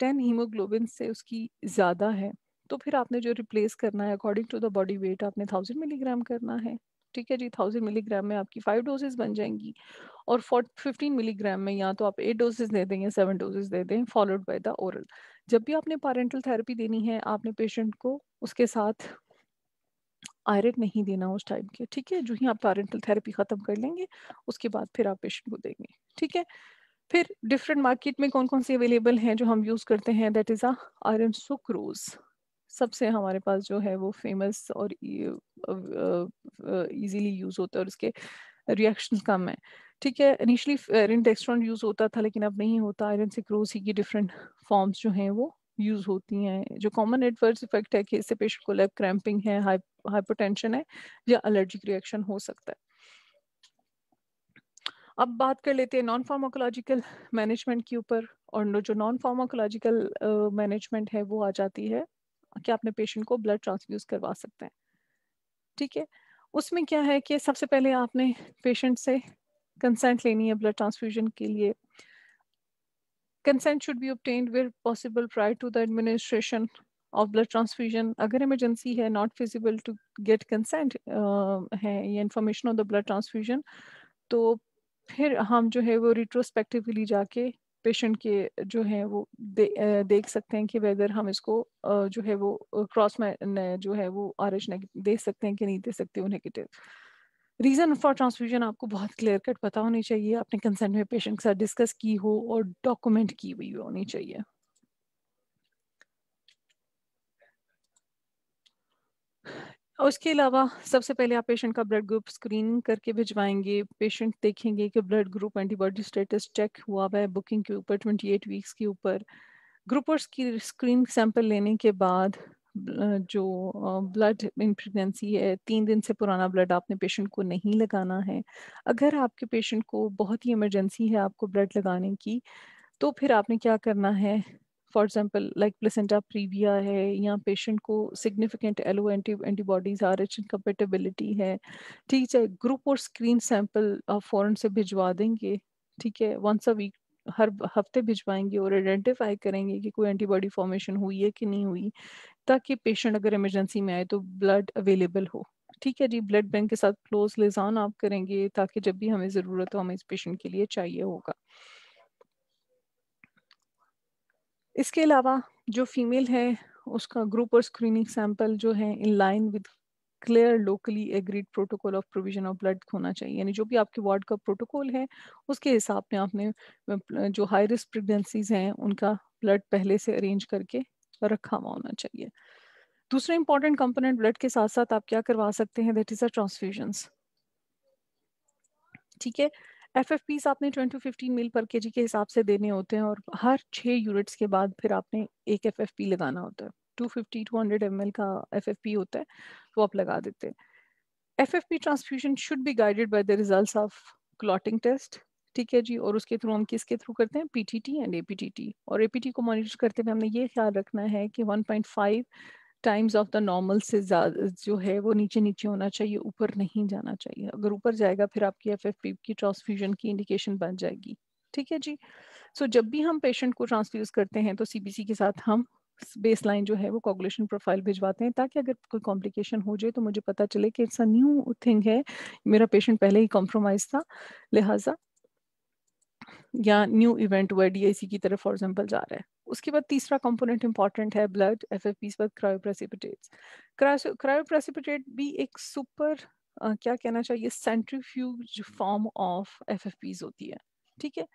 टेन हीमोग्लोबिन से उसकी ज़्यादा है तो फिर आपने जो रिप्लेस करना है according to the body weight आपने थाउजेंड मिलीग्राम करना है ठीक है जी थाउजेंड मिलीग्राम में आपकी फाइव डोजेज बन जाएंगी और फिफ्टीन मिलीग्राम में या तो आप एट डोजेज दे दें या सेवन डोजेज दे दें फॉलोड बाय द ओरल जब भी आपने पारेंटल थेरेपी देनी है आपने पेशेंट को उसके साथ आयरन नहीं देना उस टाइम के ठीक है जो ही आप पारेंटल थेरेपी ख़त्म कर लेंगे उसके बाद फिर आप पेशेंट को देंगे ठीक है फिर डिफरेंट मार्केट में कौन कौन सी अवेलेबल हैं जो हम यूज़ करते हैं दैट इज़ आयरन सुक्रोज सबसे हमारे पास जो है वो फेमस और इजीली यूज होता है और इसके रिएक्शन कम है ठीक है इनिशियली आयरन टेक्सट्रॉन यूज होता था लेकिन अब नहीं होता आयरन सिक्रोसी की डिफरेंट फॉर्म्स जो हैं वो यूज होती हैं जो कॉमन एडवर्स इफेक्ट है कि इससे पेशेंट को लेब क्रैम्पिंग है हाइपोटेंशन है या एलर्जिक रिएक्शन हो सकता है अब बात कर लेते हैं नॉन फार्माकोलॉजिकल मैनेजमेंट के ऊपर और जो नॉन फार्माकोलॉजिकल मैनेजमेंट है वो आ जाती है कि आपने पेशेंट को ब्लड ट्रांसफ्यूज करवा सकते हैं ठीक है उसमें क्या है कि सबसे पहले आपने पेशेंट से कंसेंट लेनी है ब्लड ट्रांसफ्यूजन के लिए consent should be obtained where possible prior to the administration of blood transfusion अगर इमरजेंसी है not feasible to get consent है या information of the blood transfusion तो फिर हम जो है वो रिट्रोस्पेक्टिवली जाके पेशेंट के जो है वो दे, देख सकते हैं कि वेदर हम इसको जो है वो क्रॉस में जो है वो आर एच दे सकते हैं कि नहीं दे सकते वो नेगेटिव रीज़न फॉर ट्रांसफ्यूजन आपको बहुत क्लियर कट पता होनी चाहिए आपने कंसेंट में पेशेंट के साथ डिस्कस की हो और डॉक्यूमेंट की हुई होनी चाहिए उसके अलावा सबसे पहले आप पेशेंट का ब्लड ग्रुप स्क्रीन करके भिजवाएंगे पेशेंट देखेंगे कि blood group antibody status check हुआ हुआ है बुकिंग के ऊपर 28 वीक्स के ऊपर ग्रुपर्स की स्क्रीन सैंपल लेने के बाद जो ब्लड इन है तीन दिन से पुराना ब्लड आपने पेशेंट को नहीं लगाना है अगर आपके पेशेंट को बहुत ही इमरजेंसी है आपको ब्लड लगाने की तो फिर आपने क्या करना है for example like placenta praevia है या पेशेंट को significant allo anti antibodies R H incompatibility है ठीक है ग्रुप और स्क्रीन सैंपल आप फ़ौरन से भिजवा देंगे ठीक है वंस अ वीक हर हफ्ते भिजवाएंगे और आइडेंटिफाई करेंगे कि कोई एंटीबॉडी फॉर्मेशन हुई है कि नहीं हुई ताकि पेशेंट अगर इमरजेंसी में आए तो ब्लड अवेलेबल हो ठीक है जी ब्लड बैंक के साथ क्लोज लिजान आप करेंगे ताकि जब भी हमें ज़रूरत हो हमें इस पेशेंट के लिए चाहिए होगा इसके अलावा जो फीमेल है उसका ग्रुप और स्क्रीनिंग सैंपल जो है in line with clear locally agreed protocol of provision of blood होना चाहिए यानी जो भी आपके वार्ड का प्रोटोकॉल है उसके हिसाब में आपने जो हाई रिस्क प्रेगनेंसीज हैं उनका ब्लड पहले से अरेंज करके रखा हुआ होना चाहिए दूसरे इंपॉर्टेंट कंपोनेंट ब्लड के साथ साथ आप क्या करवा सकते हैं दैट इज अ ट्रांसफ्यूजन्स ठीक है एफ एफ पीस आपने twenty to fifteen ml per K जी के हिसाब से देने होते हैं और हर छः यूनिट्स के बाद फिर आपने एक एफ एफ पी लगाना होता है two fifty to hundred M L का एफ एफ पी होता है वो आप लगा देते हैं F F P transfusion should be guided by the result of clotting test ठीक है जी और उसके थ्रू हम किसके थ्रू करते हैं P T T and A P T T और ए पी टी को मॉनिटर करते हुए हमने ये ख्याल रखना है कि one point five times of the normal से जो है वो नीचे नीचे होना चाहिए ऊपर नहीं जाना चाहिए अगर ऊपर जाएगा फिर आपकी एफ एफ पी की ट्रांसफ्यूजन की इंडिकेशन बन जाएगी ठीक है जी सो so, जब भी हम पेशेंट को ट्रांसफ्यूज करते हैं तो सीबीसी के साथ हम बेस लाइन जो है वो कॉगुलेशन प्रोफाइल भिजवाते हैं ताकि अगर कोई कॉम्प्लिकेशन हो जाए तो मुझे पता चले कि इट्स अ न्यू थिंग है मेरा पेशेंट पहले ही कॉम्प्रोमाइज था लिहाजा या न्यू इवेंट हुआ डीआईसी की तरफ फॉर एग्जाम्पल जा रहा है उसके बाद तीसरा कंपोनेंट इंपॉर्टेंट है blood F F P cryoprecipitate cryoprecipitate भी एक सुपर Uh, क्या कहना चाहिए सेंट्रीफ्यूज फॉर्म ऑफ एफ होती है ठीक है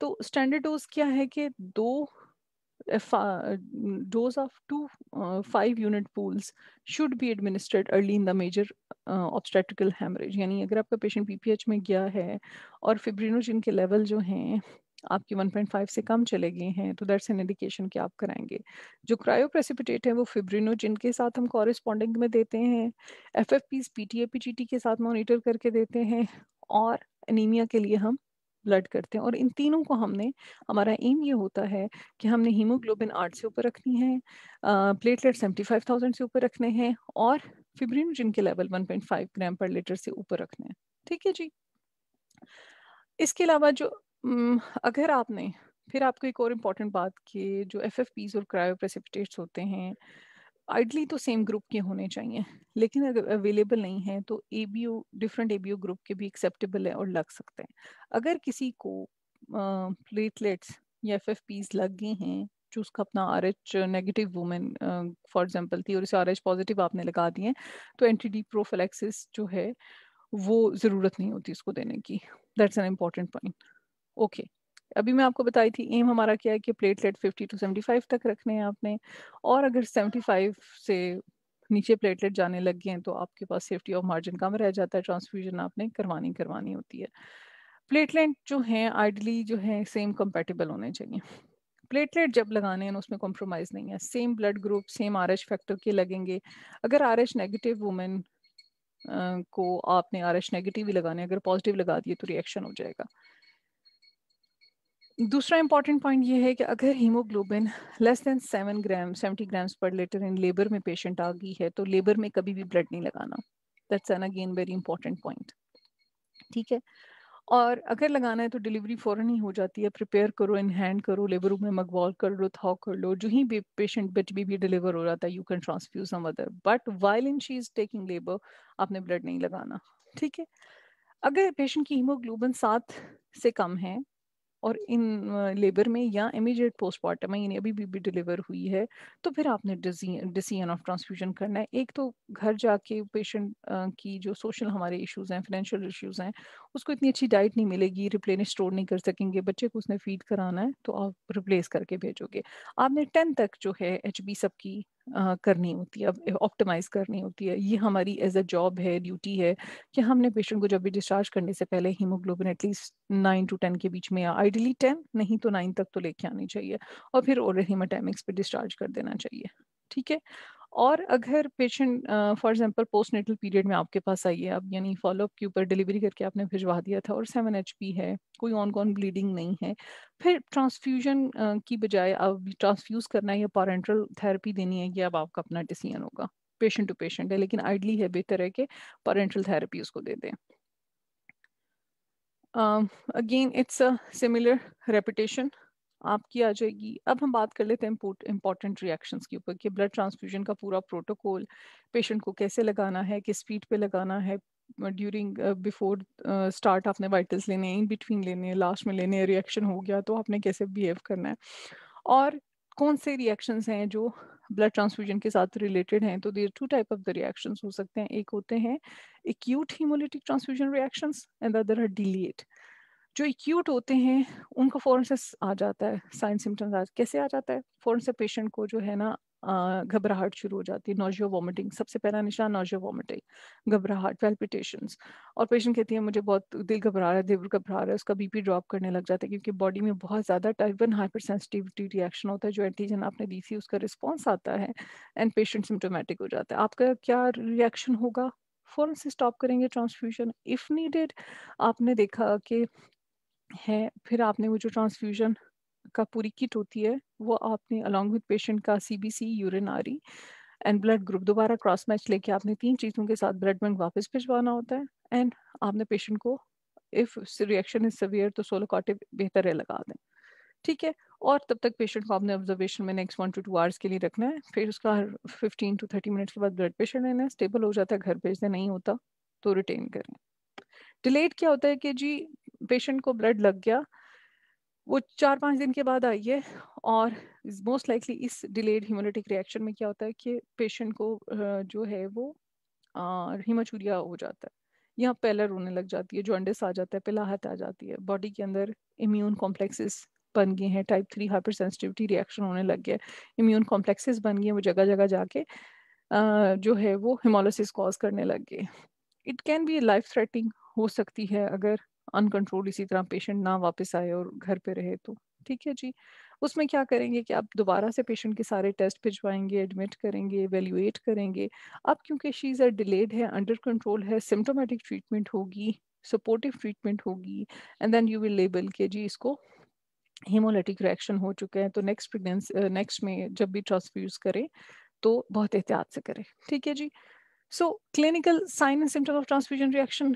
तो स्टैंडर्ड डोज क्या है कि दो a dose of two uh, five unit pools should be administered early in the major uh, obstetrical hemorrhage यानी अगर आपका पेशेंट पीपीएच में गया है और फिब्रिनोजिन के लेवल जो हैं आपके 1.5 से कम चले गए हैं तो दैट्स एन इंडिकेशन कि आप कराएंगे जो क्रायोप्रेसिपिटेट है वो फिब्रिनोजिन के साथ हम कॉरेस्पॉन्डिंग में देते हैं एफ एफ पीज पी के साथ मॉनिटर करके देते हैं और एनीमिया के लिए हम ब्लड करते हैं और इन तीनों को हमने हमारा एम ये होता है कि हमने हीमोग्लोबिन आठ से ऊपर रखनी है प्लेटलेट सेवेंटी फाइव थाउजेंड से ऊपर रखने हैं और फिब्रिनोजिन के level one point five gram per litre से ऊपर रखने हैं ठीक है जी इसके अलावा जो अगर आपने फिर आपको एक और इम्पॉर्टेंट बात की जो एफ और क्रायोप्रेसिपिटेट्स होते हैं आइडली तो सेम ग्रुप के होने चाहिए लेकिन अगर अवेलेबल नहीं है तो A B O different A B O group के भी एक्सेप्टेबल है और लग सकते हैं अगर किसी को प्लेटलेट्स या एफ एफ पीज लग गए हैं जो उसका अपना R H negative women for example थी और उसे आर एच पॉजिटिव आपने लगा दिए तो एंटी डी प्रोफिलेक्सिस जो है वो ज़रूरत नहीं होती उसको देने की that's an important point okay अभी मैं आपको बताई थी एम हमारा क्या है कि प्लेटलेट 50 टू 75 तक रखने हैं आपने और अगर 75 से नीचे प्लेटलेट जाने लग गए हैं तो आपके पास सेफ्टी ऑफ मार्जिन कम रह जाता है ट्रांसफ्यूजन आपने करवानी करवानी होती है प्लेटलेट जो है आइडली जो है सेम कंपेटेबल होने चाहिए प्लेटलेट जब लगाने हैं उसमें कॉम्प्रोमाइज़ नहीं है same blood group same R factor के लगेंगे अगर आर नेगेटिव वुमेन को आपने आर नेगेटिव ही लगाने अगर पॉजिटिव लगा दिए तो रिएक्शन हो जाएगा दूसरा इंपॉर्टेंट पॉइंट ये है कि अगर haemoglobin less than seven gram seventy grams per litre in labour में पेशेंट आ गई है तो लेबर में कभी भी ब्लड नहीं लगाना that's an again very important point ठीक है और अगर लगाना है तो डिलीवरी फ़ौरन ही हो जाती है प्रिपेयर करो इन हैंड करो लेबर रूम में मगवॉल कर लो थॉ कर लो जो ही भी पेशेंट बच भी डिलीवर हो रहा था you can transfuse a but while in she is taking labour आपने ब्लड नहीं लगाना ठीक है अगर पेशेंट की हीमोग्लोबिन सात से कम है और इन लेबर में या इमीडिएट पोस्टमार्टम में यानी अभी बीबी डिलीवर हुई है तो फिर आपने डिसीजन ऑफ ट्रांसफ्यूजन करना है एक तो घर जाके पेशेंट की जो सोशल हमारे इश्यूज हैं फाइनेंशियल इश्यूज हैं उसको इतनी अच्छी डाइट नहीं मिलेगी रिप्लेनिश स्टोर नहीं कर सकेंगे बच्चे को उसने फीड कराना है तो आप रिप्लेस करके भेजोगे आपने टेंथ तक जो है एच बी सबकी करनी होती है ऑप्टिमाइज करनी होती है ये हमारी एज अ जॉब है ड्यूटी है कि हमने पेशेंट को जब भी डिस्चार्ज करने से पहले haemoglobin at least nine to ten के बीच में या आइडियली टेन नहीं तो नाइन तक तो लेके आनी चाहिए और फिर और हीमाटेमिक्स पे डिस्चार्ज कर देना चाहिए ठीक है और अगर patient for example natal period में आपके पास आई है अब यानी फॉलोअप के ऊपर डिलीवरी करके आपने भिजवा दिया था और सेवन एच है कोई ऑन कॉन ब्लीडिंग नहीं है फिर ट्रांसफ्यूजन की बजाय अब ट्रांसफ्यूज करना है या पारेंट्रल थेरेपी देनी है ये अब आपका अपना डिसीजन होगा पेशेंट टू पेशेंट है लेकिन आइडली है बेहतर है कि पेरेंटल थेरेपी उसको दे दें again it's a similar repetition आपकी आ जाएगी अब हम बात कर लेते हैं इंपॉर्टेंट रिएक्शंस के ऊपर कि ब्लड ट्रांसफ्यूजन का पूरा प्रोटोकॉल पेशेंट को कैसे लगाना है किस स्पीड पे लगाना है ड्यूरिंग बिफोर स्टार्ट आपने वाइटल्स लेने इन बिटवीन लेने लास्ट में लेने रिएक्शन हो गया तो आपने कैसे बिहेव करना है और कौन से रिएक्शंस हैं जो ब्लड ट्रांसफ्यूजन के साथ रिलेटेड हैं तो there two type of the reactions हो सकते हैं एक होते हैं acute haemolytic transfusion reactions and other are delayed जो एक्यूट होते हैं उनको फ़ौरन से आ जाता है साइन सिम्टम्स आ कैसे आ जाता है फ़ौरन से पेशेंट को जो है ना घबराहट शुरू हो जाती है नोजियो वॉमिटिंग सबसे पहला निशान नोजियो वॉमिटिंग घबराहट पेल्पिटेशंस और पेशेंट कहती है मुझे बहुत दिल घबरा रहा है दिल घबरा रहा है उसका बीपी ड्रॉप करने लग जाता है क्योंकि बॉडी में बहुत ज़्यादा type one hyper sensitivity reaction होता है जो एंटीजन आपने दी थी उसका रिस्पॉन्स आता है एंड पेशेंट सिम्टोमेटिक हो जाता है आपका क्या रिएक्शन होगा फ़ौरन से स्टॉप करेंगे ट्रांसफ्यूजन इफ़ नीडेड आपने देखा कि है फिर आपने वो जो ट्रांसफ्यूजन का पूरी किट होती है वो आपने अलॉन्ग विद पेशेंट का आ रही एंड ब्लड ग्रुप दोबारा क्रॉस मैच लेके आपने तीन चीज़ों के साथ ब्लड बैंक वापस भिजवाना होता है एंड आपने पेशेंट को इफ रिएक्शन इज सवियर तो सोलो कॉटे बेहतर है लगा दें ठीक है और तब तक पेशेंट को आपने ऑब्जर्वेशन में next one to two hours के लिए रखना है फिर उसका हर फिफ्टीन टू थर्टी मिनट्स के बाद ब्लड प्रेशर लेना है स्टेबल हो जाता है घर भेजना नहीं होता तो रिटेन करें डिलेट क्या होता है कि जी पेशेंट को ब्लड लग गया वो चार पाँच दिन के बाद आई है और मोस्ट लाइकली इस डिलेड ह्यूमोनिटिक रिएक्शन में क्या होता है कि पेशेंट को जो है वो हीमाचूरिया हो जाता है या पेलर होने लग जाती है जॉन्डिस आ जाता है पिलाहत आ जाती है बॉडी के अंदर इम्यून कॉम्प्लेक्सेस बन गए हैं type three hyper sensitivity reaction होने लग गया इम्यून कॉम्प्लेक्सेस बन गए वो जगह जगह जाके जो है वो हिमोलोसिस कॉज करने लग गए it can be life threatening हो सकती है अगर अनकंट्रोल इसी तरह पेशेंट ना वापस आए और घर पे रहे तो ठीक है जी उसमें क्या करेंगे कि आप दोबारा से पेशेंट के सारे टेस्ट भिजवाएंगे एडमिट करेंगे वैल्यूएट करेंगे अब क्योंकि शीज़ आर डिलेड है अंडर कंट्रोल है सिम्टोमेटिक ट्रीटमेंट होगी सपोर्टिव ट्रीटमेंट होगी and then you will label के जी इसको हीमोलिटिक रिएक्शन हो चुके हैं तो नेक्स्ट प्रेगनेंस नेक्स्ट में जब भी ट्रांसफ्यूज करें तो बहुत एहतियात से करें ठीक है जी so clinical sign and symptom of transfusion reaction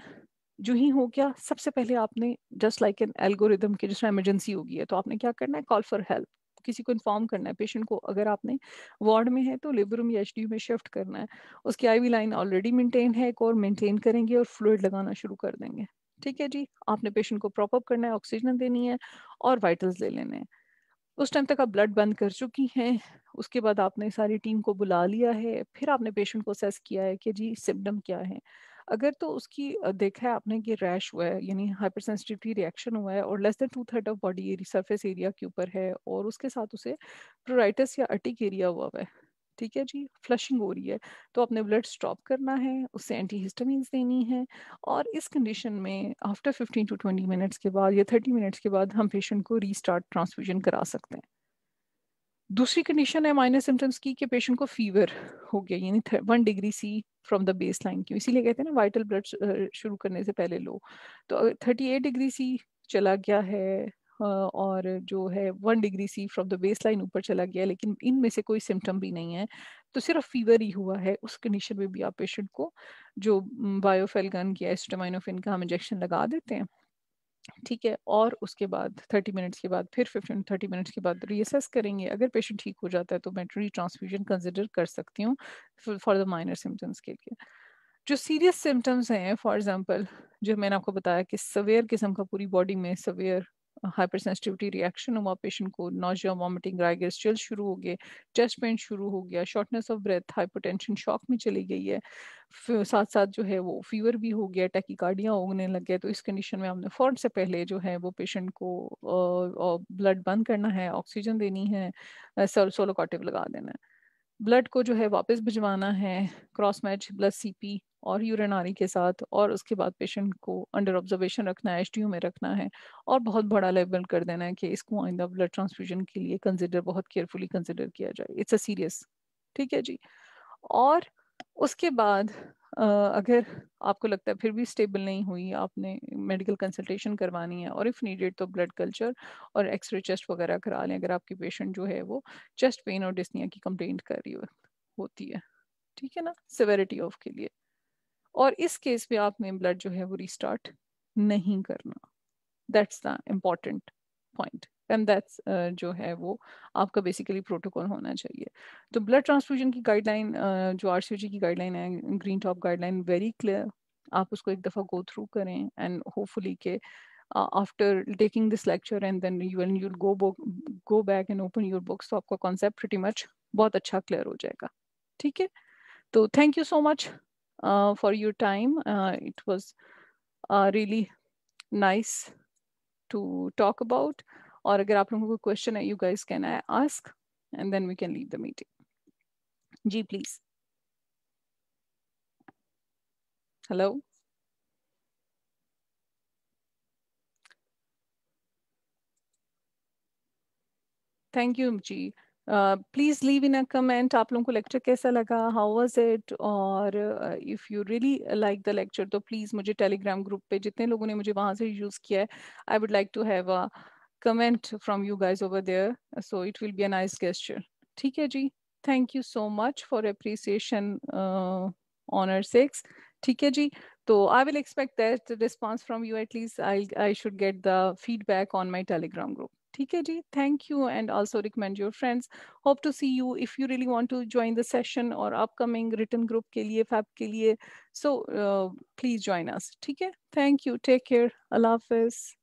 जो ही हो गया सबसे पहले आपने जस्ट लाइक एन एल्गोरिदम के जिसमें इमरजेंसी होगी है तो आपने क्या करना है कॉल फॉर हेल्प किसी को इन्फॉर्म करना है पेशेंट को अगर आपने वार्ड में है तो लेबर रूम या एच में शिफ्ट करना है उसकी आईवी लाइन ऑलरेडी मेंटेन है एक और मेंटेन करेंगे और फ्लूड लगाना शुरू कर देंगे ठीक है जी आपने पेशेंट को प्रॉपअप करना है ऑक्सीजन देनी है और वाइटल्स ले लेने हैं उस टाइम तक आप ब्लड बंद कर चुकी हैं उसके बाद आपने सारी टीम को बुला लिया है फिर आपने पेशेंट को असेस किया है कि जी सिम्टम क्या है अगर तो उसकी देखा है आपने कि रैश हुआ है यानी हाइपर सेंसिटिविटी रिएक्शन हुआ है और less than two third of body surface area के ऊपर है और उसके साथ उसे प्रोराइटस या अटिक एरिया हुआ हुआ है ठीक है जी फ्लशिंग हो रही है तो आपने ब्लड स्टॉप करना है उससे एंटी हिस्टामीन्स देनी है और इस कंडीशन में आफ्टर 15 टू 20 मिनट्स के बाद या 30 मिनट्स के बाद हम पेशेंट को रीस्टार्ट ट्रांसफ्यूजन करा सकते हैं दूसरी कंडीशन है माइनर सिम्टम्स की कि पेशेंट को फीवर हो गया यानी one degree C from the baseline क्यों इसीलिए कहते हैं ना वाइटल ब्लड शुरू करने से पहले लो तो थर्टी एट डिग्री सी चला गया है और जो है one degree C from the baseline ऊपर चला गया लेकिन इनमें से कोई सिम्टम भी नहीं है तो सिर्फ फीवर ही हुआ है उस कंडीशन में भी आप पेशेंट को जो बायोफेलगन या एस्टोमाइनोफिन का हम इंजेक्शन लगा देते हैं ठीक है और उसके बाद थर्टी मिनट्स के बाद फिर फिफ्टीन थर्टी मिनट्स के बाद रीअसेस करेंगे अगर पेशेंट ठीक हो जाता है तो मैं ट्रांसफ्यूजन कंसिडर कर सकती हूँ फॉर द माइनर सिम्टम्स के लिए जो सीरियस सिम्टम्स हैं फॉर एग्जांपल जो मैंने आपको बताया कि सवेयर किस्म का पूरी बॉडी में सवेयर हाइपरसेंसिटिविटी रिएक्शन हुआ पेशेंट को नोजिया वॉमिटिंग राइगर्स चिल शुरू हो गए चेस्ट पेन शुरू हो गया shortness of breath hypertension shock में चली गई है साथ साथ जो है वो फीवर भी हो गया टैकिकार्डिया उगने लग गए तो इस कंडीशन में हमने फौरन से पहले जो है वो पेशेंट को ब्लड बंद करना है ऑक्सीजन देनी है सोलोकॉटिव लगा देना है ब्लड को जो है वापस भिजवाना है क्रॉस मैच ब्लड सीपी और यूरिनारी के साथ और उसके बाद पेशेंट को अंडर ऑब्जर्वेशन रखना है एच में रखना है और बहुत बड़ा लेवल कर देना है कि इसको आइंदा ब्लड ट्रांसफ्यूजन के लिए कंसिडर बहुत केयरफुली कंसिडर किया जाए इट्स अ सीरियस ठीक है जी और उसके बाद अगर आपको लगता है फिर भी स्टेबल नहीं हुई आपने मेडिकल कंसल्टेशन करवानी है और इफ़ नीडेड तो ब्लड कल्चर और एक्सरे चेस्ट वगैरह करा लें अगर आपकी पेशेंट जो है वो चेस्ट पेन और डिस्निया की कंप्लेंट कर रही हो, होती है ठीक है ना सिवेरिटी ऑफ के लिए और इस केस में आपने ब्लड जो है वो रिस्टार्ट नहीं करना that's the important point and that's uh, जो है वो आपका बेसिकली प्रोटोकॉल होना चाहिए तो ब्लड ट्रांसफ्यूजन की गाइडलाइन uh, जो आर की गाइडलाइन है green top guideline very clear आप उसको एक दफ़ा गो थ्रू करें एंड होपफुली के after taking this lecture and then you and you'll go book go back and open your books तो आपका कॉन्सेप्ट मच बहुत अच्छा क्लियर हो जाएगा ठीक है तो thank you so much for your time it was really nice to talk about और अगर आप लोगों को क्वेश्चन है you guys can I ask and then we can leave the meeting जी प्लीज हेलो थैंक यू जी please leave in a comment आप लोगों को लेक्चर कैसा लगा हाउ वाज इट और if you really like the lecture तो please मुझे टेलीग्राम ग्रुप पे जितने लोगों ने मुझे वहां से यूज़ किया है I would like to have a comment from you guys over there. So it will be a nice gesture. TKG, thank you so much for appreciation uh, honor six. TKG, so I will expect that response from you. At least I, I should get the feedback on my Telegram group. TKG, thank you and also recommend your friends. Hope to see you if you really want to join the session or upcoming written group ke liye, fab ke liye. So uh, please join us. Thank you. Take care. Allah Hafiz.